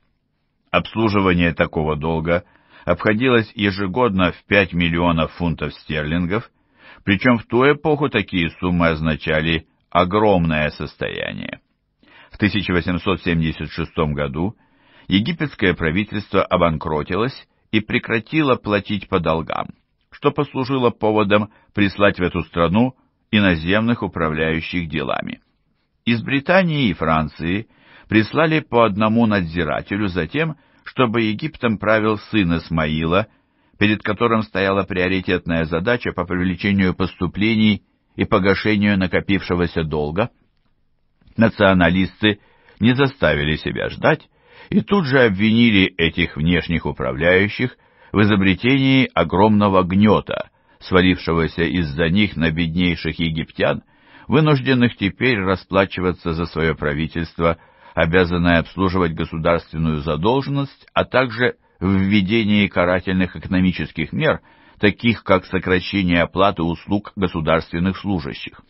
Обслуживание такого долга – обходилась ежегодно в 5 миллионов фунтов стерлингов, причем в ту эпоху такие суммы означали огромное состояние. В 1876 году египетское правительство обанкротилось и прекратило платить по долгам, что послужило поводом прислать в эту страну иноземных управляющих делами. Из Британии и Франции прислали по одному надзирателю затем чтобы Египтом правил сын Исмаила, перед которым стояла приоритетная задача по привлечению поступлений и погашению накопившегося долга. Националисты не заставили себя ждать и тут же обвинили этих внешних управляющих в изобретении огромного гнета, свалившегося из-за них на беднейших египтян, вынужденных теперь расплачиваться за свое правительство – обязанная обслуживать государственную задолженность, а также введение карательных экономических мер, таких как сокращение оплаты услуг государственных служащих.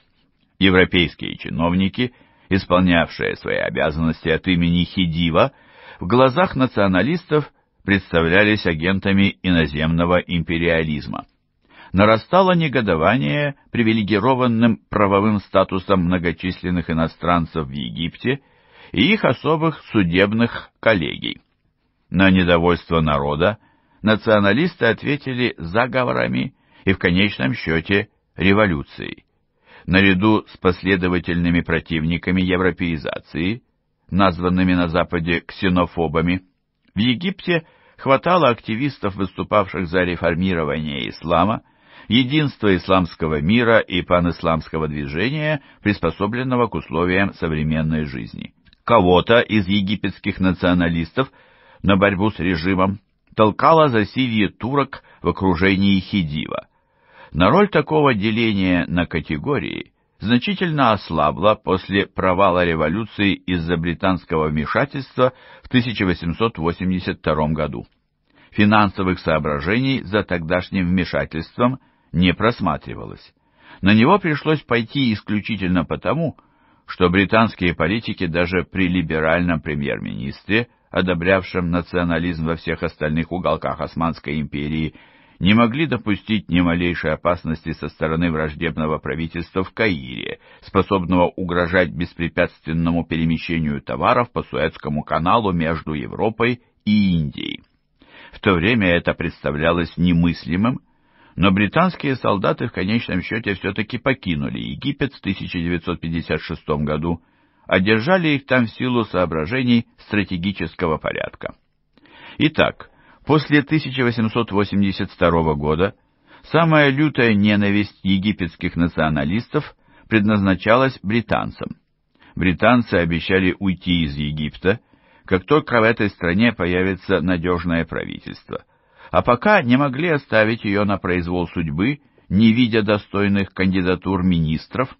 Европейские чиновники, исполнявшие свои обязанности от имени Хидива, в глазах националистов представлялись агентами иноземного империализма. Нарастало негодование привилегированным правовым статусом многочисленных иностранцев в Египте – и их особых судебных коллегий. На недовольство народа националисты ответили заговорами и в конечном счете революцией. Наряду с последовательными противниками европеизации, названными на Западе ксенофобами, в Египте хватало активистов, выступавших за реформирование ислама, единство исламского мира и панисламского движения, приспособленного к условиям современной жизни кого-то из египетских националистов на борьбу с режимом, толкало засилье турок в окружении Хидива. На роль такого деления на категории значительно ослабла после провала революции из-за британского вмешательства в 1882 году. Финансовых соображений за тогдашним вмешательством не просматривалось. На него пришлось пойти исключительно потому, что британские политики даже при либеральном премьер-министре, одобрявшем национализм во всех остальных уголках Османской империи, не могли допустить ни малейшей опасности со стороны враждебного правительства в Каире, способного угрожать беспрепятственному перемещению товаров по Суэцкому каналу между Европой и Индией. В то время это представлялось немыслимым, но британские солдаты в конечном счете все-таки покинули Египет в 1956 году, одержали их там в силу соображений стратегического порядка. Итак, после 1882 года самая лютая ненависть египетских националистов предназначалась британцам. Британцы обещали уйти из Египта, как только в этой стране появится надежное правительство – а пока не могли оставить ее на произвол судьбы, не видя достойных кандидатур министров.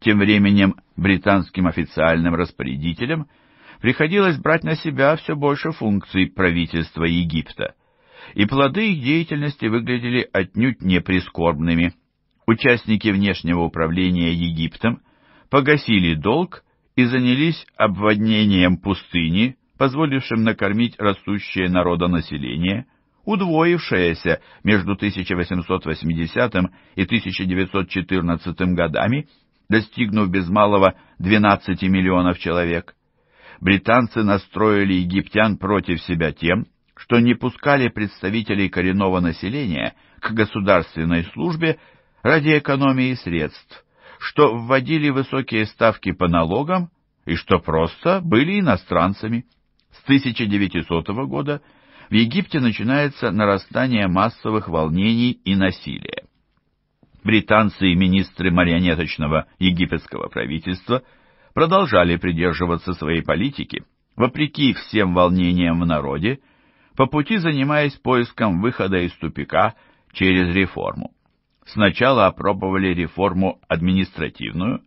Тем временем британским официальным распорядителям приходилось брать на себя все больше функций правительства Египта, и плоды их деятельности выглядели отнюдь не прискорбными. Участники внешнего управления Египтом погасили долг и занялись обводнением пустыни, позволившим накормить растущее народонаселение, удвоившаяся между 1880 и 1914 годами, достигнув без малого 12 миллионов человек. Британцы настроили египтян против себя тем, что не пускали представителей коренного населения к государственной службе ради экономии средств, что вводили высокие ставки по налогам и что просто были иностранцами. С 1900 года – в Египте начинается нарастание массовых волнений и насилия. Британцы и министры марионеточного египетского правительства продолжали придерживаться своей политики, вопреки всем волнениям в народе, по пути занимаясь поиском выхода из тупика через реформу. Сначала опробовали реформу административную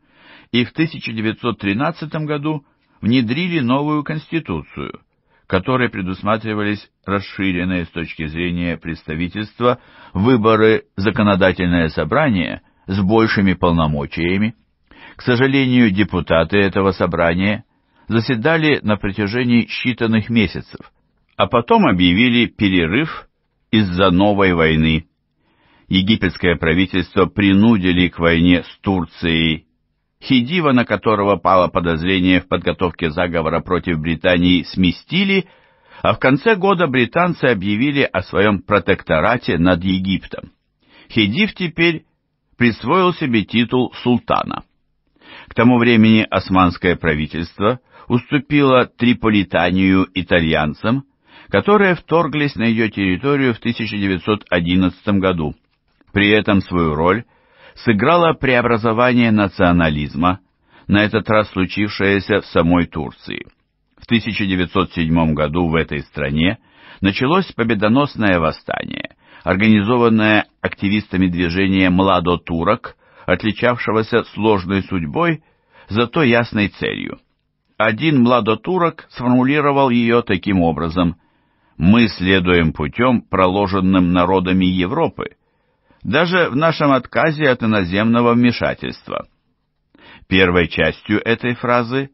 и в 1913 году внедрили новую конституцию – которой предусматривались расширенные с точки зрения представительства выборы законодательное собрание с большими полномочиями. К сожалению, депутаты этого собрания заседали на протяжении считанных месяцев, а потом объявили перерыв из-за новой войны. Египетское правительство принудили к войне с Турцией Хидива, на которого пало подозрение в подготовке заговора против Британии, сместили, а в конце года британцы объявили о своем протекторате над Египтом. Хидив теперь присвоил себе титул султана. К тому времени османское правительство уступило Триполитанию итальянцам, которые вторглись на ее территорию в 1911 году. При этом свою роль сыграло преобразование национализма, на этот раз случившееся в самой Турции. В 1907 году в этой стране началось победоносное восстание, организованное активистами движения «Младо турок», отличавшегося сложной судьбой, зато ясной целью. Один младотурок сформулировал ее таким образом «Мы следуем путем, проложенным народами Европы, даже в нашем отказе от иноземного вмешательства. Первой частью этой фразы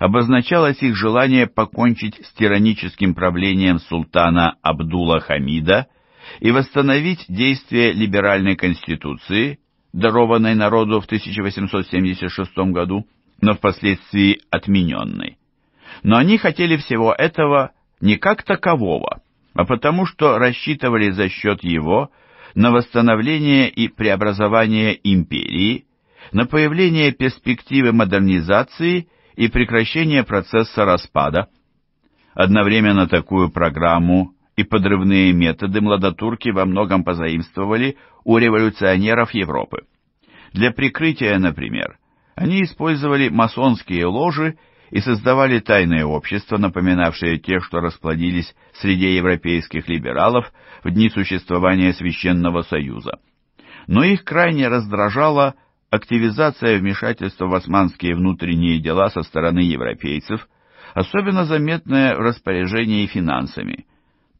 обозначалось их желание покончить с тираническим правлением султана Абдула Хамида и восстановить действие либеральной конституции, дарованной народу в 1876 году, но впоследствии отмененной. Но они хотели всего этого не как такового, а потому что рассчитывали за счет его – на восстановление и преобразование империи, на появление перспективы модернизации и прекращение процесса распада. Одновременно такую программу и подрывные методы младотурки во многом позаимствовали у революционеров Европы. Для прикрытия, например, они использовали масонские ложи и создавали тайные общества, напоминавшие те, что расплодились среди европейских либералов в дни существования Священного Союза. Но их крайне раздражала активизация вмешательства в османские внутренние дела со стороны европейцев, особенно заметное в распоряжении финансами,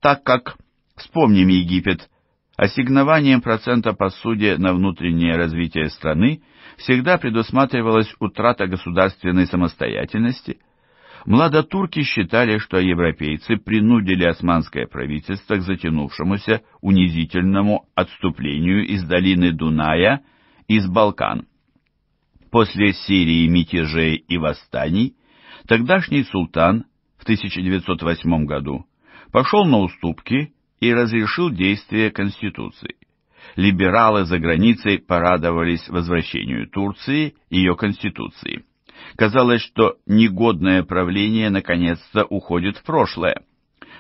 так как, вспомним Египет, ассигнованием процента по суде на внутреннее развитие страны – всегда предусматривалась утрата государственной самостоятельности. Младотурки считали, что европейцы принудили османское правительство к затянувшемуся унизительному отступлению из долины Дуная из Балкан. После серии мятежей и восстаний тогдашний султан в 1908 году пошел на уступки и разрешил действие Конституции либералы за границей порадовались возвращению Турции и ее конституции. Казалось, что негодное правление наконец-то уходит в прошлое.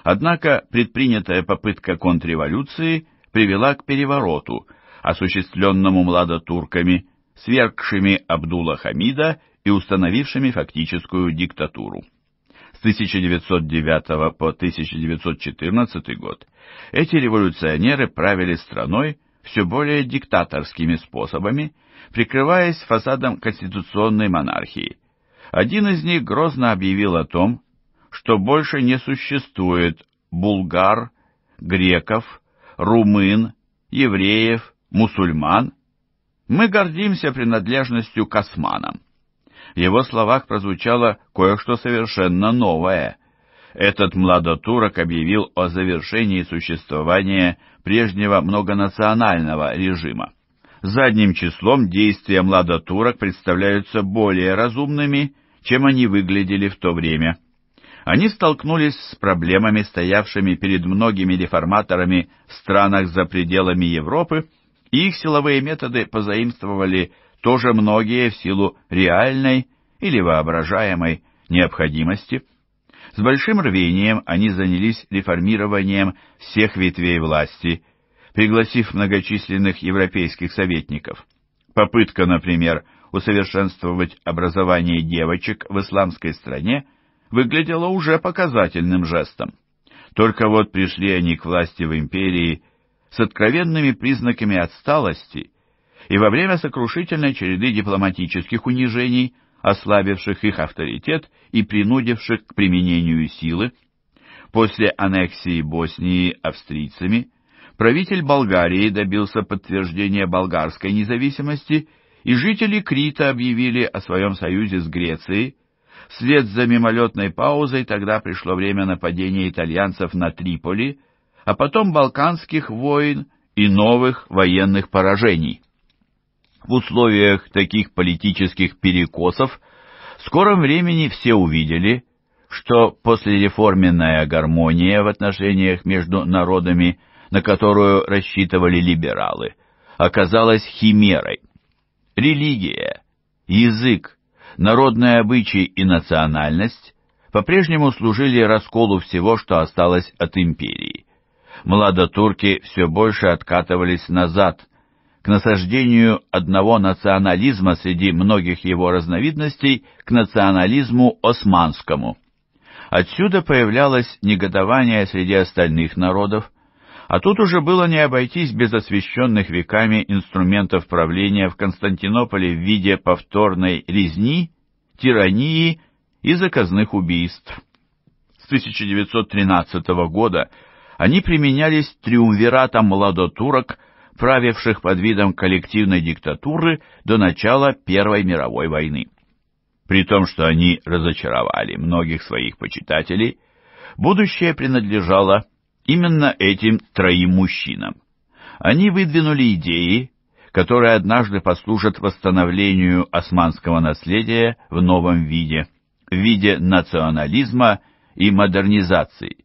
Однако предпринятая попытка контрреволюции привела к перевороту, осуществленному младотурками, свергшими Абдула Хамида и установившими фактическую диктатуру. С 1909 по 1914 год эти революционеры правили страной все более диктаторскими способами, прикрываясь фасадом конституционной монархии. Один из них грозно объявил о том, что больше не существует булгар, греков, румын, евреев, мусульман. Мы гордимся принадлежностью к османам. В его словах прозвучало кое-что совершенно новое. Этот младотурок объявил о завершении существования прежнего многонационального режима. Задним числом действия младотурок представляются более разумными, чем они выглядели в то время. Они столкнулись с проблемами, стоявшими перед многими реформаторами в странах за пределами Европы, и их силовые методы позаимствовали тоже многие в силу реальной или воображаемой необходимости – с большим рвением они занялись реформированием всех ветвей власти, пригласив многочисленных европейских советников. Попытка, например, усовершенствовать образование девочек в исламской стране выглядела уже показательным жестом. Только вот пришли они к власти в империи с откровенными признаками отсталости, и во время сокрушительной череды дипломатических унижений – ослабивших их авторитет и принудивших к применению силы. После аннексии Боснии австрийцами правитель Болгарии добился подтверждения болгарской независимости, и жители Крита объявили о своем союзе с Грецией. Вслед за мимолетной паузой тогда пришло время нападения итальянцев на Триполи, а потом балканских войн и новых военных поражений. В условиях таких политических перекосов в скором времени все увидели, что послереформенная гармония в отношениях между народами, на которую рассчитывали либералы, оказалась химерой. Религия, язык, народные обычаи и национальность по-прежнему служили расколу всего, что осталось от империи. Младотурки все больше откатывались назад, к насаждению одного национализма среди многих его разновидностей к национализму османскому. Отсюда появлялось негодование среди остальных народов, а тут уже было не обойтись без освященных веками инструментов правления в Константинополе в виде повторной резни, тирании и заказных убийств. С 1913 года они применялись триумвиратом младотурок правивших под видом коллективной диктатуры до начала Первой мировой войны. При том, что они разочаровали многих своих почитателей, будущее принадлежало именно этим троим мужчинам. Они выдвинули идеи, которые однажды послужат восстановлению османского наследия в новом виде, в виде национализма и модернизации.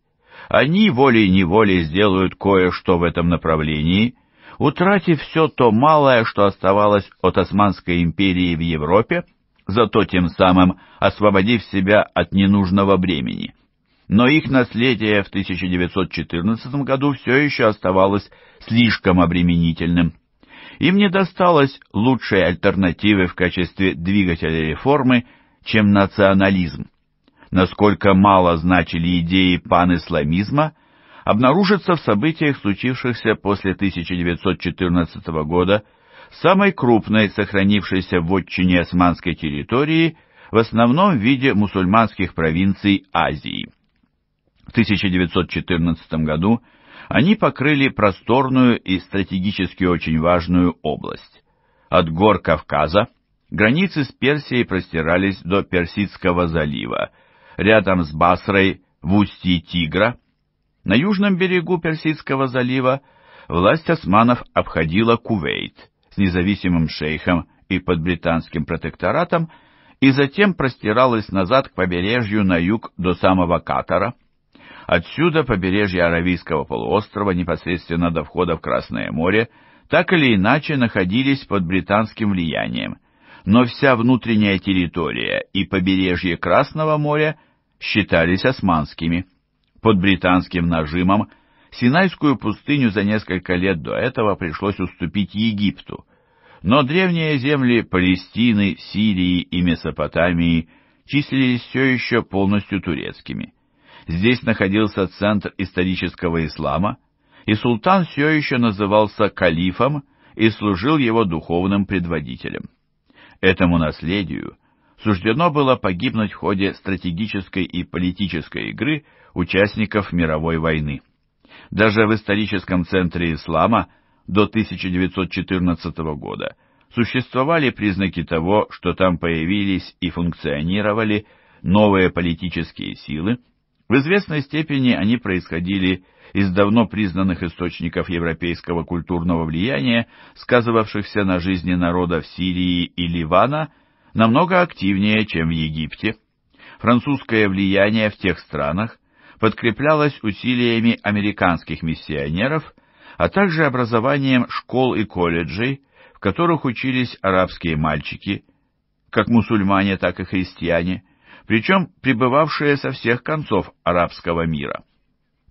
Они волей-неволей сделают кое-что в этом направлении – утратив все то малое, что оставалось от Османской империи в Европе, зато тем самым освободив себя от ненужного бремени. Но их наследие в 1914 году все еще оставалось слишком обременительным. Им не досталось лучшей альтернативы в качестве двигателя реформы, чем национализм. Насколько мало значили идеи панисламизма – обнаружится в событиях, случившихся после 1914 года, самой крупной сохранившейся в отчине османской территории, в основном в виде мусульманских провинций Азии. В 1914 году они покрыли просторную и стратегически очень важную область. От гор Кавказа границы с Персией простирались до Персидского залива, рядом с Басрой в устье Тигра – на южном берегу Персидского залива власть османов обходила Кувейт с независимым шейхом и под британским протекторатом и затем простиралась назад к побережью на юг до самого Катара. Отсюда побережье Аравийского полуострова непосредственно до входа в Красное море так или иначе находились под британским влиянием, но вся внутренняя территория и побережье Красного моря считались османскими под британским нажимом, Синайскую пустыню за несколько лет до этого пришлось уступить Египту, но древние земли Палестины, Сирии и Месопотамии числились все еще полностью турецкими. Здесь находился центр исторического ислама, и султан все еще назывался калифом и служил его духовным предводителем. Этому наследию суждено было погибнуть в ходе стратегической и политической игры – участников мировой войны. Даже в историческом центре ислама до 1914 года существовали признаки того, что там появились и функционировали новые политические силы, в известной степени они происходили из давно признанных источников европейского культурного влияния, сказывавшихся на жизни народов Сирии и Ливана, намного активнее, чем в Египте. Французское влияние в тех странах подкреплялось усилиями американских миссионеров, а также образованием школ и колледжей, в которых учились арабские мальчики, как мусульмане, так и христиане, причем пребывавшие со всех концов арабского мира.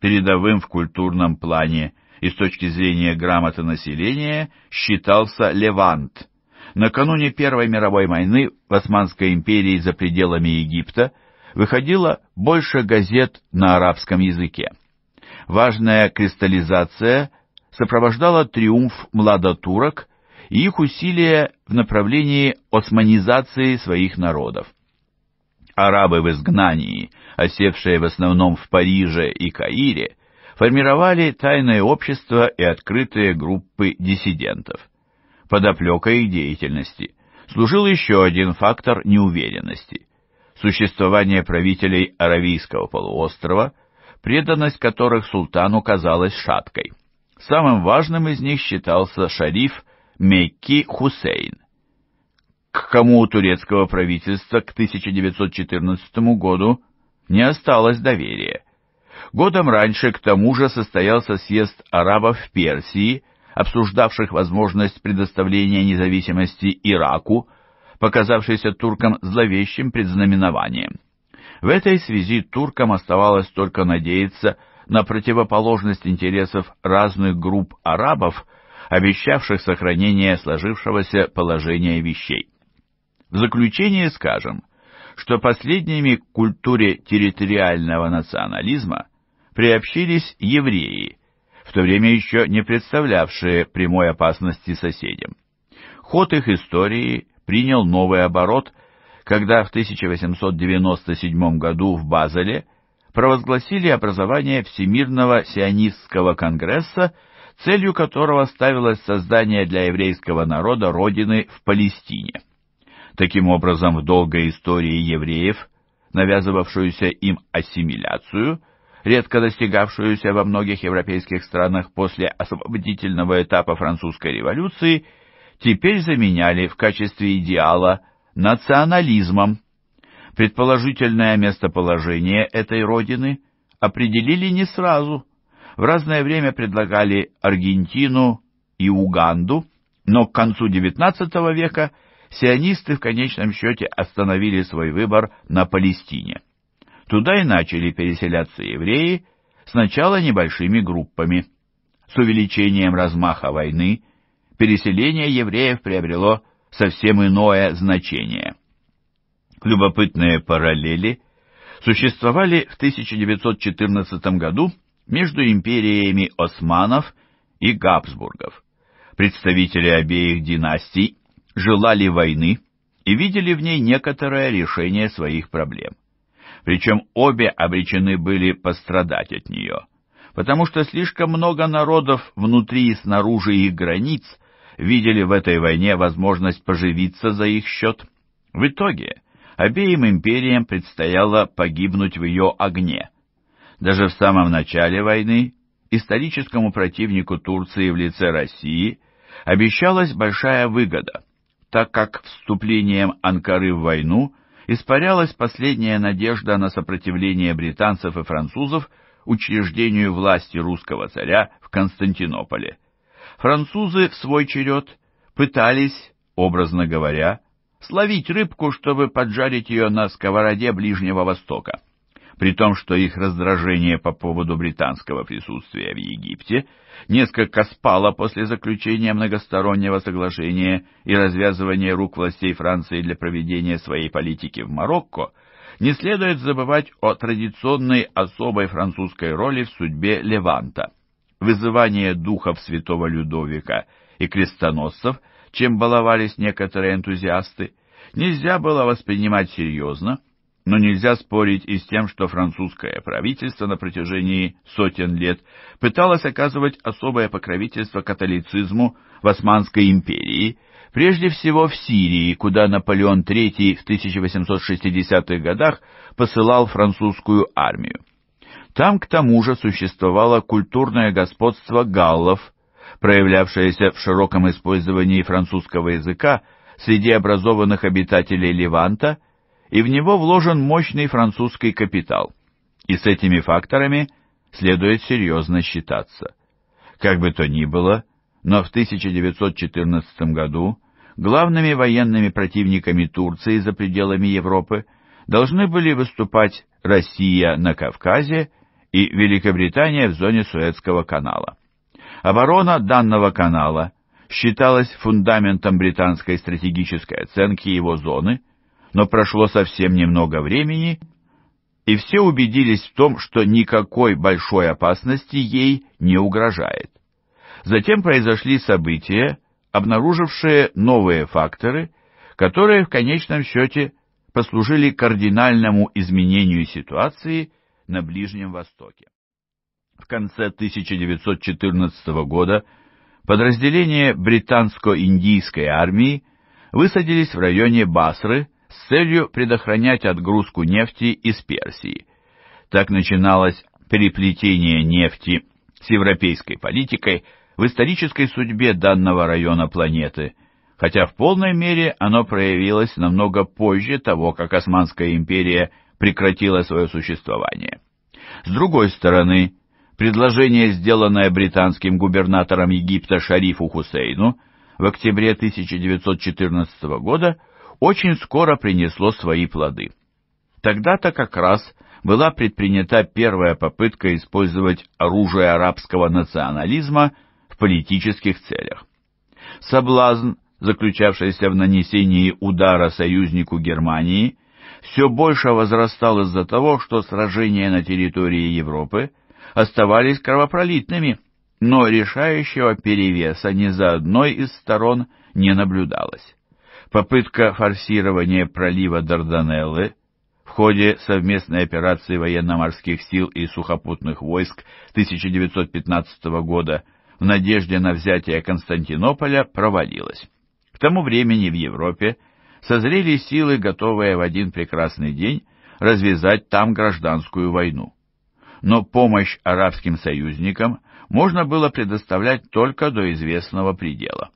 Передовым в культурном плане и с точки зрения грамоты населения считался Левант. Накануне Первой мировой войны в Османской империи за пределами Египта выходило больше газет на арабском языке. Важная кристаллизация сопровождала триумф младотурок и их усилия в направлении османизации своих народов. Арабы в изгнании, осевшие в основном в Париже и Каире, формировали тайное общество и открытые группы диссидентов. Подоплека их деятельности служил еще один фактор неуверенности – существование правителей Аравийского полуострова, преданность которых султану казалась шаткой. Самым важным из них считался шариф Мекки Хусейн. К кому у турецкого правительства к 1914 году не осталось доверия. Годом раньше к тому же состоялся съезд арабов в Персии, обсуждавших возможность предоставления независимости Ираку, показавшийся туркам зловещим предзнаменованием. В этой связи туркам оставалось только надеяться на противоположность интересов разных групп арабов, обещавших сохранение сложившегося положения вещей. В заключение скажем, что последними к культуре территориального национализма приобщились евреи, в то время еще не представлявшие прямой опасности соседям. Ход их истории принял новый оборот, когда в 1897 году в Базеле провозгласили образование Всемирного сионистского конгресса, целью которого ставилось создание для еврейского народа родины в Палестине. Таким образом, в долгой истории евреев, навязывавшуюся им ассимиляцию, редко достигавшуюся во многих европейских странах после освободительного этапа французской революции – теперь заменяли в качестве идеала национализмом. Предположительное местоположение этой родины определили не сразу. В разное время предлагали Аргентину и Уганду, но к концу XIX века сионисты в конечном счете остановили свой выбор на Палестине. Туда и начали переселяться евреи, сначала небольшими группами. С увеличением размаха войны – переселение евреев приобрело совсем иное значение. Любопытные параллели существовали в 1914 году между империями османов и Габсбургов. Представители обеих династий желали войны и видели в ней некоторое решение своих проблем. Причем обе обречены были пострадать от нее, потому что слишком много народов внутри и снаружи их границ – видели в этой войне возможность поживиться за их счет. В итоге обеим империям предстояло погибнуть в ее огне. Даже в самом начале войны историческому противнику Турции в лице России обещалась большая выгода, так как вступлением Анкары в войну испарялась последняя надежда на сопротивление британцев и французов учреждению власти русского царя в Константинополе – Французы, в свой черед, пытались, образно говоря, словить рыбку, чтобы поджарить ее на сковороде Ближнего Востока. При том, что их раздражение по поводу британского присутствия в Египте несколько спало после заключения многостороннего соглашения и развязывания рук властей Франции для проведения своей политики в Марокко, не следует забывать о традиционной особой французской роли в судьбе Леванта – вызывание духов святого Людовика и крестоносцев, чем баловались некоторые энтузиасты, нельзя было воспринимать серьезно, но нельзя спорить и с тем, что французское правительство на протяжении сотен лет пыталось оказывать особое покровительство католицизму в Османской империи, прежде всего в Сирии, куда Наполеон III в 1860-х годах посылал французскую армию. Там, к тому же, существовало культурное господство галлов, проявлявшееся в широком использовании французского языка среди образованных обитателей Леванта, и в него вложен мощный французский капитал. И с этими факторами следует серьезно считаться. Как бы то ни было, но в 1914 году главными военными противниками Турции за пределами Европы должны были выступать Россия на Кавказе и Великобритания в зоне Суэцкого канала. Оборона данного канала считалась фундаментом британской стратегической оценки его зоны, но прошло совсем немного времени, и все убедились в том, что никакой большой опасности ей не угрожает. Затем произошли события, обнаружившие новые факторы, которые в конечном счете послужили кардинальному изменению ситуации – на Ближнем Востоке. В конце 1914 года подразделения британско-индийской армии высадились в районе Басры с целью предохранять отгрузку нефти из Персии. Так начиналось переплетение нефти с европейской политикой в исторической судьбе данного района планеты, хотя в полной мере оно проявилось намного позже того, как Османская империя – прекратила свое существование. С другой стороны, предложение, сделанное британским губернатором Египта Шарифу Хусейну в октябре 1914 года, очень скоро принесло свои плоды. Тогда-то как раз была предпринята первая попытка использовать оружие арабского национализма в политических целях. Соблазн, заключавшийся в нанесении удара союзнику Германии, все больше возрастал из-за того, что сражения на территории Европы оставались кровопролитными, но решающего перевеса ни за одной из сторон не наблюдалось. Попытка форсирования пролива Дарданеллы в ходе совместной операции военно-морских сил и сухопутных войск 1915 года в надежде на взятие Константинополя провалилась. К тому времени в Европе – созрели силы, готовые в один прекрасный день развязать там гражданскую войну. Но помощь арабским союзникам можно было предоставлять только до известного предела.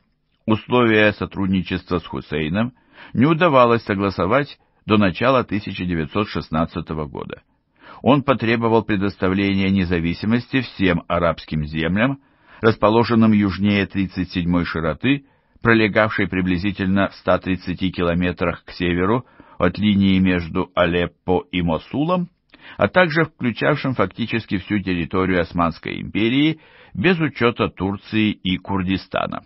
Условия сотрудничества с Хусейном не удавалось согласовать до начала 1916 года. Он потребовал предоставления независимости всем арабским землям, расположенным южнее 37-й широты пролегавшей приблизительно в 130 километрах к северу от линии между Алеппо и Мосулом, а также включавшим фактически всю территорию Османской империи без учета Турции и Курдистана.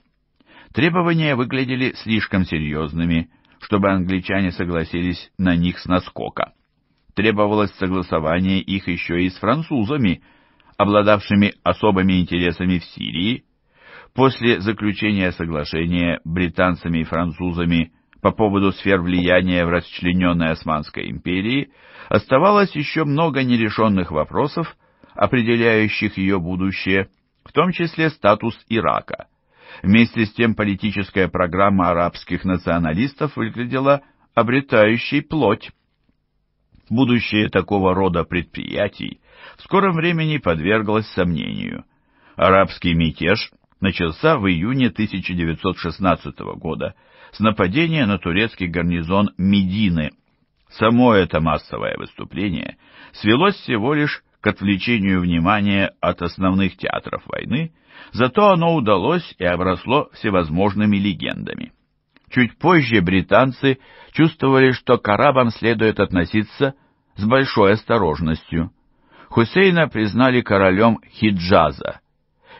Требования выглядели слишком серьезными, чтобы англичане согласились на них с наскока. Требовалось согласование их еще и с французами, обладавшими особыми интересами в Сирии, После заключения соглашения британцами и французами по поводу сфер влияния в расчлененной Османской империи оставалось еще много нерешенных вопросов, определяющих ее будущее, в том числе статус Ирака. Вместе с тем политическая программа арабских националистов выглядела обретающей плоть. Будущее такого рода предприятий в скором времени подверглось сомнению. Арабский мятеж начался в июне 1916 года с нападения на турецкий гарнизон Медины. Само это массовое выступление свелось всего лишь к отвлечению внимания от основных театров войны, зато оно удалось и обросло всевозможными легендами. Чуть позже британцы чувствовали, что к арабам следует относиться с большой осторожностью. Хусейна признали королем Хиджаза,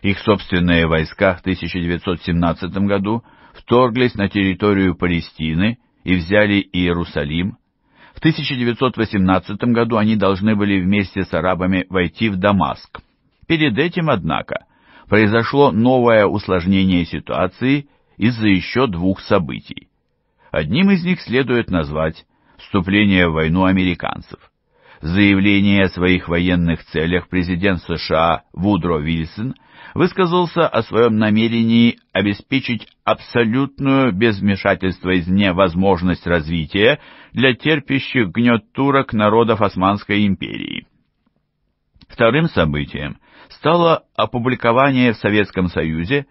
их собственные войска в 1917 году вторглись на территорию Палестины и взяли Иерусалим. В 1918 году они должны были вместе с арабами войти в Дамаск. Перед этим, однако, произошло новое усложнение ситуации из-за еще двух событий. Одним из них следует назвать вступление в войну американцев. Заявление о своих военных целях президент США Вудро Вильсон – высказался о своем намерении обеспечить абсолютную без вмешательства извне возможность развития для терпящих гнет турок народов Османской империи. Вторым событием стало опубликование в Советском Союзе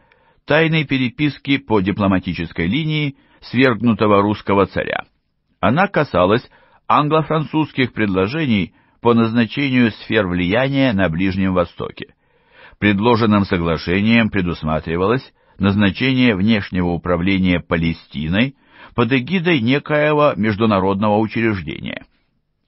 тайной переписки по дипломатической линии свергнутого русского царя. Она касалась англо-французских предложений по назначению сфер влияния на Ближнем Востоке. Предложенным соглашением предусматривалось назначение внешнего управления Палестиной под эгидой некоего международного учреждения.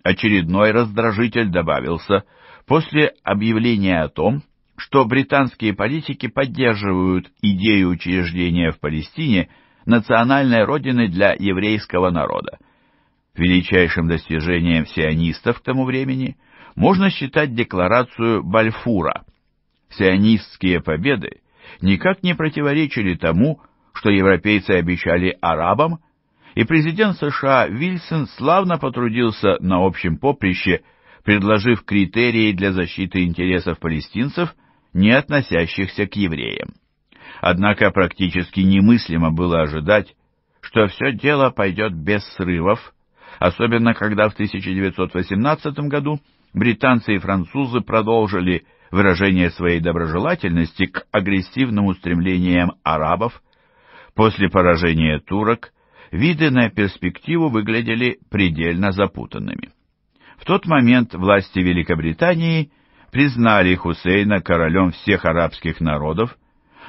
Очередной раздражитель добавился после объявления о том, что британские политики поддерживают идею учреждения в Палестине национальной родины для еврейского народа. Величайшим достижением сионистов к тому времени можно считать декларацию Бальфура, сионистские победы никак не противоречили тому, что европейцы обещали арабам, и президент США Вильсон славно потрудился на общем поприще, предложив критерии для защиты интересов палестинцев, не относящихся к евреям. Однако практически немыслимо было ожидать, что все дело пойдет без срывов, особенно когда в 1918 году британцы и французы продолжили выражение своей доброжелательности к агрессивным устремлениям арабов, после поражения турок виды на перспективу выглядели предельно запутанными. В тот момент власти Великобритании признали Хусейна королем всех арабских народов,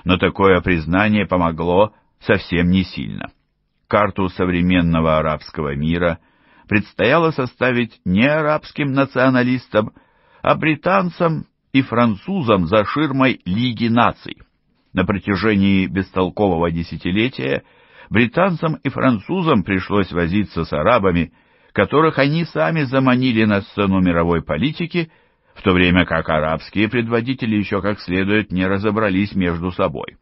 но такое признание помогло совсем не сильно. Карту современного арабского мира предстояло составить не арабским националистам, а британцам и французам за ширмой Лиги наций. На протяжении бестолкового десятилетия британцам и французам пришлось возиться с арабами, которых они сами заманили на сцену мировой политики, в то время как арабские предводители еще как следует не разобрались между собой.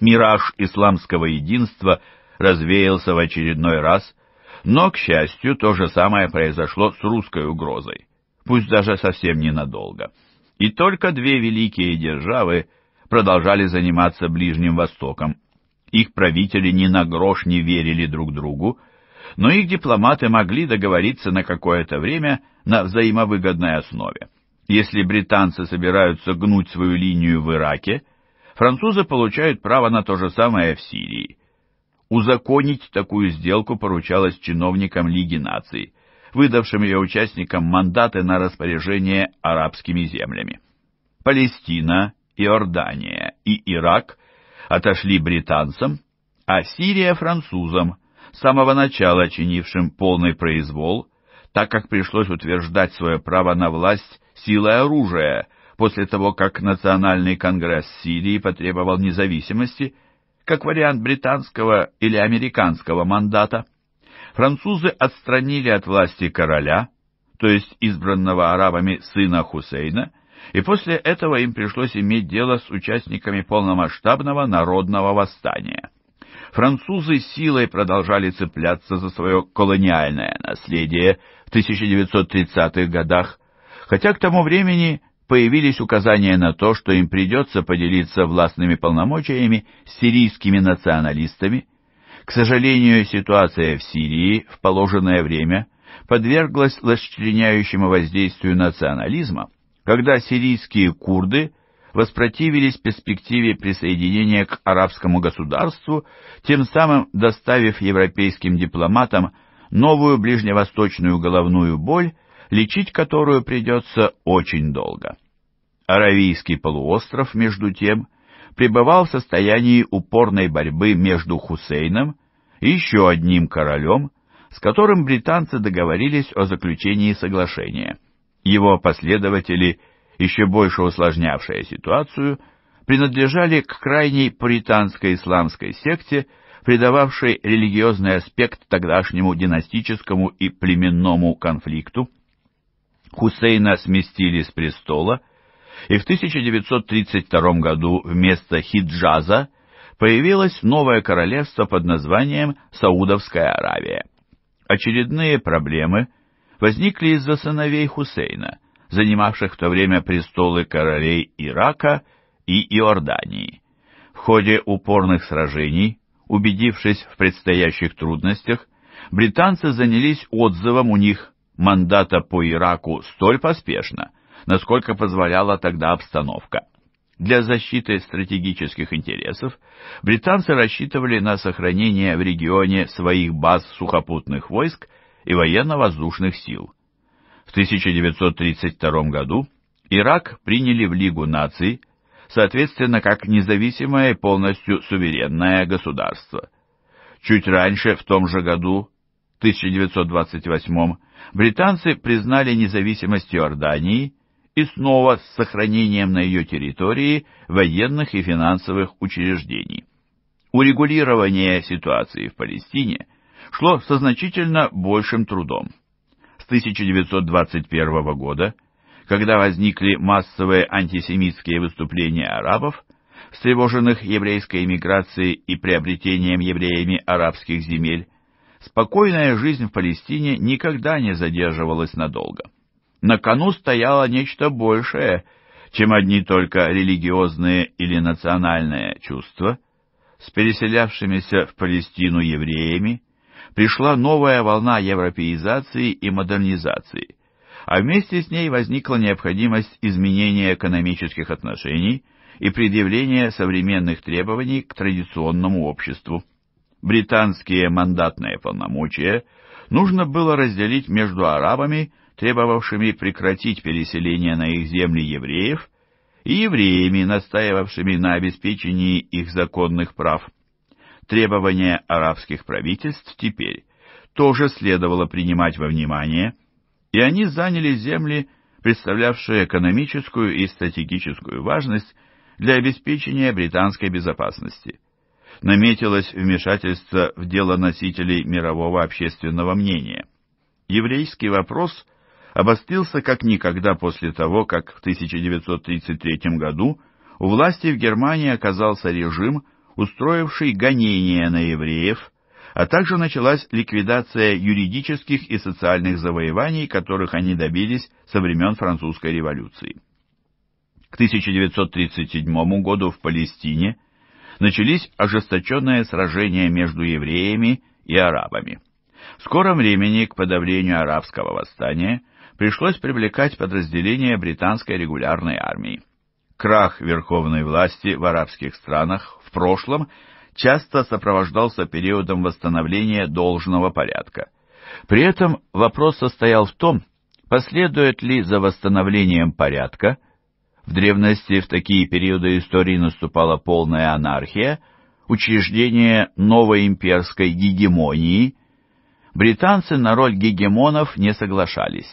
Мираж исламского единства развеялся в очередной раз, но, к счастью, то же самое произошло с русской угрозой, пусть даже совсем ненадолго и только две великие державы продолжали заниматься Ближним Востоком. Их правители ни на грош не верили друг другу, но их дипломаты могли договориться на какое-то время на взаимовыгодной основе. Если британцы собираются гнуть свою линию в Ираке, французы получают право на то же самое в Сирии. Узаконить такую сделку поручалось чиновникам Лиги наций – выдавшим ее участникам мандаты на распоряжение арабскими землями. Палестина, Иордания и Ирак отошли британцам, а Сирия французам, с самого начала чинившим полный произвол, так как пришлось утверждать свое право на власть силой оружия после того, как Национальный конгресс Сирии потребовал независимости, как вариант британского или американского мандата – французы отстранили от власти короля, то есть избранного арабами сына Хусейна, и после этого им пришлось иметь дело с участниками полномасштабного народного восстания. Французы силой продолжали цепляться за свое колониальное наследие в 1930-х годах, хотя к тому времени появились указания на то, что им придется поделиться властными полномочиями с сирийскими националистами, к сожалению, ситуация в Сирии в положенное время подверглась расчленяющему воздействию национализма, когда сирийские курды воспротивились перспективе присоединения к арабскому государству, тем самым доставив европейским дипломатам новую ближневосточную головную боль, лечить которую придется очень долго. Аравийский полуостров, между тем, пребывал в состоянии упорной борьбы между Хусейном и еще одним королем, с которым британцы договорились о заключении соглашения. Его последователи, еще больше усложнявшая ситуацию, принадлежали к крайней пуританской исламской секте, придававшей религиозный аспект тогдашнему династическому и племенному конфликту. Хусейна сместили с престола – и в 1932 году вместо Хиджаза появилось новое королевство под названием Саудовская Аравия. Очередные проблемы возникли из-за сыновей Хусейна, занимавших в то время престолы королей Ирака и Иордании. В ходе упорных сражений, убедившись в предстоящих трудностях, британцы занялись отзывом у них мандата по Ираку столь поспешно – насколько позволяла тогда обстановка. Для защиты стратегических интересов британцы рассчитывали на сохранение в регионе своих баз сухопутных войск и военно-воздушных сил. В 1932 году Ирак приняли в Лигу наций, соответственно, как независимое и полностью суверенное государство. Чуть раньше, в том же году, 1928 британцы признали независимость Иордании и снова с сохранением на ее территории военных и финансовых учреждений. Урегулирование ситуации в Палестине шло со значительно большим трудом. С 1921 года, когда возникли массовые антисемитские выступления арабов, встревоженных еврейской эмиграцией и приобретением евреями арабских земель, спокойная жизнь в Палестине никогда не задерживалась надолго. На кону стояло нечто большее, чем одни только религиозные или национальные чувства. С переселявшимися в Палестину евреями пришла новая волна европеизации и модернизации, а вместе с ней возникла необходимость изменения экономических отношений и предъявления современных требований к традиционному обществу. Британские мандатные полномочия нужно было разделить между арабами требовавшими прекратить переселение на их земли евреев, и евреями, настаивавшими на обеспечении их законных прав. Требования арабских правительств теперь тоже следовало принимать во внимание, и они заняли земли, представлявшие экономическую и стратегическую важность для обеспечения британской безопасности. Наметилось вмешательство в дело носителей мирового общественного мнения. Еврейский вопрос обострился как никогда после того, как в 1933 году у власти в Германии оказался режим, устроивший гонения на евреев, а также началась ликвидация юридических и социальных завоеваний, которых они добились со времен французской революции. К 1937 году в Палестине начались ожесточенные сражения между евреями и арабами. В скором времени к подавлению арабского восстания пришлось привлекать подразделения британской регулярной армии. Крах верховной власти в арабских странах в прошлом часто сопровождался периодом восстановления должного порядка. При этом вопрос состоял в том, последует ли за восстановлением порядка, в древности в такие периоды истории наступала полная анархия, учреждение новой имперской гегемонии, британцы на роль гегемонов не соглашались.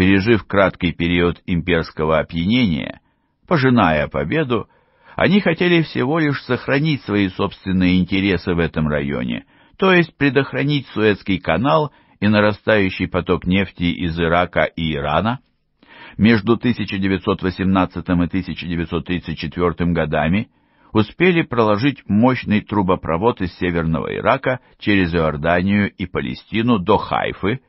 Пережив краткий период имперского опьянения, пожиная победу, они хотели всего лишь сохранить свои собственные интересы в этом районе, то есть предохранить Суэцкий канал и нарастающий поток нефти из Ирака и Ирана. Между 1918 и 1934 годами успели проложить мощный трубопровод из Северного Ирака через Иорданию и Палестину до Хайфы,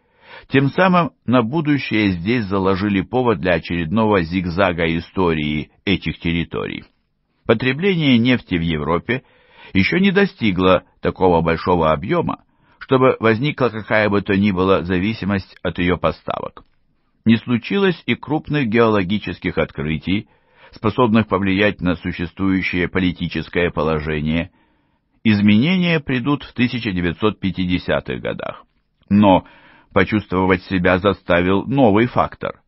тем самым на будущее здесь заложили повод для очередного зигзага истории этих территорий. Потребление нефти в Европе еще не достигло такого большого объема, чтобы возникла какая бы то ни была зависимость от ее поставок. Не случилось и крупных геологических открытий, способных повлиять на существующее политическое положение. Изменения придут в 1950-х годах. Но почувствовать себя заставил новый фактор.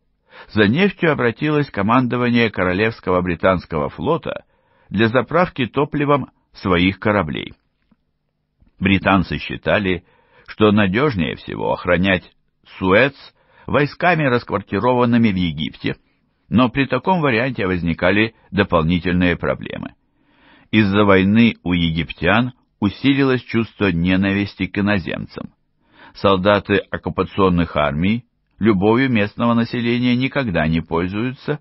За нефтью обратилось командование Королевского британского флота для заправки топливом своих кораблей. Британцы считали, что надежнее всего охранять Суэц войсками, расквартированными в Египте, но при таком варианте возникали дополнительные проблемы. Из-за войны у египтян усилилось чувство ненависти к иноземцам солдаты оккупационных армий любовью местного населения никогда не пользуются,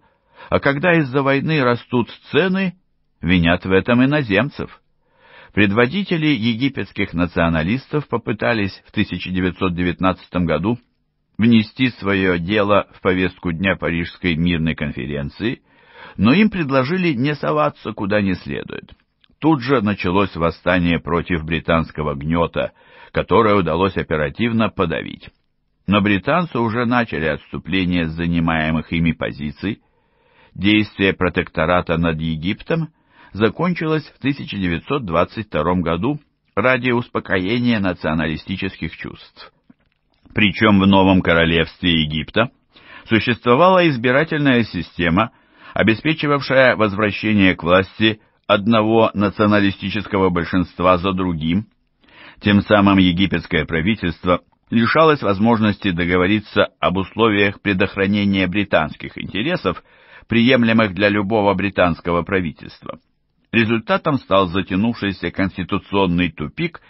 а когда из-за войны растут цены, винят в этом иноземцев. Предводители египетских националистов попытались в 1919 году внести свое дело в повестку дня Парижской мирной конференции, но им предложили не соваться куда не следует. Тут же началось восстание против британского гнета – которое удалось оперативно подавить. Но британцы уже начали отступление с занимаемых ими позиций. Действие протектората над Египтом закончилось в 1922 году ради успокоения националистических чувств. Причем в новом королевстве Египта существовала избирательная система, обеспечивавшая возвращение к власти одного националистического большинства за другим, тем самым египетское правительство лишалось возможности договориться об условиях предохранения британских интересов, приемлемых для любого британского правительства. Результатом стал затянувшийся конституционный тупик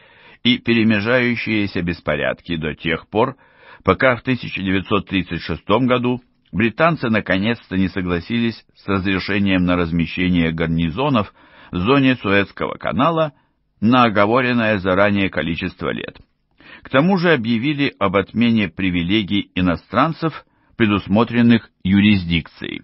и перемежающиеся беспорядки до тех пор, пока в 1936 году британцы наконец-то не согласились с разрешением на размещение гарнизонов в зоне Суэцкого канала на оговоренное заранее количество лет. К тому же объявили об отмене привилегий иностранцев, предусмотренных юрисдикцией.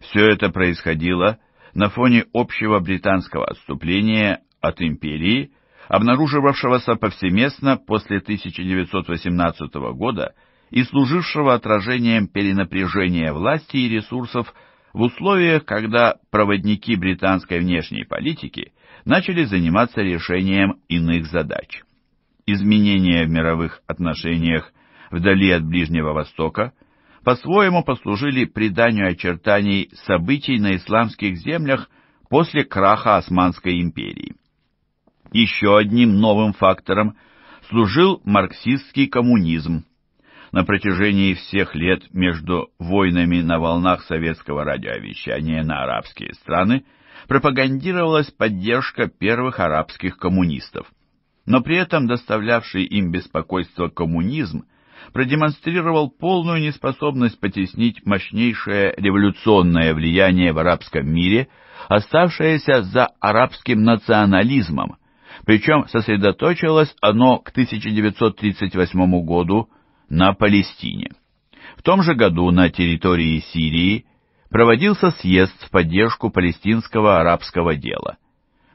Все это происходило на фоне общего британского отступления от империи, обнаруживавшегося повсеместно после 1918 года и служившего отражением перенапряжения власти и ресурсов в условиях, когда проводники британской внешней политики – начали заниматься решением иных задач. Изменения в мировых отношениях вдали от Ближнего Востока по-своему послужили приданию очертаний событий на исламских землях после краха Османской империи. Еще одним новым фактором служил марксистский коммунизм. На протяжении всех лет между войнами на волнах советского радиовещания на арабские страны – пропагандировалась поддержка первых арабских коммунистов. Но при этом доставлявший им беспокойство коммунизм продемонстрировал полную неспособность потеснить мощнейшее революционное влияние в арабском мире, оставшееся за арабским национализмом, причем сосредоточилось оно к 1938 году на Палестине. В том же году на территории Сирии проводился съезд в поддержку палестинского арабского дела.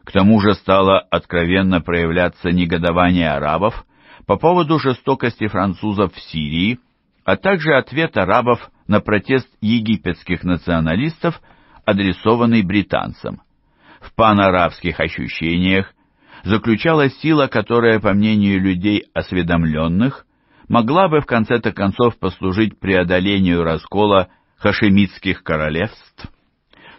К тому же стало откровенно проявляться негодование арабов по поводу жестокости французов в Сирии, а также ответ арабов на протест египетских националистов, адресованный британцам. В панарабских ощущениях заключалась сила, которая, по мнению людей осведомленных, могла бы в конце-то концов послужить преодолению раскола хашемитских королевств,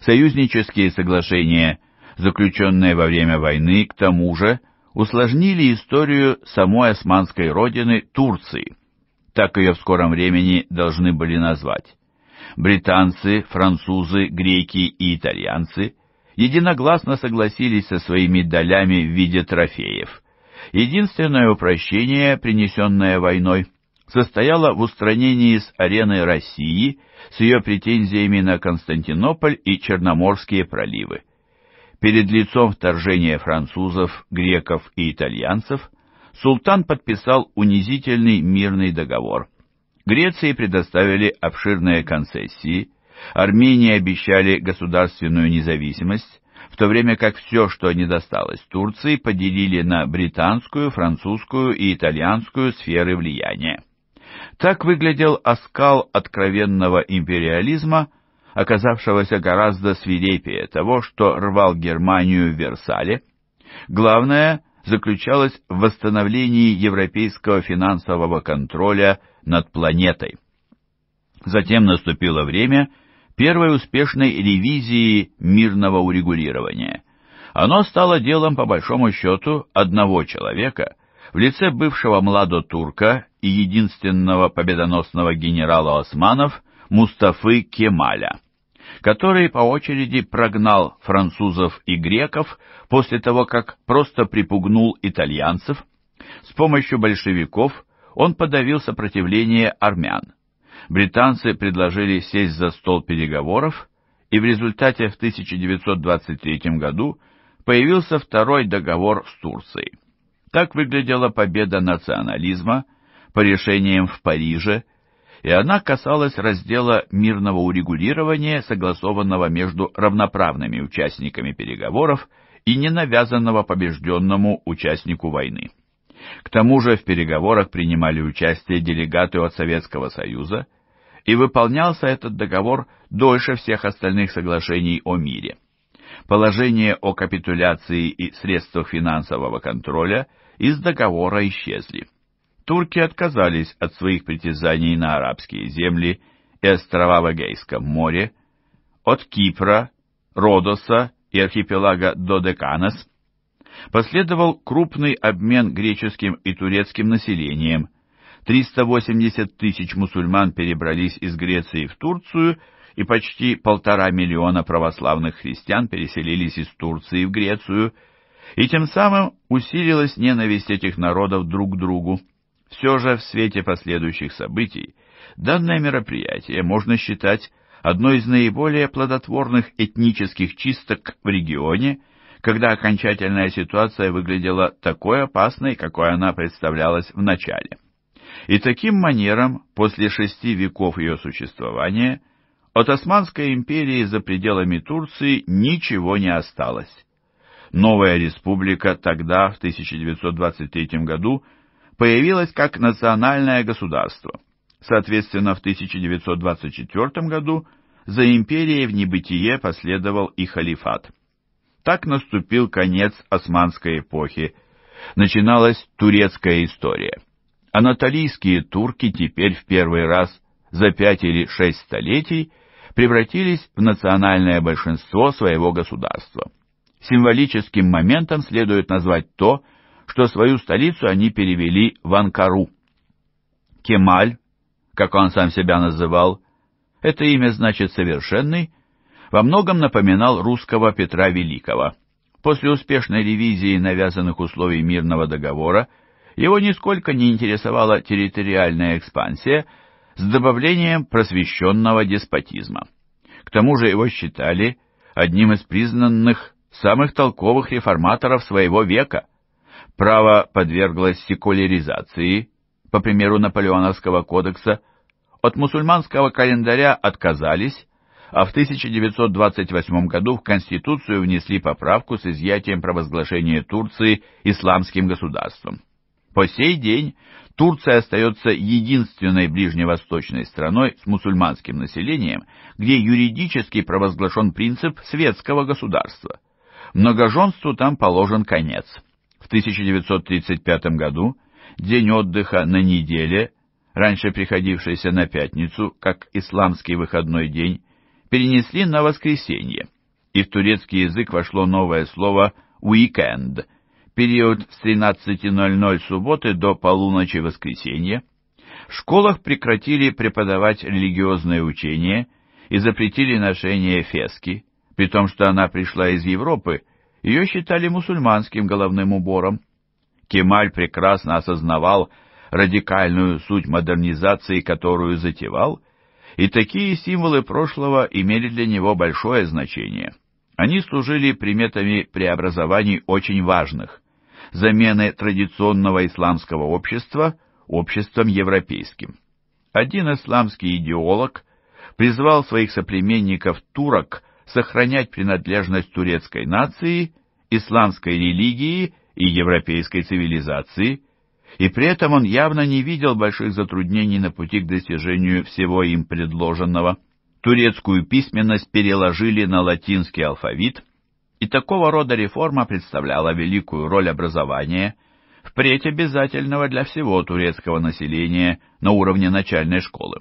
союзнические соглашения, заключенные во время войны, к тому же усложнили историю самой османской родины Турции, так ее в скором времени должны были назвать. Британцы, французы, греки и итальянцы единогласно согласились со своими долями в виде трофеев. Единственное упрощение, принесенное войной – состояла в устранении с арены России с ее претензиями на Константинополь и Черноморские проливы. Перед лицом вторжения французов, греков и итальянцев султан подписал унизительный мирный договор. Греции предоставили обширные концессии, Армении обещали государственную независимость, в то время как все, что не досталось Турции, поделили на британскую, французскую и итальянскую сферы влияния. Так выглядел оскал откровенного империализма, оказавшегося гораздо свирепее того, что рвал Германию в Версале. Главное заключалось в восстановлении европейского финансового контроля над планетой. Затем наступило время первой успешной ревизии мирного урегулирования. Оно стало делом, по большому счету, одного человека, в лице бывшего младо-турка и единственного победоносного генерала османов Мустафы Кемаля, который по очереди прогнал французов и греков после того, как просто припугнул итальянцев. С помощью большевиков он подавил сопротивление армян. Британцы предложили сесть за стол переговоров, и в результате в 1923 году появился второй договор с Турцией. Так выглядела победа национализма – по решениям в Париже, и она касалась раздела мирного урегулирования, согласованного между равноправными участниками переговоров и не навязанного побежденному участнику войны. К тому же в переговорах принимали участие делегаты от Советского Союза, и выполнялся этот договор дольше всех остальных соглашений о мире. Положение о капитуляции и средствах финансового контроля из договора исчезли турки отказались от своих притязаний на арабские земли и острова в Эгейском море, от Кипра, Родоса и архипелага Додеканес, последовал крупный обмен греческим и турецким населением. 380 тысяч мусульман перебрались из Греции в Турцию, и почти полтора миллиона православных христиан переселились из Турции в Грецию, и тем самым усилилась ненависть этих народов друг к другу. Все же в свете последующих событий данное мероприятие можно считать одной из наиболее плодотворных этнических чисток в регионе, когда окончательная ситуация выглядела такой опасной, какой она представлялась в начале. И таким манером, после шести веков ее существования, от Османской империи за пределами Турции ничего не осталось. Новая республика тогда, в 1923 году, появилось как национальное государство. Соответственно, в 1924 году за империей в небытие последовал и халифат. Так наступил конец османской эпохи. Начиналась турецкая история. Анатолийские турки теперь в первый раз за пять или шесть столетий превратились в национальное большинство своего государства. Символическим моментом следует назвать то, что что свою столицу они перевели в Анкару. Кемаль, как он сам себя называл, это имя значит «совершенный», во многом напоминал русского Петра Великого. После успешной ревизии навязанных условий мирного договора его нисколько не интересовала территориальная экспансия с добавлением просвещенного деспотизма. К тому же его считали одним из признанных самых толковых реформаторов своего века. Право подверглось секуляризации, по примеру Наполеоновского кодекса, от мусульманского календаря отказались, а в 1928 году в Конституцию внесли поправку с изъятием провозглашения Турции исламским государством. По сей день Турция остается единственной ближневосточной страной с мусульманским населением, где юридически провозглашен принцип светского государства. Многоженству там положен конец. В 1935 году день отдыха на неделе, раньше приходившийся на пятницу, как исламский выходной день, перенесли на воскресенье, и в турецкий язык вошло новое слово weekend – период с 13.00 субботы до полуночи воскресенья, в школах прекратили преподавать религиозное учение и запретили ношение фески, при том, что она пришла из Европы ее считали мусульманским головным убором. Кемаль прекрасно осознавал радикальную суть модернизации, которую затевал, и такие символы прошлого имели для него большое значение. Они служили приметами преобразований очень важных – замены традиционного исламского общества обществом европейским. Один исламский идеолог – призвал своих соплеменников турок сохранять принадлежность турецкой нации, исламской религии и европейской цивилизации, и при этом он явно не видел больших затруднений на пути к достижению всего им предложенного. Турецкую письменность переложили на латинский алфавит, и такого рода реформа представляла великую роль образования, впредь обязательного для всего турецкого населения на уровне начальной школы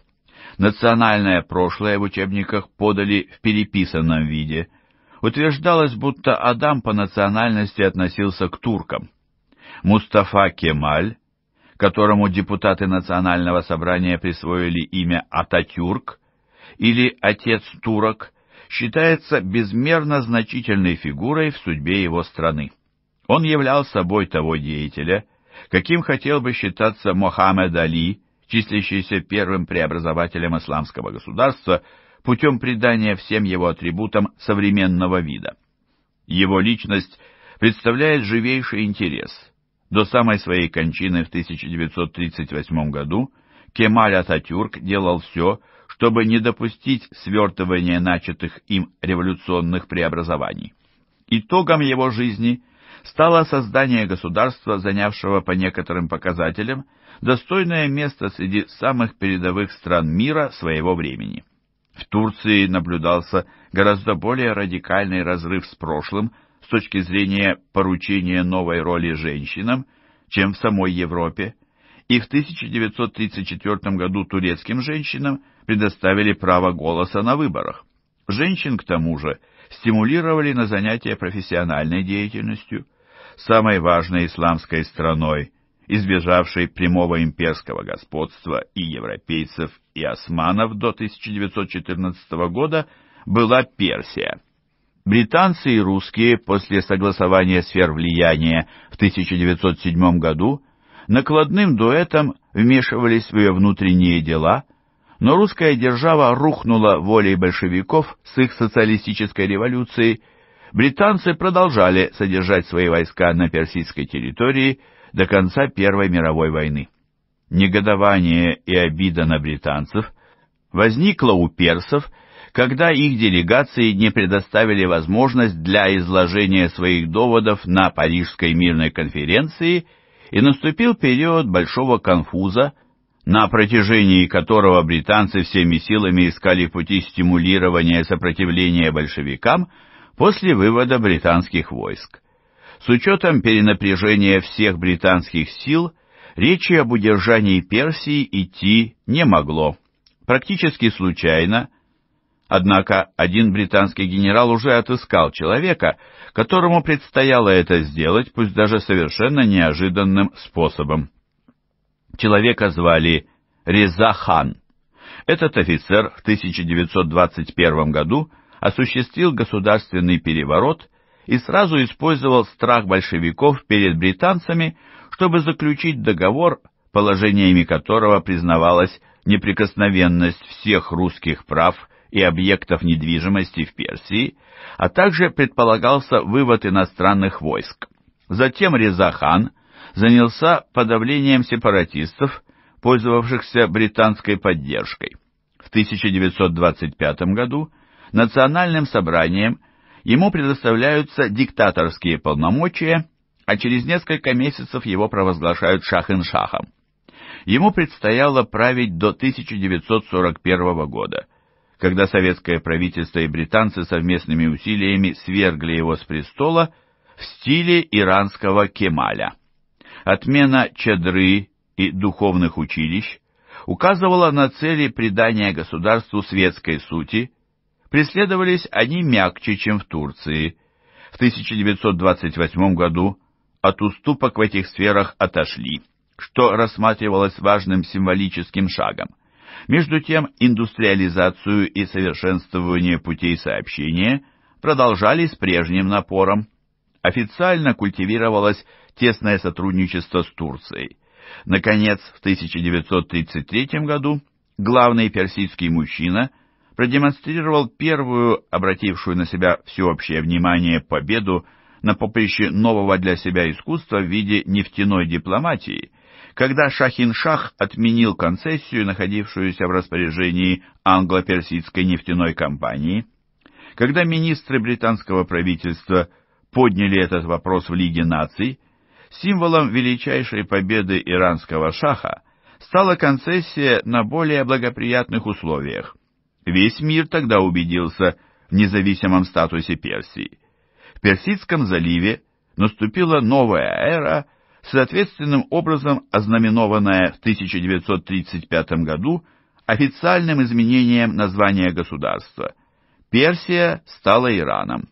национальное прошлое в учебниках подали в переписанном виде. Утверждалось, будто Адам по национальности относился к туркам. Мустафа Кемаль, которому депутаты Национального собрания присвоили имя Ататюрк или Отец турок, считается безмерно значительной фигурой в судьбе его страны. Он являл собой того деятеля, каким хотел бы считаться Мохаммед Али, числящийся первым преобразователем исламского государства путем придания всем его атрибутам современного вида. Его личность представляет живейший интерес. До самой своей кончины в 1938 году Кемаль Ататюрк делал все, чтобы не допустить свертывания начатых им революционных преобразований. Итогом его жизни стало создание государства, занявшего по некоторым показателям – достойное место среди самых передовых стран мира своего времени. В Турции наблюдался гораздо более радикальный разрыв с прошлым с точки зрения поручения новой роли женщинам, чем в самой Европе, и в 1934 году турецким женщинам предоставили право голоса на выборах. Женщин, к тому же, стимулировали на занятия профессиональной деятельностью. Самой важной исламской страной избежавшей прямого имперского господства и европейцев, и османов до 1914 года, была Персия. Британцы и русские после согласования сфер влияния в 1907 году накладным дуэтом вмешивались в ее внутренние дела, но русская держава рухнула волей большевиков с их социалистической революцией, британцы продолжали содержать свои войска на персидской территории – до конца Первой мировой войны. Негодование и обида на британцев возникла у персов, когда их делегации не предоставили возможность для изложения своих доводов на Парижской мирной конференции, и наступил период большого конфуза, на протяжении которого британцы всеми силами искали пути стимулирования сопротивления большевикам после вывода британских войск. С учетом перенапряжения всех британских сил, речи об удержании Персии идти не могло. Практически случайно, однако один британский генерал уже отыскал человека, которому предстояло это сделать, пусть даже совершенно неожиданным способом. Человека звали Реза Этот офицер в 1921 году осуществил государственный переворот и сразу использовал страх большевиков перед британцами, чтобы заключить договор, положениями которого признавалась неприкосновенность всех русских прав и объектов недвижимости в Персии, а также предполагался вывод иностранных войск. Затем Резахан занялся подавлением сепаратистов, пользовавшихся британской поддержкой. В 1925 году национальным собранием – ему предоставляются диктаторские полномочия, а через несколько месяцев его провозглашают шахин-шахом. Ему предстояло править до 1941 года, когда советское правительство и британцы совместными усилиями свергли его с престола в стиле иранского кемаля. Отмена чадры и духовных училищ указывала на цели придания государству светской сути – преследовались они мягче, чем в Турции. В 1928 году от уступок в этих сферах отошли, что рассматривалось важным символическим шагом. Между тем, индустриализацию и совершенствование путей сообщения продолжали с прежним напором. Официально культивировалось тесное сотрудничество с Турцией. Наконец, в 1933 году главный персидский мужчина продемонстрировал первую, обратившую на себя всеобщее внимание, победу на поприще нового для себя искусства в виде нефтяной дипломатии, когда Шахин-Шах отменил концессию, находившуюся в распоряжении англо-персидской нефтяной компании, когда министры британского правительства подняли этот вопрос в Лиге наций, символом величайшей победы иранского шаха стала концессия на более благоприятных условиях. Весь мир тогда убедился в независимом статусе Персии. В Персидском заливе наступила новая эра, соответственным образом ознаменованная в 1935 году официальным изменением названия государства. Персия стала Ираном.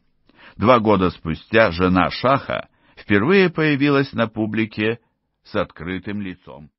Два года спустя жена Шаха впервые появилась на публике с открытым лицом.